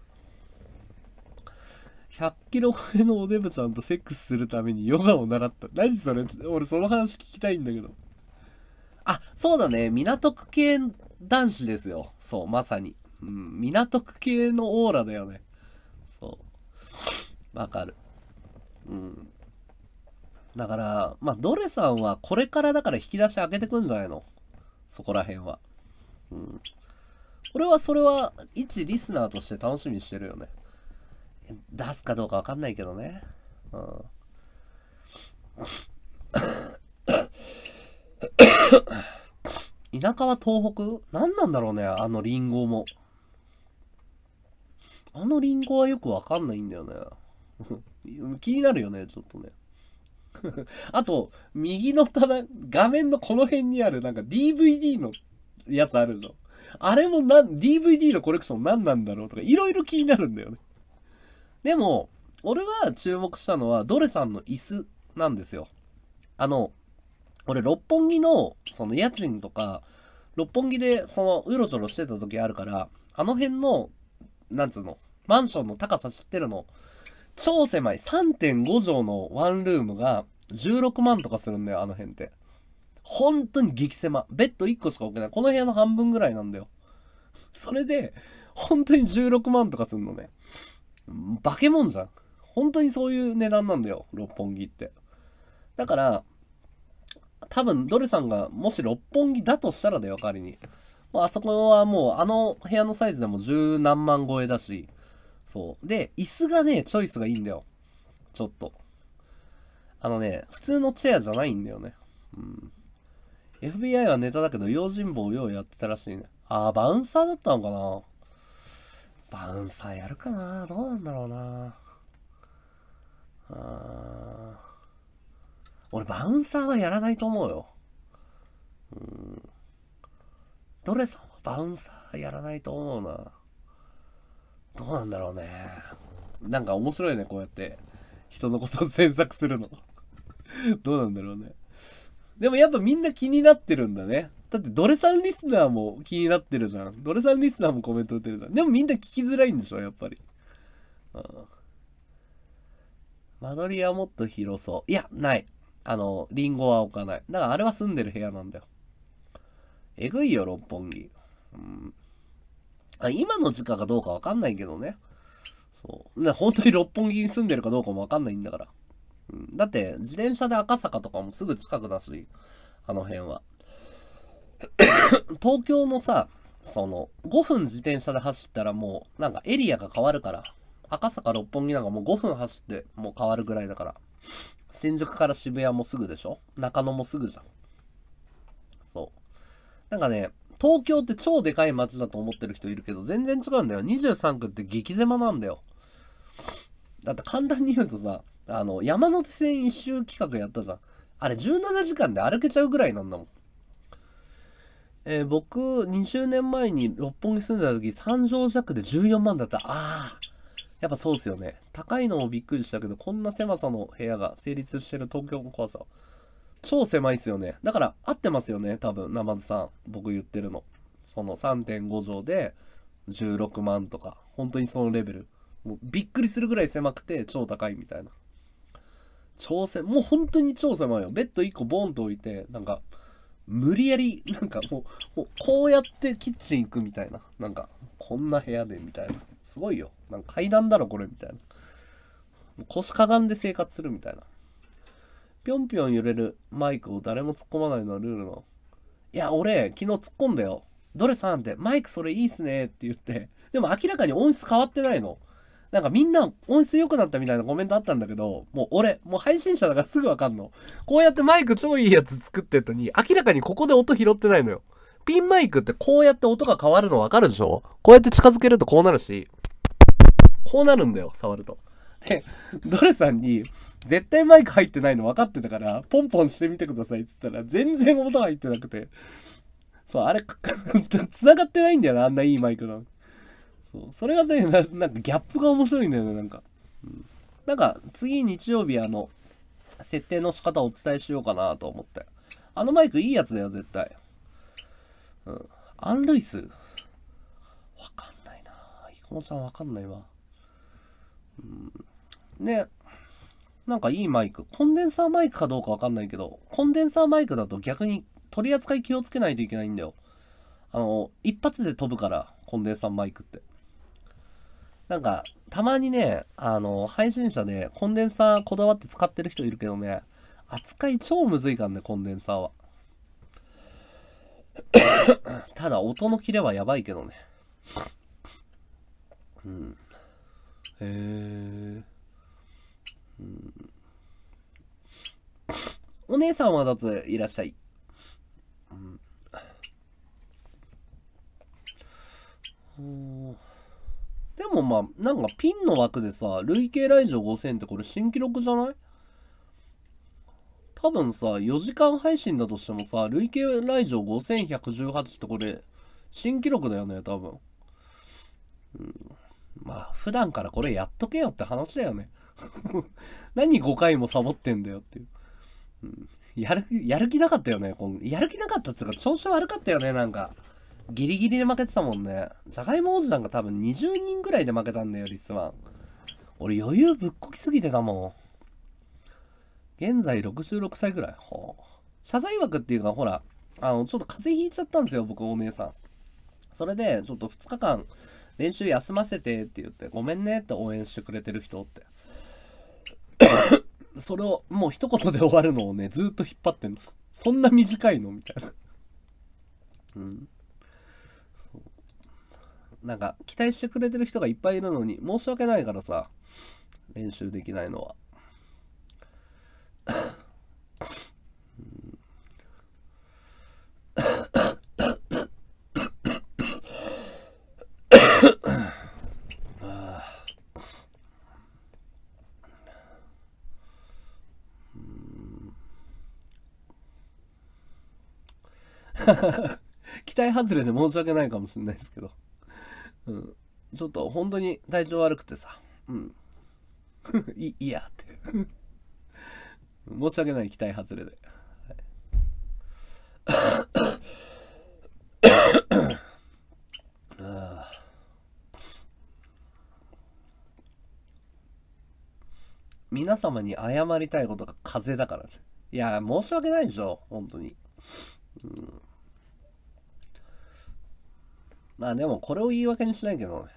Speaker 1: 100キロ超えのおデブちゃんとセックスするためにヨガを習った。何それ俺その話聞きたいんだけど。あ、そうだね。港区系男子ですよ。そう、まさに。うん、港区系のオーラだよね。そう。わかる。うん。だから、まあ、ドレさんはこれからだから引き出し開けてくんじゃないのそこら辺は。うん。俺はそれは、一リスナーとして楽しみにしてるよね。出すかどうかわかんないけどね。うん。[coughs] 田舎は東北何なんだろうね、あのリンゴも。あのリンゴはよくわかんないんだよね。[laughs] 気になるよね、ちょっとね。[laughs] あと、右の棚、画面のこの辺にある、なんか DVD のやつあるぞ。あれもな DVD のコレクション何なんだろうとか、いろいろ気になるんだよね。でも、俺が注目したのは、ドレさんの椅子なんですよ。あの、俺、六本木の、その家賃とか、六本木で、その、うろちょろしてた時あるから、あの辺の、なんつうの、マンションの高さ知ってるの、超狭い3.5畳のワンルームが16万とかするんだよ、あの辺って。本当に激狭。ベッド1個しか置けない。この部屋の半分ぐらいなんだよ。それで、本当に16万とかすんのね。化け物じゃん。本当にそういう値段なんだよ、六本木って。だから、多分ドルさんがもし六本木だとしたらだよ仮に、まあ、あそこはもうあの部屋のサイズでも十何万超えだしそうで椅子がねチョイスがいいんだよちょっとあのね普通のチェアじゃないんだよねうん FBI はネタだけど用心棒ようやってたらしいねああバウンサーだったのかなバウンサーやるか
Speaker 3: などうなんだろうな
Speaker 1: あー俺、バウンサーはやらないと思うよ。うん。ドレさんはバウンサーやらないと思うな。どうなんだろうね。なんか面白いね、こうやって。人のことを詮索するの。どうなんだろうね。でもやっぱみんな気になってるんだね。だってドレさんリスナーも気になってるじゃん。ドレさんリスナーもコメント打ってるじゃん。でもみんな聞きづらいんでしょ、やっぱり。うん。間取りはもっと広そう。いや、ない。あの、リンゴは置かない。だからあれは住んでる部屋なんだよ。えぐいよ、六本木。うん。あ今の時価かどうかわかんないけどね。そう。本当に六本木に住んでるかどうかもわかんないんだから。うん、だって、自転車で赤坂とかもすぐ近くだし、あの辺は。[coughs] 東京のさ、その、5分自転車で走ったらもう、なんかエリアが変わるから。赤坂六本木なんかもう5分走ってもう変わるぐらいだから。新宿から渋谷もすぐでしょ中野もすぐじゃん。そう。なんかね、東京って超でかい街だと思ってる人いるけど、全然違うんだよ。23区って激狭なんだよ。だって簡単に言うとさ、あの、山手線一周企画やったじゃん。あれ17時間で歩けちゃうぐらいなんだもん。えー、僕、20年前に六本木住んでた時、3畳弱で14万だった。ああ、やっぱそうっすよね。高いのもびっくりしたけど、こんな狭さの部屋が成立してる東京の怖さ。超狭いっすよね。だから合ってますよね、多分、ナマズさん。僕言ってるの。その3.5畳で16万とか、本当にそのレベル。もうびっくりするぐらい狭くて超高いみたいな。超狭もう本当に超狭いよ。ベッド1個ボンと置いて、なんか、無理やり、なんかもう、もうこうやってキッチン行くみたいな。なんか、こんな部屋でみたいな。すごいよ。なんか階段だろ、これみたいな。腰かがんで生活するみたいな。ぴょんぴょん揺れるマイクを誰も突っ込まないのはルールの。いや、俺、昨日突っ込んだよ。ドレさんって、マイクそれいいっすねって言って。でも明らかに音質変わってないの。なんかみんな音質良くなったみたいなコメントあったんだけど、もう俺、もう配信者だからすぐわかんの。こうやってマイク超いいやつ作ってんのに、明らかにここで音拾ってないのよ。ピンマイクってこうやって音が変わるのわかるでしょこうやって近づけるとこうなるし、こうなるんだよ、触ると。で、ドレさんに、絶対マイク入ってないの分かってたから、ポンポンしてみてくださいって言ったら、全然音が入ってなくて。そう、あれ、[laughs] 繋がってないんだよな、あんないいマイクの。そう、それがね、なんかギャップが面白いんだよね、なんか。うん、なんか、次日曜日、あの、設定の仕方をお伝えしようかなと思って。あのマイクいいやつだよ、絶対。うん。アン・ルイスわかんないなぁ。イコモさんわかんないわ。うん。で、なんかいいマイク。コンデンサーマイクかどうかわかんないけど、コンデンサーマイクだと逆に取り扱い気をつけないといけないんだよ。あの、一発で飛ぶから、コンデンサーマイクって。なんか、たまにね、あの、配信者でコンデンサーこだわって使ってる人いるけどね、扱い超むずいからね、コンデンサーは。[coughs] ただ、音のキレはやばいけどね。
Speaker 3: うん。へえ。
Speaker 1: お姉さんはだついらっしゃい。
Speaker 2: でもまあ、なんかピンの
Speaker 1: 枠でさ、累計来場5000ってこれ新記録じゃない多分さ、4時間配信だとしてもさ、累計来場5118ってこれ、新記録だよね、多分。うん、まあ、普段からこれやっとけよって話だよね。[laughs] 何5回もサボってんだよっていう。やる気、やる気なかったよね、今やる気なかったっつうか、調子悪かったよね、なんか。ギリギリで負けてたもんね。じゃがいも王子なんか多分20人ぐらいで負けたんだよ、リスワン。俺余裕ぶっこきすぎてたもん。現在66歳ぐらい。謝罪枠っていうか、ほら、あの、ちょっと風邪ひいちゃったんですよ、僕、お姉さん。それで、ちょっと2日間練習休ませてって言って、ごめんねって応援してくれてる人って。[laughs] それをもう一言で終わるのをね、ずっと引っ張ってんの。そんな短いのみたいな。うん。なんか、期待してくれてる人がいっぱいいるのに、申し訳ないからさ、練習できないのは。[laughs] 期待外れで申し訳ないかもしれないですけど、うん、ちょっと本当に体調悪くてさ、うん、[laughs] いいやって [laughs] 申し訳ない期待外れで、はい皆様に謝りたいことが風邪だからね。いや、申し訳ないでしょ、本当に。うんまあでもこれを言い訳にしないけど、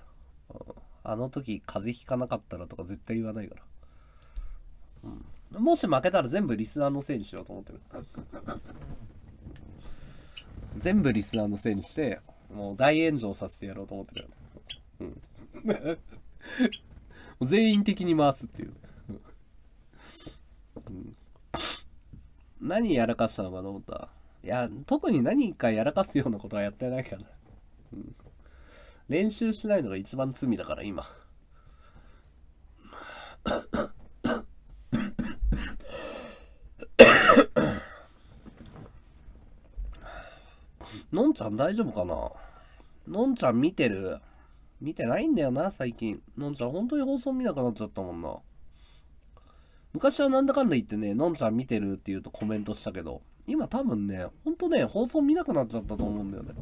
Speaker 1: あの時風邪ひかなかったらとか絶対言わないから。うん、もし負けたら全部リスナーのせいにしようと思ってる。全部リスナーのせいにして、もう大炎上させてやろうと思ってる。うん。全員的に回すっていう。うん、何やらかしたのかと思ったいや特に何かやらかすようなことはやってないから練習しないのが一番罪だから今 [coughs] のんちゃん大丈夫かなのんちゃん見てる見てないんだよな、最近。のんちゃん、本当に放送見なくなっちゃったもんな。昔はなんだかんだ言ってね、のんちゃん見てるって言うとコメントしたけど、今多分ね、ほんとね、放送見なくなっちゃったと思うんだよね。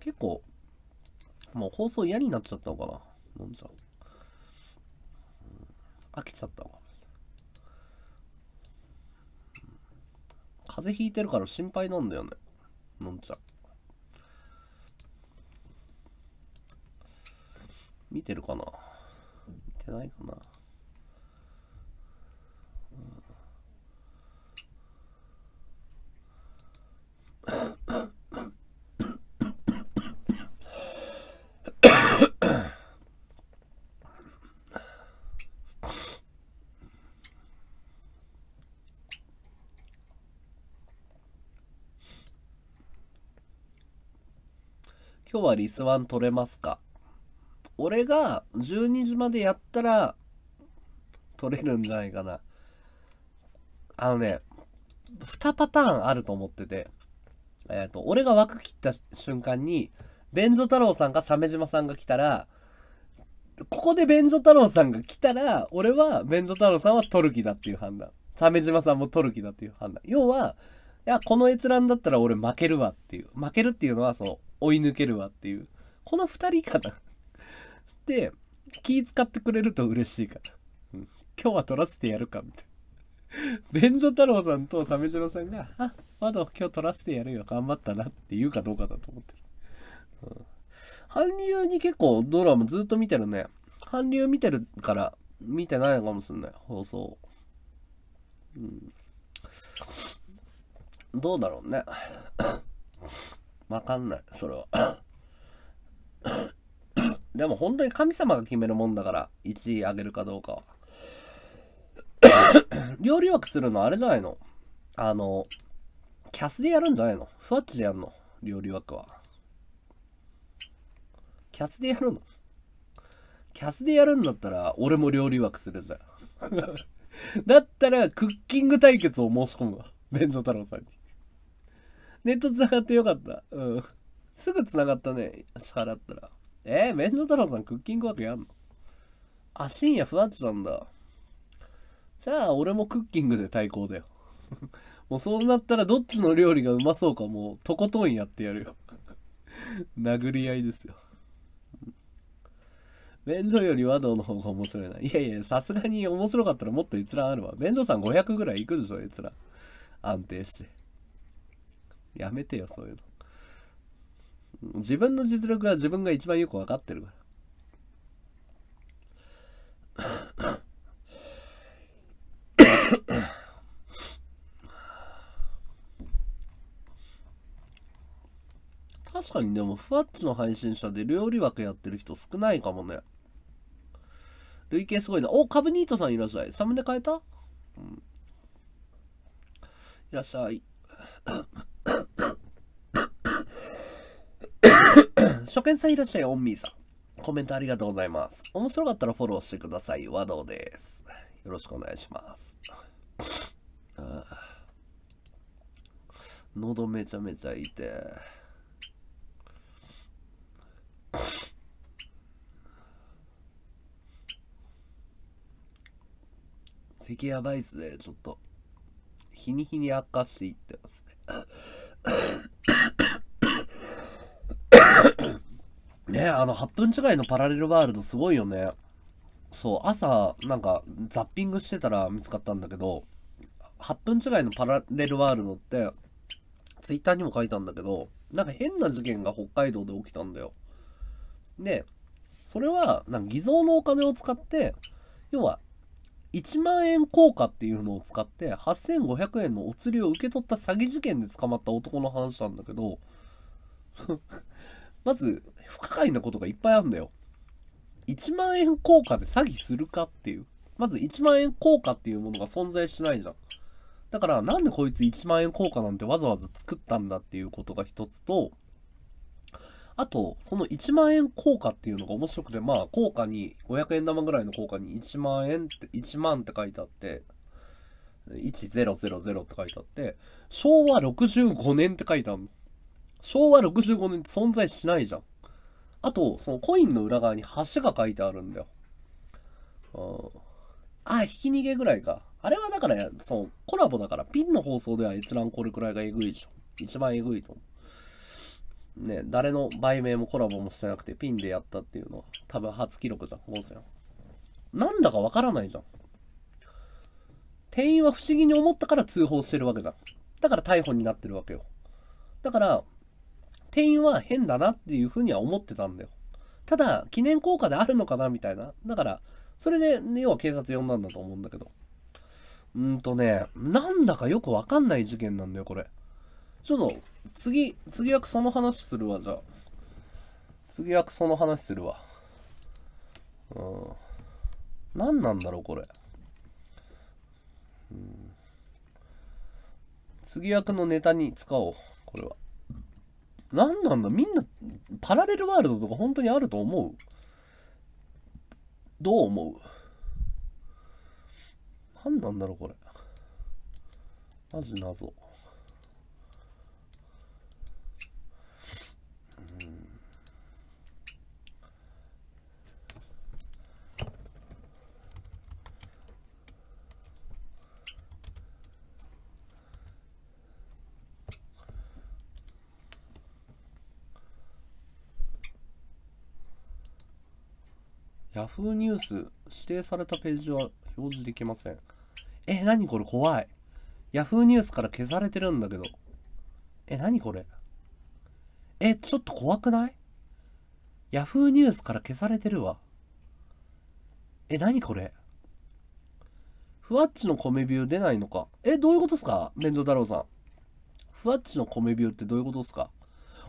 Speaker 1: 結構、もう放送嫌になっちゃったのかな。飲んじゃう。飽きちゃったわ。風邪ひいてるから心配なんだよね。飲んちゃう。見てるかな見てないかな今日はリスワン取れますか俺が12時までやったら取れるんじゃないかな。あのね、2パターンあると思ってて、えっ、ー、と、俺が枠切った瞬間に、便所太郎さんか鮫島さんが来たら、ここで便所太郎さんが来たら、俺は便所太郎さんは取る気だっていう判断。鮫島さんも取る気だっていう判断。要は、いや、この閲覧だったら俺負けるわっていう。負けるっていうのは、その、追い抜けるわっていう。この2人かなで、気使ってくれると嬉しいから。うん、今日は撮らせてやるか、みたいな。便所太郎さんと鮫城さんが、あ、窓今日撮らせてやるよ、頑張ったなって言うかどうかだと思ってる。うん韓流に結構ドラマずっと見てるね。韓流見てるから見てないのかもしんない、放送。うん。どうだろうね。わかんない、それは。[coughs] でも本当に神様が決めるもんだから、1位あげるかどうかは。[coughs] 料理枠するのあれじゃないのあの、キャスでやるんじゃないのふわっちでやるの料理枠は。キャスでやるのキャスでやるんだったら、俺も料理枠するじゃん。だったら、クッキング対決を申し込むわ。便所太郎さんに。ネット繋がってよかった。うん。すぐ繋がったね、支払ったら。えー、面倒太郎さんクッキングワークやんのあ、深夜ふわっちなんだ。じゃあ、俺もクッキングで対抗だよ。[laughs] もうそうなったらどっちの料理がうまそうかもうとことんやってやるよ。[laughs] 殴り合いですよ。便所より和道の方が面白いな。いやいや、さすがに面白かったらもっと閲覧あるわ。便所さん500ぐらいいくでしょ、閲覧。安定して。やめてよ、そういうの。自分の実力は自分が一番よくわかってるから。確かにでも、ふわっちの配信者で料理枠やってる人少ないかもね。累計すごいな。お、カブニートさんいらっしゃい。サムネ変えた、うん、いらっしゃい。初見さんいらっしゃい、オンミーさん。コメントありがとうございます。面白かったらフォローしてください。和道です。よろしくお願いします。喉めちゃめちゃ痛い。咳やばいっすね、ちょっと。日に日に悪化していってますね。ねあの、8分違いのパラレルワールドすごいよね。そう、朝、なんか、ザッピングしてたら見つかったんだけど、8分違いのパラレルワールドって、ツイッターにも書いたんだけど、なんか変な事件が北海道で起きたんだよ。で、それは、なんか偽造のお金を使って、要は、1万円硬貨っていうのを使って、8500円のお釣りを受け取った詐欺事件で捕まった男の話なんだけど、[laughs] まず、不可解なことがいっぱいあるんだよ。1万円硬貨で詐欺するかっていう。まず1万円硬貨っていうものが存在しないじゃん。だからなんでこいつ1万円硬貨なんてわざわざ作ったんだっていうことが一つと、あと、その1万円硬貨っていうのが面白くて、まあ、硬貨に、500円玉ぐらいの硬貨に1万円って、1万って書いてあって、1000って書いてあって、昭和65年って書いてあるの。昭和65年って存在しないじゃん。あと、そのコインの裏側に橋が書いてあるんだよ。うん。あ、ひき逃げぐらいか。あれはだから、そのコラボだから、ピンの放送では閲覧これくらいがえぐいでしょ。一番えぐいと思う。ね、誰の売名もコラボもしてなくて、ピンでやったっていうのは、多分初記録じゃん、ゴーなんだかわからないじゃん。店員は不思議に思ったから通報してるわけじゃん。だから逮捕になってるわけよ。だから、店員は変だなっていうふうには思ってたんだよ。ただ、記念効果であるのかなみたいな。だから、それで、要は警察呼んだんだと思うんだけど。うんとね、なんだかよくわかんない事件なんだよ、これ。ちょっと、次、次役その話するわ、じゃあ。次役その話するわ。うん。何なんだろう、これ。うん。次役のネタに使おう、これは。何なんだみんなパラレルワールドとか本当にあると思うどう思う何なんだろうこれマジ謎 Yahoo ニュース指定されたページは表示できません。え、なにこれ怖い。Yahoo ニュースから消されてるんだけど。え、なにこれえ、ちょっと怖くない ?Yahoo ニュースから消されてるわ。え、なにこれふわっちの米ビュー出ないのか。え、どういうことっすか面倒太郎さん。ふわっちの米ビューってどういうことっすか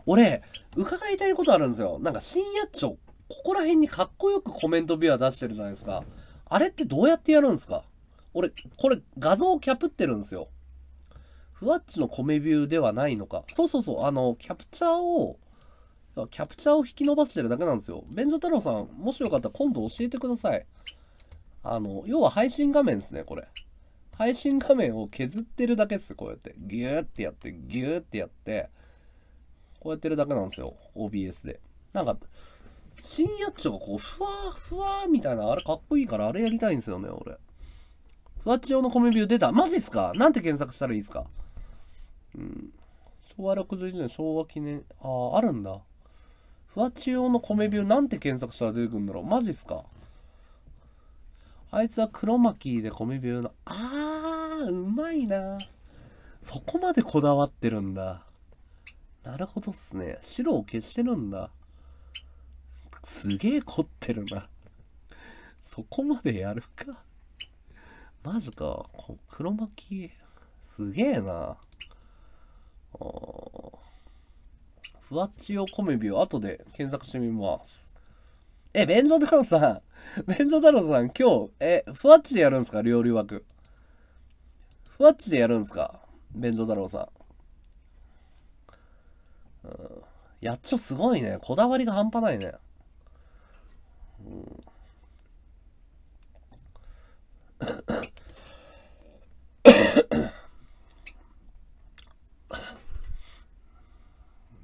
Speaker 1: 俺、伺いたいことあるんですよ。なんか深夜町ここら辺にかっこよくコメントビュア出してるじゃないですか。あれってどうやってやるんですか俺、これ画像をキャプってるんですよ。ふわっちのコメビューではないのか。そうそうそう、あの、キャプチャーを、キャプチャーを引き伸ばしてるだけなんですよ。便所太郎さん、もしよかったら今度教えてください。あの、要は配信画面ですね、これ。配信画面を削ってるだけです、こうやって。ギューってやって、ギューってやって、こうやってるだけなんですよ。OBS で。なんか、新役所がこう、ふわふわみたいな、あれかっこいいから、あれやりたいんですよね、俺。ふわちおのコメビュー出た。マジっすかなんて検索したらいいですかうん。昭和61年、昭和記念。ああ、あるんだ。ふわちおの米ビューなんて検索したら出てくるんだろうマジっすかあいつは黒巻で米ビューの、あー、うまいな。そこまでこだわってるんだ。なるほどっすね。白を消してるんだ。すげえ凝ってるな。そこまでやるか。マジか。黒巻き、すげえな。ふわっちよコメビを後で検索してみます。え、便所太郎さん。便所太郎さん、今日、え、ふわっちでやるんですか料理枠。ふわっちでやるんですか便所太郎さん。うん。やっちょすごいね。こだわりが半端ないね。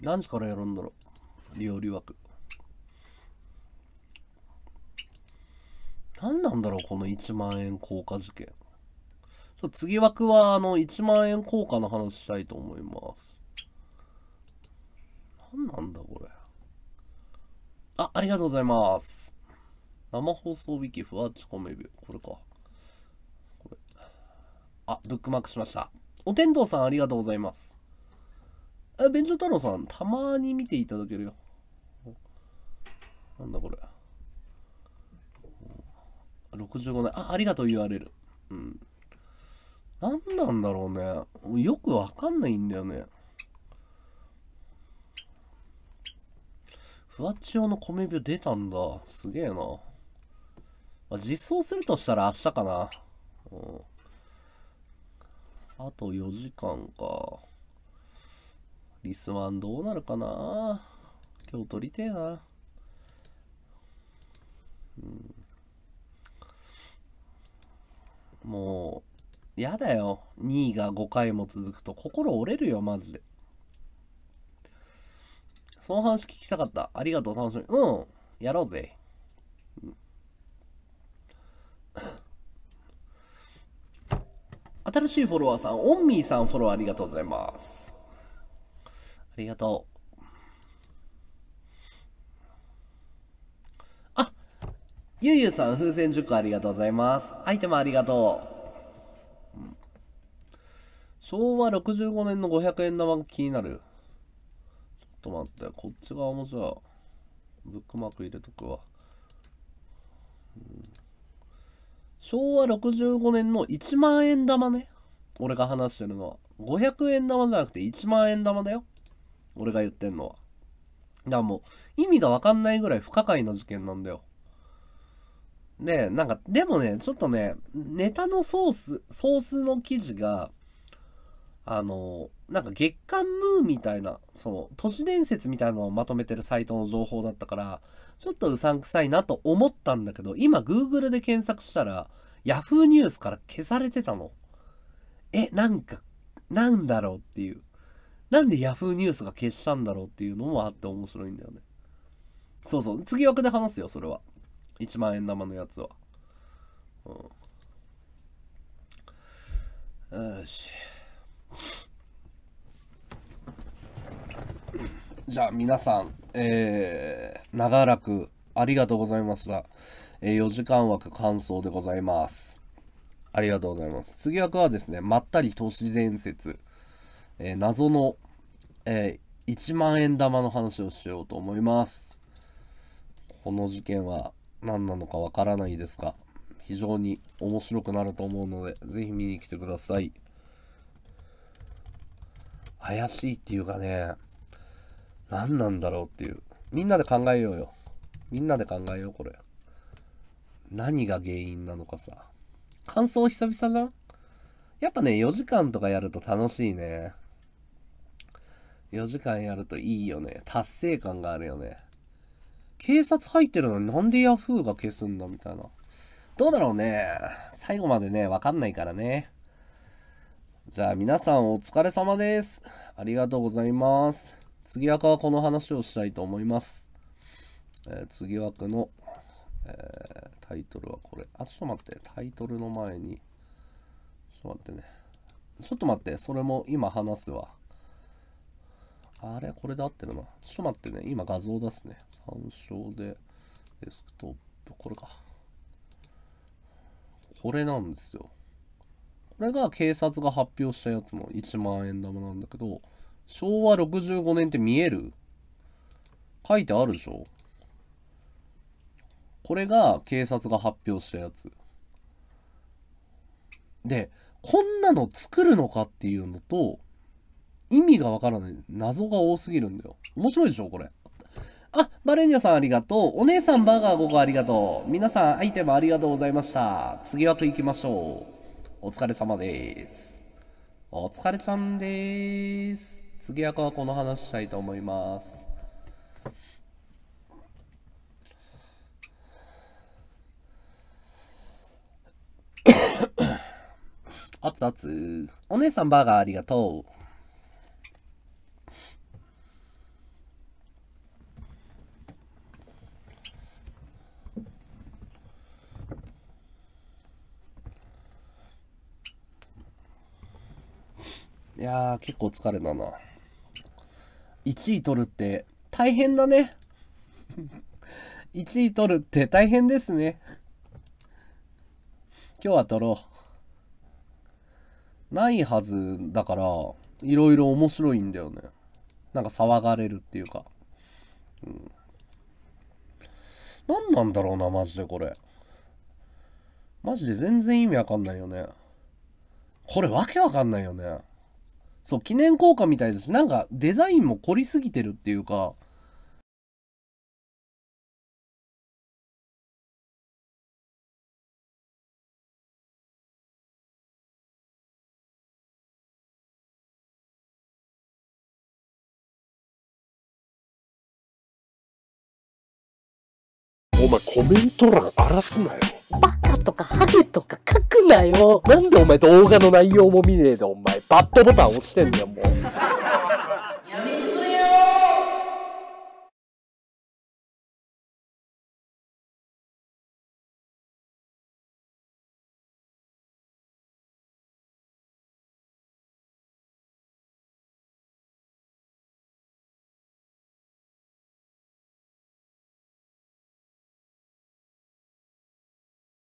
Speaker 1: 何時からやるんだろう料理枠。何なんだろうこの1万円硬貨事件。ちょ次枠は、あの、1万円硬貨の話したいと思います。何なんだこれ。あ、ありがとうございます。生放送ウィキフはちコメビこれか。これ。あ、ブックマークしました。お天道さんありがとうございます。あ、弁当太郎さん、たまに見ていただけるよ。なんだこれ。65年。あ、ありがとう URL。うん。何なんだろうね。よくわかんないんだよね。ふわっち用の米病出たんだ。すげえな。まあ、実装するとしたら明日かな。うん。あと4時間か。リスマンどうなるかな今日撮りてえな。うん。もう、やだよ。2位が5回も続くと心折れるよ、マジで。その話聞きたかった。ありがとう、楽しみ。うん。やろうぜ。うん新しいフォロワーさん、オンミーさんフォローありがとうございます。ありがとう。あ、ゆゆさん、風船塾ありがとうございます。アイテムありがとう。うん、昭和65年の500円玉気になる。ちょっと待って、こっち側もじゃあ、ブックマーク入れとくわ。うん昭和65年の1万円玉ね。俺が話してるのは。500円玉じゃなくて1万円玉だよ。俺が言ってんのは。だからもう、意味がわかんないぐらい不可解な事件なんだよ。で、なんか、でもね、ちょっとね、ネタのソース、ソースの記事が、あの、なんか月刊ムーみたいな、その、都市伝説みたいなのをまとめてるサイトの情報だったから、ちょっとうさんくさいなと思ったんだけど、今 Google で検索したら、Yahoo ニュースから消されてたの。え、なんか、なんだろうっていう。なんで Yahoo ニュースが消したんだろうっていうのもあって面白いんだよね。そうそう。次枠で話すよ、それは。1万円玉のやつは。うん。よし。じゃあ皆さん、えー、長らくありがとうございました。えー、4時間枠感想でございます。ありがとうございます。次枠はですね、まったり都市伝説、えー、謎の、えー、1万円玉の話をしようと思います。この事件は何なのかわからないですが、非常に面白くなると思うので、ぜひ見に来てください。怪しいっていうかね、何なんだろうっていう。みんなで考えようよ。みんなで考えよう、これ。何が原因なのかさ。感想久々じゃんやっぱね、4時間とかやると楽しいね。4時間やるといいよね。達成感があるよね。警察入ってるのになんで yahoo が消すんだみたいな。どうだろうね。最後までね、わかんないからね。じゃあ皆さんお疲れ様です。ありがとうございます。次枠はこの話をしたいと思います。えー、次枠の、えー、タイトルはこれ。あ、ちょっと待って。タイトルの前に。ちょっと待ってね。ちょっと待って。それも今話すわ。あれこれで合ってるな。ちょっと待ってね。今画像出すね。参照でデスクトップ。これか。これなんですよ。これが警察が発表したやつの1万円玉なんだけど、昭和65年って見える書いてあるでしょこれが警察が発表したやつ。で、こんなの作るのかっていうのと、意味がわからない。謎が多すぎるんだよ。面白いでしょこれ。あ、バレンジさんありがとう。お姉さんバーガー5個ありがとう。皆さんアイテムありがとうございました。次枠行きましょう。お疲れ様です。お疲れちゃんです。次役はこの話したいと思います。[coughs] 熱々。お姉さんバーガーありがとう。いやー、結構疲れたな。1位取るって大変だね。1位取るって大変ですね。今日は取ろう。ないはずだから、いろいろ面白いんだよね。なんか騒がれるっていうか。うん。何なんだろうな、マジでこれ。マジで全然意味わかんないよね。これわけわかんないよ
Speaker 2: ね。そう、記念硬貨みたいですなんかデザインも凝りすぎてるっていうか、お前コメント欄荒らすなよ。
Speaker 1: バカとかハゲとか書くなよ。なんでお前動画の内容も見ねえでお前、
Speaker 2: バッドボタン押してんだよ、も
Speaker 3: う。